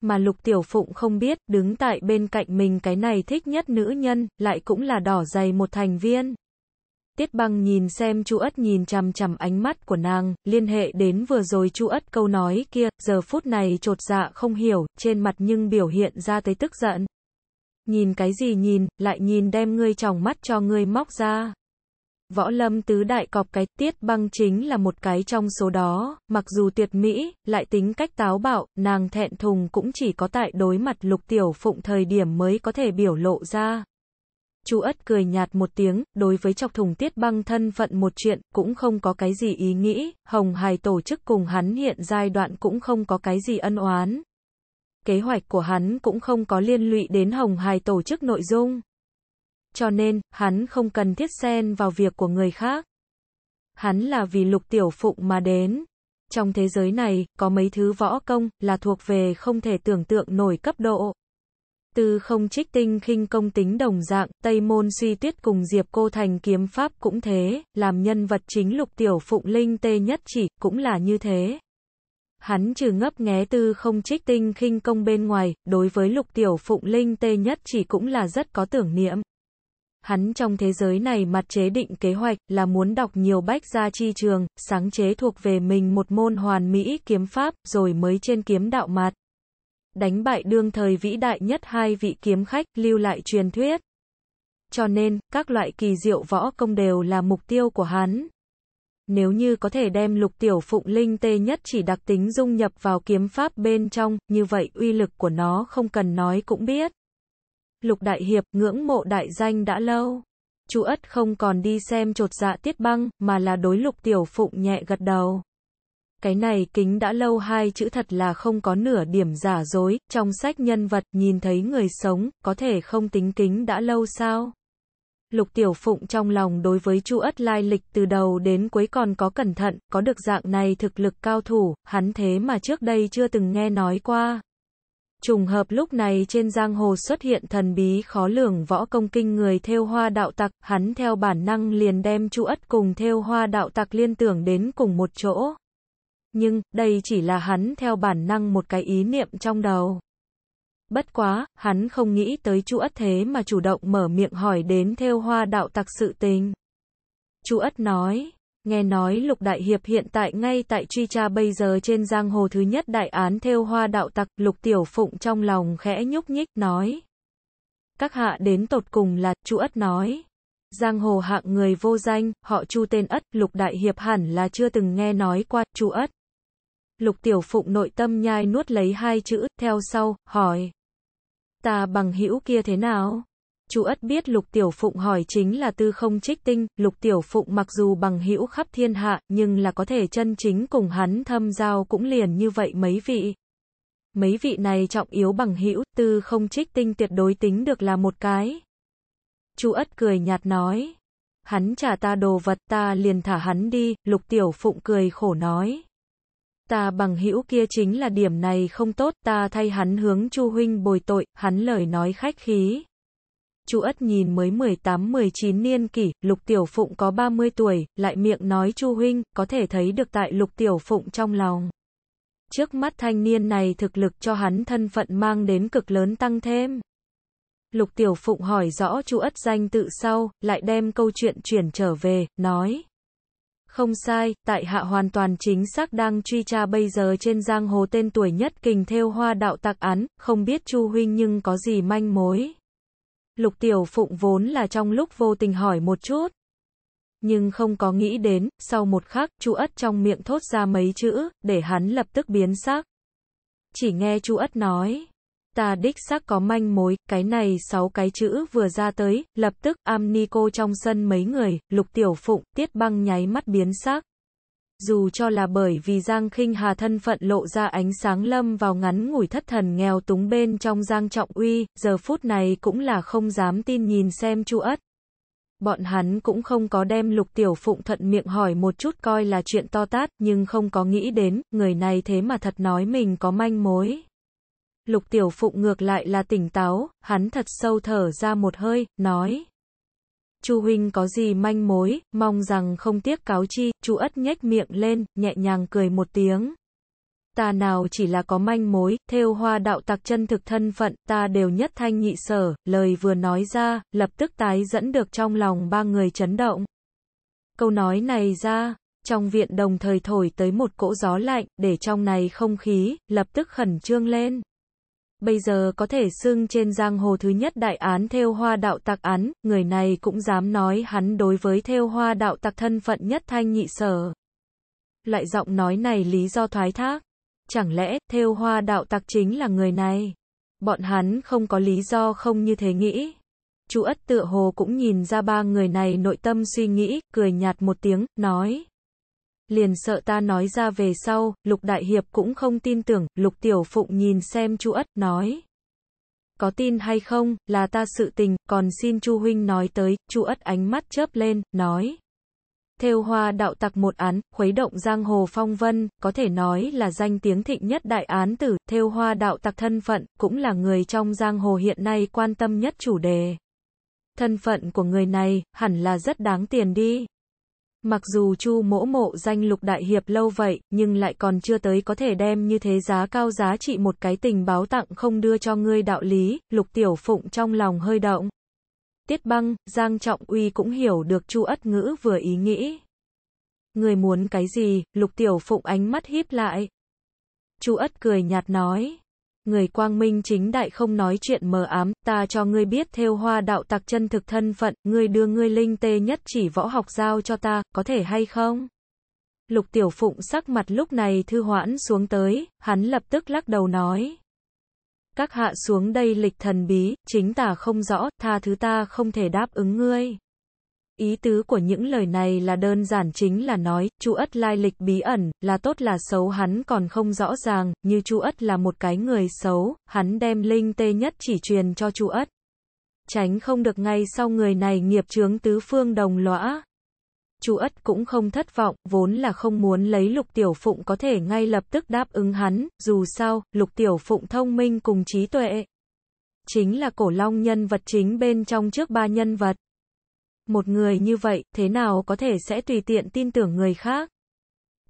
Mà Lục Tiểu Phụng không biết, đứng tại bên cạnh mình cái này thích nhất nữ nhân, lại cũng là đỏ dày một thành viên. Tiết băng nhìn xem chu ất nhìn chằm chằm ánh mắt của nàng, liên hệ đến vừa rồi chu ất câu nói kia, giờ phút này trột dạ không hiểu, trên mặt nhưng biểu hiện ra tới tức giận. Nhìn cái gì nhìn, lại nhìn đem ngươi tròng mắt cho ngươi móc ra. Võ Lâm tứ đại cọp cái tiết băng chính là một cái trong số đó, mặc dù tuyệt mỹ, lại tính cách táo bạo, nàng thẹn thùng cũng chỉ có tại đối mặt lục tiểu phụng thời điểm mới có thể biểu lộ ra. Chu ất cười nhạt một tiếng, đối với chọc thùng tiết băng thân phận một chuyện, cũng không có cái gì ý nghĩ, hồng hài tổ chức cùng hắn hiện giai đoạn cũng không có cái gì ân oán. Kế hoạch của hắn cũng không có liên lụy đến hồng hài tổ chức nội dung, cho nên, hắn không cần thiết xen vào việc của người khác. Hắn là vì lục tiểu phụng mà đến. Trong thế giới này, có mấy thứ võ công, là thuộc về không thể tưởng tượng nổi cấp độ. Từ không trích tinh khinh công tính đồng dạng, Tây Môn suy tuyết cùng Diệp Cô Thành kiếm pháp cũng thế, làm nhân vật chính lục tiểu phụng linh tê nhất chỉ, cũng là như thế. Hắn trừ ngấp nghé tư không trích tinh khinh công bên ngoài, đối với lục tiểu phụng linh tê nhất chỉ cũng là rất có tưởng niệm. Hắn trong thế giới này mặt chế định kế hoạch là muốn đọc nhiều bách gia chi trường, sáng chế thuộc về mình một môn hoàn mỹ kiếm pháp, rồi mới trên kiếm đạo mặt. Đánh bại đương thời vĩ đại nhất hai vị kiếm khách lưu lại truyền thuyết. Cho nên, các loại kỳ diệu võ công đều là mục tiêu của hắn. Nếu như có thể đem lục tiểu phụng linh tê nhất chỉ đặc tính dung nhập vào kiếm pháp bên trong, như vậy uy lực của nó không cần nói cũng biết. Lục Đại Hiệp, ngưỡng mộ đại danh đã lâu. Chú Ất không còn đi xem trột dạ tiết băng, mà là đối lục tiểu phụng nhẹ gật đầu. Cái này kính đã lâu hai chữ thật là không có nửa điểm giả dối, trong sách nhân vật nhìn thấy người sống, có thể không tính kính đã lâu sao? Lục Tiểu Phụng trong lòng đối với Chu Ất lai lịch từ đầu đến cuối còn có cẩn thận, có được dạng này thực lực cao thủ, hắn thế mà trước đây chưa từng nghe nói qua. Trùng hợp lúc này trên giang hồ xuất hiện thần bí khó lường võ công kinh người theo hoa đạo tặc, hắn theo bản năng liền đem chu ất cùng theo hoa đạo tặc liên tưởng đến cùng một chỗ. Nhưng, đây chỉ là hắn theo bản năng một cái ý niệm trong đầu. Bất quá, hắn không nghĩ tới chu ất thế mà chủ động mở miệng hỏi đến theo hoa đạo tặc sự tình. chu ất nói, Nghe nói Lục Đại Hiệp hiện tại ngay tại truy tra bây giờ trên giang hồ thứ nhất đại án theo hoa đạo tặc, Lục Tiểu Phụng trong lòng khẽ nhúc nhích, nói. Các hạ đến tột cùng là, chú Ất nói. Giang hồ hạng người vô danh, họ chu tên Ất, Lục Đại Hiệp hẳn là chưa từng nghe nói qua, chú Ất. Lục Tiểu Phụng nội tâm nhai nuốt lấy hai chữ, theo sau, hỏi. Ta bằng hữu kia thế nào? Chu Ất biết Lục Tiểu Phụng hỏi chính là tư không trích tinh, Lục Tiểu Phụng mặc dù bằng hữu khắp thiên hạ, nhưng là có thể chân chính cùng hắn thâm giao cũng liền như vậy mấy vị. Mấy vị này trọng yếu bằng hữu, tư không trích tinh tuyệt đối tính được là một cái. Chu Ất cười nhạt nói, hắn trả ta đồ vật ta liền thả hắn đi, Lục Tiểu Phụng cười khổ nói. Ta bằng hữu kia chính là điểm này không tốt, ta thay hắn hướng Chu huynh bồi tội, hắn lời nói khách khí. Chu Ất nhìn mới 18-19 niên kỷ, Lục Tiểu Phụng có 30 tuổi, lại miệng nói Chu Huynh, có thể thấy được tại Lục Tiểu Phụng trong lòng. Trước mắt thanh niên này thực lực cho hắn thân phận mang đến cực lớn tăng thêm. Lục Tiểu Phụng hỏi rõ Chu Ất danh tự sau, lại đem câu chuyện chuyển trở về, nói. Không sai, tại hạ hoàn toàn chính xác đang truy tra bây giờ trên giang hồ tên tuổi nhất kình theo hoa đạo tạc án, không biết Chu Huynh nhưng có gì manh mối. Lục Tiểu Phụng vốn là trong lúc vô tình hỏi một chút. Nhưng không có nghĩ đến, sau một khắc, chú Ất trong miệng thốt ra mấy chữ, để hắn lập tức biến sắc. Chỉ nghe chú Ất nói, ta đích xác có manh mối, cái này sáu cái chữ vừa ra tới, lập tức, am ni cô trong sân mấy người, Lục Tiểu Phụng, Tiết Băng nháy mắt biến sắc. Dù cho là bởi vì Giang Khinh Hà thân phận lộ ra ánh sáng lâm vào ngắn ngủi thất thần nghèo túng bên trong Giang Trọng Uy, giờ phút này cũng là không dám tin nhìn xem Chu Ất. Bọn hắn cũng không có đem Lục Tiểu Phụng thuận miệng hỏi một chút coi là chuyện to tát, nhưng không có nghĩ đến, người này thế mà thật nói mình có manh mối. Lục Tiểu Phụng ngược lại là tỉnh táo, hắn thật sâu thở ra một hơi, nói. Chu huynh có gì manh mối, mong rằng không tiếc cáo chi, Chu ất nhếch miệng lên, nhẹ nhàng cười một tiếng. Ta nào chỉ là có manh mối, theo hoa đạo tặc chân thực thân phận, ta đều nhất thanh nhị sở, lời vừa nói ra, lập tức tái dẫn được trong lòng ba người chấn động. Câu nói này ra, trong viện đồng thời thổi tới một cỗ gió lạnh, để trong này không khí, lập tức khẩn trương lên bây giờ có thể xưng trên giang hồ thứ nhất đại án theo hoa đạo tặc án, người này cũng dám nói hắn đối với theo hoa đạo tặc thân phận nhất thanh nhị sở. lại giọng nói này lý do thoái thác. Chẳng lẽ, theo hoa đạo tặc chính là người này? Bọn hắn không có lý do không như thế nghĩ. Chú ất tựa hồ cũng nhìn ra ba người này nội tâm suy nghĩ, cười nhạt một tiếng, nói liền sợ ta nói ra về sau, Lục Đại Hiệp cũng không tin tưởng, Lục Tiểu Phụng nhìn xem Chu Ất, nói. Có tin hay không, là ta sự tình, còn xin Chu Huynh nói tới, Chu Ất ánh mắt chớp lên, nói. Theo hoa đạo tặc một án, khuấy động giang hồ phong vân, có thể nói là danh tiếng thịnh nhất đại án tử, theo hoa đạo tặc thân phận, cũng là người trong giang hồ hiện nay quan tâm nhất chủ đề. Thân phận của người này, hẳn là rất đáng tiền đi. Mặc dù Chu mỗ mộ danh lục đại hiệp lâu vậy, nhưng lại còn chưa tới có thể đem như thế giá cao giá trị một cái tình báo tặng không đưa cho ngươi đạo lý, lục tiểu phụng trong lòng hơi động. Tiết băng, Giang Trọng Uy cũng hiểu được Chu ất ngữ vừa ý nghĩ. Người muốn cái gì, lục tiểu phụng ánh mắt híp lại. Chu ất cười nhạt nói người quang minh chính đại không nói chuyện mờ ám, ta cho ngươi biết theo hoa đạo tặc chân thực thân phận, ngươi đưa ngươi linh tê nhất chỉ võ học giao cho ta, có thể hay không? Lục tiểu phụng sắc mặt lúc này thư hoãn xuống tới, hắn lập tức lắc đầu nói. Các hạ xuống đây lịch thần bí, chính tả không rõ, tha thứ ta không thể đáp ứng ngươi. Ý tứ của những lời này là đơn giản chính là nói, Chu Ất lai lịch bí ẩn, là tốt là xấu hắn còn không rõ ràng, như Chu Ất là một cái người xấu, hắn đem linh tê nhất chỉ truyền cho Chu Ất. Tránh không được ngay sau người này nghiệp chướng tứ phương đồng lõa. Chu Ất cũng không thất vọng, vốn là không muốn lấy Lục Tiểu Phụng có thể ngay lập tức đáp ứng hắn, dù sao, Lục Tiểu Phụng thông minh cùng trí tuệ. Chính là cổ long nhân vật chính bên trong trước ba nhân vật. Một người như vậy, thế nào có thể sẽ tùy tiện tin tưởng người khác?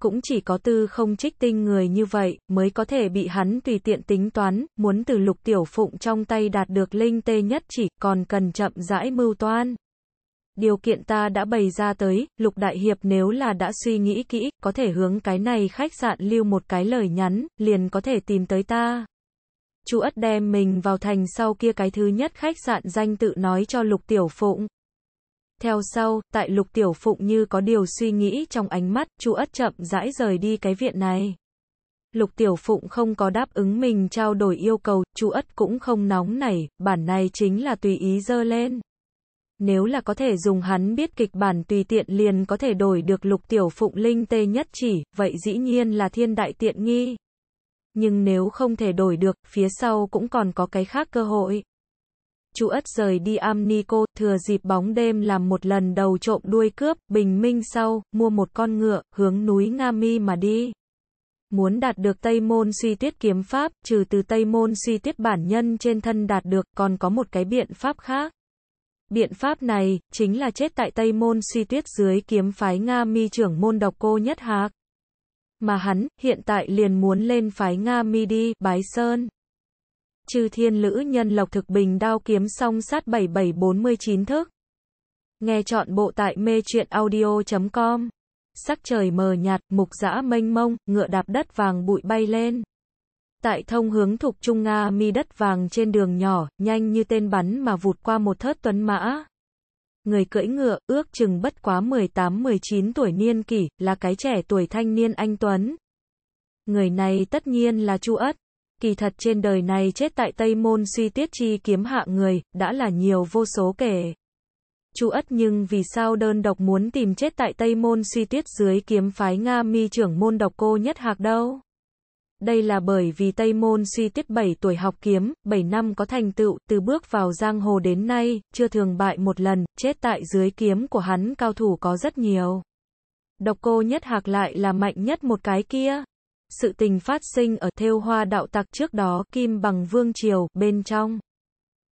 Cũng chỉ có tư không trích tinh người như vậy, mới có thể bị hắn tùy tiện tính toán, muốn từ lục tiểu phụng trong tay đạt được linh tê nhất chỉ, còn cần chậm rãi mưu toan. Điều kiện ta đã bày ra tới, lục đại hiệp nếu là đã suy nghĩ kỹ, có thể hướng cái này khách sạn lưu một cái lời nhắn, liền có thể tìm tới ta. Chu Ất đem mình vào thành sau kia cái thứ nhất khách sạn danh tự nói cho Lục Tiểu Phụng. Theo sau, tại lục tiểu phụng như có điều suy nghĩ trong ánh mắt, chu ất chậm rãi rời đi cái viện này. Lục tiểu phụng không có đáp ứng mình trao đổi yêu cầu, chu ất cũng không nóng nảy, bản này chính là tùy ý dơ lên. Nếu là có thể dùng hắn biết kịch bản tùy tiện liền có thể đổi được lục tiểu phụng linh tê nhất chỉ, vậy dĩ nhiên là thiên đại tiện nghi. Nhưng nếu không thể đổi được, phía sau cũng còn có cái khác cơ hội. Chu Ất rời đi Amnico, thừa dịp bóng đêm làm một lần đầu trộm đuôi cướp, bình minh sau, mua một con ngựa, hướng núi Nga Mi mà đi. Muốn đạt được Tây Môn suy tuyết kiếm pháp, trừ từ Tây Môn suy tuyết bản nhân trên thân đạt được, còn có một cái biện pháp khác. Biện pháp này, chính là chết tại Tây Môn suy tuyết dưới kiếm phái Nga Mi trưởng môn độc cô nhất hạc. Mà hắn, hiện tại liền muốn lên phái Nga Mi đi, bái sơn. Trừ thiên lữ nhân lộc thực bình đao kiếm song sát 7749 thức. Nghe chọn bộ tại mê truyện audio.com. Sắc trời mờ nhạt, mục dã mênh mông, ngựa đạp đất vàng bụi bay lên. Tại thông hướng thuộc Trung Nga mi đất vàng trên đường nhỏ, nhanh như tên bắn mà vụt qua một thớt tuấn mã. Người cưỡi ngựa, ước chừng bất quá 18-19 tuổi niên kỷ, là cái trẻ tuổi thanh niên anh Tuấn. Người này tất nhiên là Chu Ất kỳ thật trên đời này chết tại Tây Môn suy tiết chi kiếm hạ người, đã là nhiều vô số kể. Chu Ất nhưng vì sao đơn độc muốn tìm chết tại Tây Môn suy tiết dưới kiếm phái Nga mi trưởng môn độc cô nhất hạc đâu? Đây là bởi vì Tây Môn suy tiết 7 tuổi học kiếm, 7 năm có thành tựu, từ bước vào giang hồ đến nay, chưa thường bại một lần, chết tại dưới kiếm của hắn cao thủ có rất nhiều. Độc cô nhất hạc lại là mạnh nhất một cái kia sự tình phát sinh ở Thêu Hoa Đạo Tặc trước đó Kim Bằng Vương Triều, bên trong.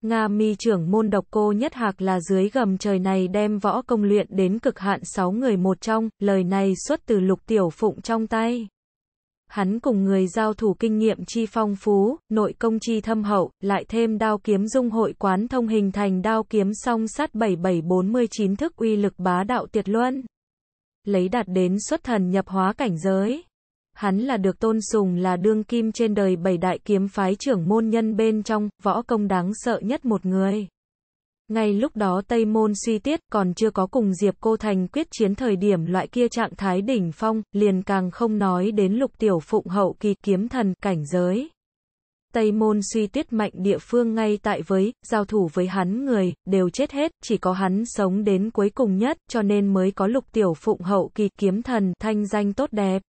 Nga mi trưởng môn độc cô nhất hạc là dưới gầm trời này đem võ công luyện đến cực hạn sáu người một trong, lời này xuất từ lục tiểu phụng trong tay. Hắn cùng người giao thủ kinh nghiệm chi phong phú, nội công chi thâm hậu, lại thêm đao kiếm dung hội quán thông hình thành đao kiếm song sát chín thức uy lực bá đạo tiệt luân. Lấy đạt đến xuất thần nhập hóa cảnh giới hắn là được tôn sùng là đương kim trên đời bảy đại kiếm phái trưởng môn nhân bên trong, võ công đáng sợ nhất một người. Ngay lúc đó Tây Môn suy tiết còn chưa có cùng Diệp Cô Thành quyết chiến thời điểm loại kia trạng thái đỉnh phong, liền càng không nói đến lục tiểu phụng hậu kỳ kiếm thần cảnh giới. Tây Môn suy tiết mạnh địa phương ngay tại với, giao thủ với hắn người, đều chết hết, chỉ có hắn sống đến cuối cùng nhất, cho nên mới có lục tiểu phụng hậu kỳ kiếm thần thanh danh tốt đẹp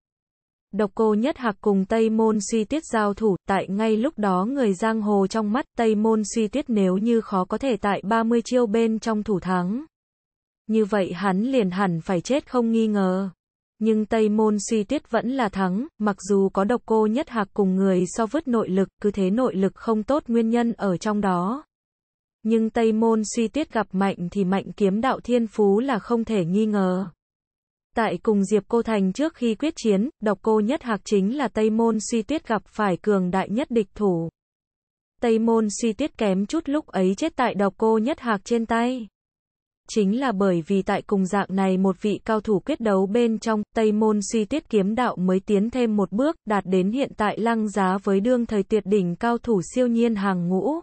độc cô nhất hạc cùng Tây Môn suy tuyết giao thủ, tại ngay lúc đó người giang hồ trong mắt Tây Môn suy tuyết nếu như khó có thể tại 30 chiêu bên trong thủ thắng. Như vậy hắn liền hẳn phải chết không nghi ngờ. Nhưng Tây Môn suy tuyết vẫn là thắng, mặc dù có độc cô nhất hạc cùng người so vứt nội lực, cứ thế nội lực không tốt nguyên nhân ở trong đó. Nhưng Tây Môn suy tuyết gặp mạnh thì mạnh kiếm đạo thiên phú là không thể nghi ngờ tại cùng Diệp Cô Thành trước khi quyết chiến, độc cô nhất hạc chính là Tây Môn suy tuyết gặp phải cường đại nhất địch thủ. Tây Môn suy tuyết kém chút lúc ấy chết tại độc cô nhất hạc trên tay. Chính là bởi vì tại cùng dạng này một vị cao thủ quyết đấu bên trong, Tây Môn suy tuyết kiếm đạo mới tiến thêm một bước, đạt đến hiện tại lăng giá với đương thời tuyệt đỉnh cao thủ siêu nhiên hàng ngũ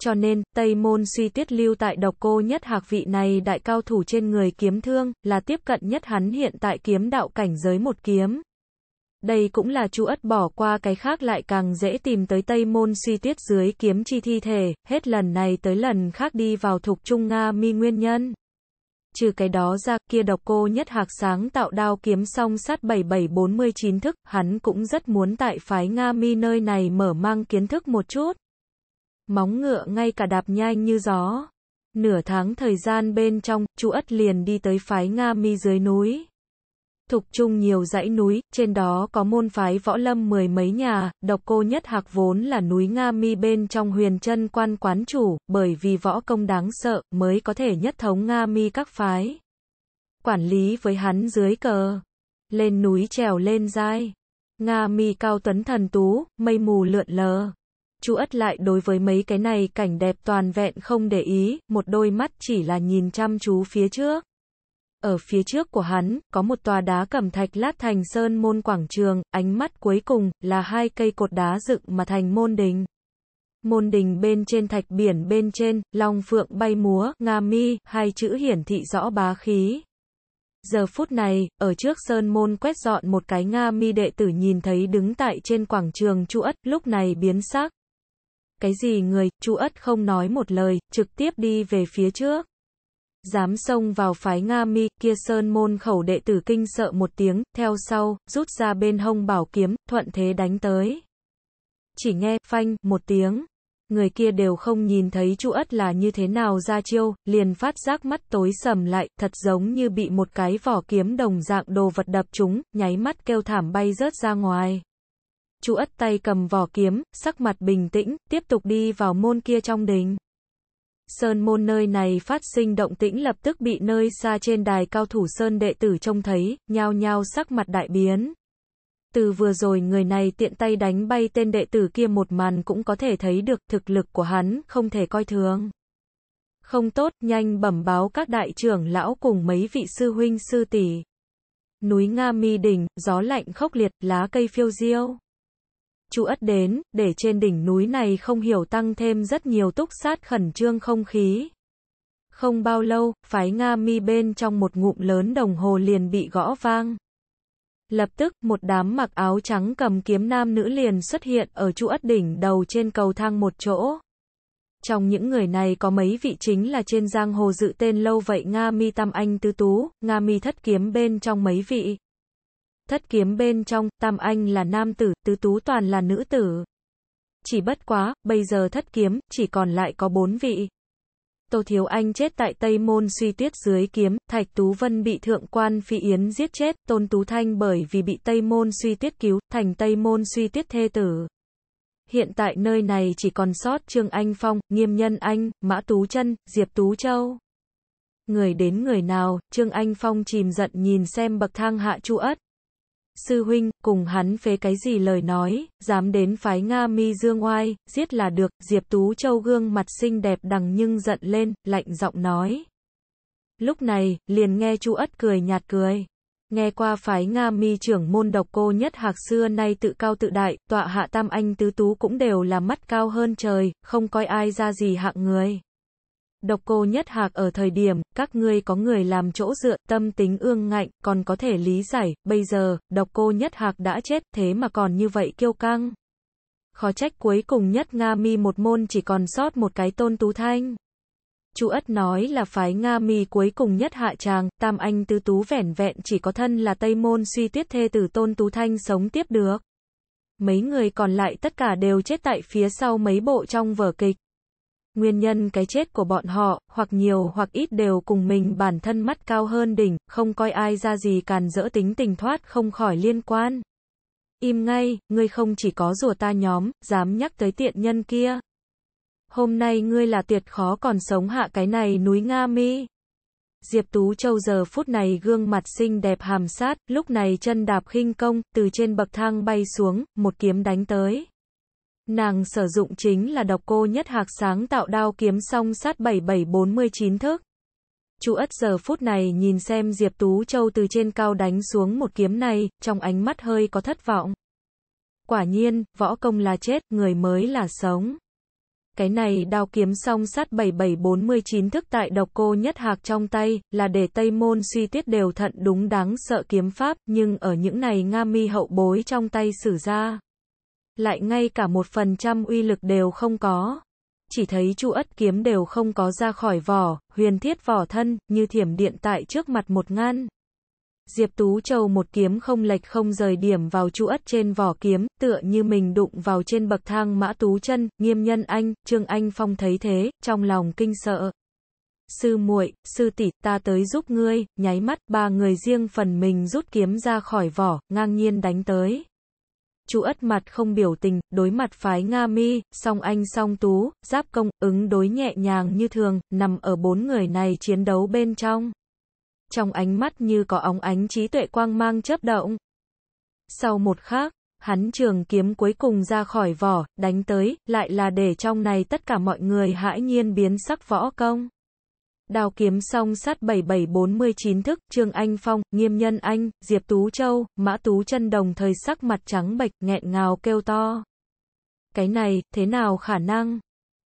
cho nên, Tây Môn suy tiết lưu tại độc cô nhất hạc vị này đại cao thủ trên người kiếm thương, là tiếp cận nhất hắn hiện tại kiếm đạo cảnh giới một kiếm. Đây cũng là chu ất bỏ qua cái khác lại càng dễ tìm tới Tây Môn suy tiết dưới kiếm chi thi thể, hết lần này tới lần khác đi vào thuộc Trung Nga mi nguyên nhân. Trừ cái đó ra, kia độc cô nhất hạc sáng tạo đao kiếm song sát 7749 thức, hắn cũng rất muốn tại phái Nga mi nơi này mở mang kiến thức một chút móng ngựa ngay cả đạp nhanh như gió. Nửa tháng thời gian bên trong, chú Ất liền đi tới phái Nga Mi dưới núi. Thục chung nhiều dãy núi, trên đó có môn phái võ lâm mười mấy nhà, độc cô nhất hạc vốn là núi Nga Mi bên trong huyền chân quan quán chủ, bởi vì võ công đáng sợ, mới có thể nhất thống Nga Mi các phái. Quản lý với hắn dưới cờ. Lên núi trèo lên dai. Nga Mi cao tuấn thần tú, mây mù lượn lờ. Chu ất lại đối với mấy cái này cảnh đẹp toàn vẹn không để ý, một đôi mắt chỉ là nhìn chăm chú phía trước. Ở phía trước của hắn, có một tòa đá cẩm thạch lát thành sơn môn quảng trường, ánh mắt cuối cùng là hai cây cột đá dựng mà thành môn đình. Môn đình bên trên thạch biển bên trên, long phượng bay múa, nga mi, hai chữ hiển thị rõ bá khí. Giờ phút này, ở trước sơn môn quét dọn một cái Nga mi đệ tử nhìn thấy đứng tại trên quảng trường chu ất, lúc này biến sắc. Cái gì người, Chu Ất không nói một lời, trực tiếp đi về phía trước. Dám xông vào phái Nga Mi, kia sơn môn khẩu đệ tử kinh sợ một tiếng, theo sau, rút ra bên hông bảo kiếm, thuận thế đánh tới. Chỉ nghe, phanh, một tiếng. Người kia đều không nhìn thấy Chu Ất là như thế nào ra chiêu, liền phát giác mắt tối sầm lại, thật giống như bị một cái vỏ kiếm đồng dạng đồ vật đập trúng, nháy mắt kêu thảm bay rớt ra ngoài. Chu Ất tay cầm vỏ kiếm, sắc mặt bình tĩnh, tiếp tục đi vào môn kia trong đình. Sơn môn nơi này phát sinh động tĩnh lập tức bị nơi xa trên đài cao thủ sơn đệ tử trông thấy, nhao nhao sắc mặt đại biến. Từ vừa rồi người này tiện tay đánh bay tên đệ tử kia một màn cũng có thể thấy được thực lực của hắn không thể coi thường. Không tốt, nhanh bẩm báo các đại trưởng lão cùng mấy vị sư huynh sư tỷ. Núi Nga mi đỉnh, gió lạnh khốc liệt, lá cây phiêu diêu. Chu Ất đến, để trên đỉnh núi này không hiểu tăng thêm rất nhiều túc sát khẩn trương không khí. Không bao lâu, phái Nga mi bên trong một ngụm lớn đồng hồ liền bị gõ vang. Lập tức, một đám mặc áo trắng cầm kiếm nam nữ liền xuất hiện ở Chu Ất đỉnh đầu trên cầu thang một chỗ. Trong những người này có mấy vị chính là trên giang hồ dự tên lâu vậy Nga mi tam anh tư tú, Nga mi thất kiếm bên trong mấy vị. Thất kiếm bên trong, tam anh là nam tử, tứ tú toàn là nữ tử. Chỉ bất quá, bây giờ thất kiếm, chỉ còn lại có bốn vị. Tô Thiếu Anh chết tại Tây Môn suy tuyết dưới kiếm, Thạch Tú Vân bị thượng quan phi yến giết chết, Tôn Tú Thanh bởi vì bị Tây Môn suy tuyết cứu, thành Tây Môn suy tuyết thê tử. Hiện tại nơi này chỉ còn sót Trương Anh Phong, Nghiêm Nhân Anh, Mã Tú Chân, Diệp Tú Châu. Người đến người nào, Trương Anh Phong chìm giận nhìn xem bậc thang hạ chu ất sư huynh, cùng hắn phế cái gì lời nói, dám đến phái Nga mi dương oai, giết là được, Diệp Tú Châu gương mặt xinh đẹp đằng nhưng giận lên, lạnh giọng nói. Lúc này, liền nghe chu ất cười nhạt cười. Nghe qua phái Nga mi trưởng môn độc cô nhất hạc xưa nay tự cao tự đại, tọa hạ tam anh tứ tú cũng đều là mắt cao hơn trời, không coi ai ra gì hạng người. Độc cô nhất hạc ở thời điểm, các ngươi có người làm chỗ dựa, tâm tính ương ngạnh, còn có thể lý giải, bây giờ, độc cô nhất hạc đã chết, thế mà còn như vậy kiêu căng. Khó trách cuối cùng nhất Nga mi một môn chỉ còn sót một cái tôn tú thanh. Chu Ất nói là phái Nga Mi cuối cùng nhất hạ tràng, Tam Anh Tứ Tú vẻn vẹn chỉ có thân là Tây Môn suy tuyết thê tử Tôn Tú Thanh sống tiếp được. Mấy người còn lại tất cả đều chết tại phía sau mấy bộ trong vở kịch. Nguyên nhân cái chết của bọn họ, hoặc nhiều hoặc ít đều cùng mình bản thân mắt cao hơn đỉnh, không coi ai ra gì càn dỡ tính tình thoát không khỏi liên quan. Im ngay, ngươi không chỉ có rùa ta nhóm, dám nhắc tới tiện nhân kia. Hôm nay ngươi là tuyệt khó còn sống hạ cái này núi Nga mi. Diệp Tú Châu giờ phút này gương mặt xinh đẹp hàm sát, lúc này chân đạp khinh công, từ trên bậc thang bay xuống, một kiếm đánh tới. Nàng sử dụng chính là độc cô nhất hạc sáng tạo đao kiếm song sát 7749 thước. Chu Ất giờ phút này nhìn xem Diệp Tú Châu từ trên cao đánh xuống một kiếm này, trong ánh mắt hơi có thất vọng. Quả nhiên, võ công là chết, người mới là sống. Cái này đao kiếm song sát 7749 thức tại độc cô nhất hạc trong tay, là để Tây Môn suy tuyết đều thận đúng đáng sợ kiếm pháp, nhưng ở những này Nga mi hậu bối trong tay sử ra lại ngay cả một phần trăm uy lực đều không có. Chỉ thấy chu ất kiếm đều không có ra khỏi vỏ, huyền thiết vỏ thân, như thiểm điện tại trước mặt một ngăn. Diệp Tú Châu một kiếm không lệch không rời điểm vào chu ất trên vỏ kiếm, tựa như mình đụng vào trên bậc thang mã tú chân, nghiêm nhân anh, Trương Anh Phong thấy thế, trong lòng kinh sợ. Sư muội, sư tỷ, ta tới giúp ngươi, nháy mắt, ba người riêng phần mình rút kiếm ra khỏi vỏ, ngang nhiên đánh tới. Chu Ất mặt không biểu tình, đối mặt phái Nga Mi, song anh song tú, giáp công, ứng đối nhẹ nhàng như thường, nằm ở bốn người này chiến đấu bên trong. Trong ánh mắt như có óng ánh trí tuệ quang mang chớp động. Sau một khắc, hắn trường kiếm cuối cùng ra khỏi vỏ, đánh tới, lại là để trong này tất cả mọi người hãi nhiên biến sắc võ công. Đào kiếm song sát 7749 thức, Trương Anh Phong, Nghiêm Nhân Anh, Diệp Tú Châu, Mã Tú chân đồng thời sắc mặt trắng bệch, nghẹn ngào kêu to. Cái này, thế nào khả năng?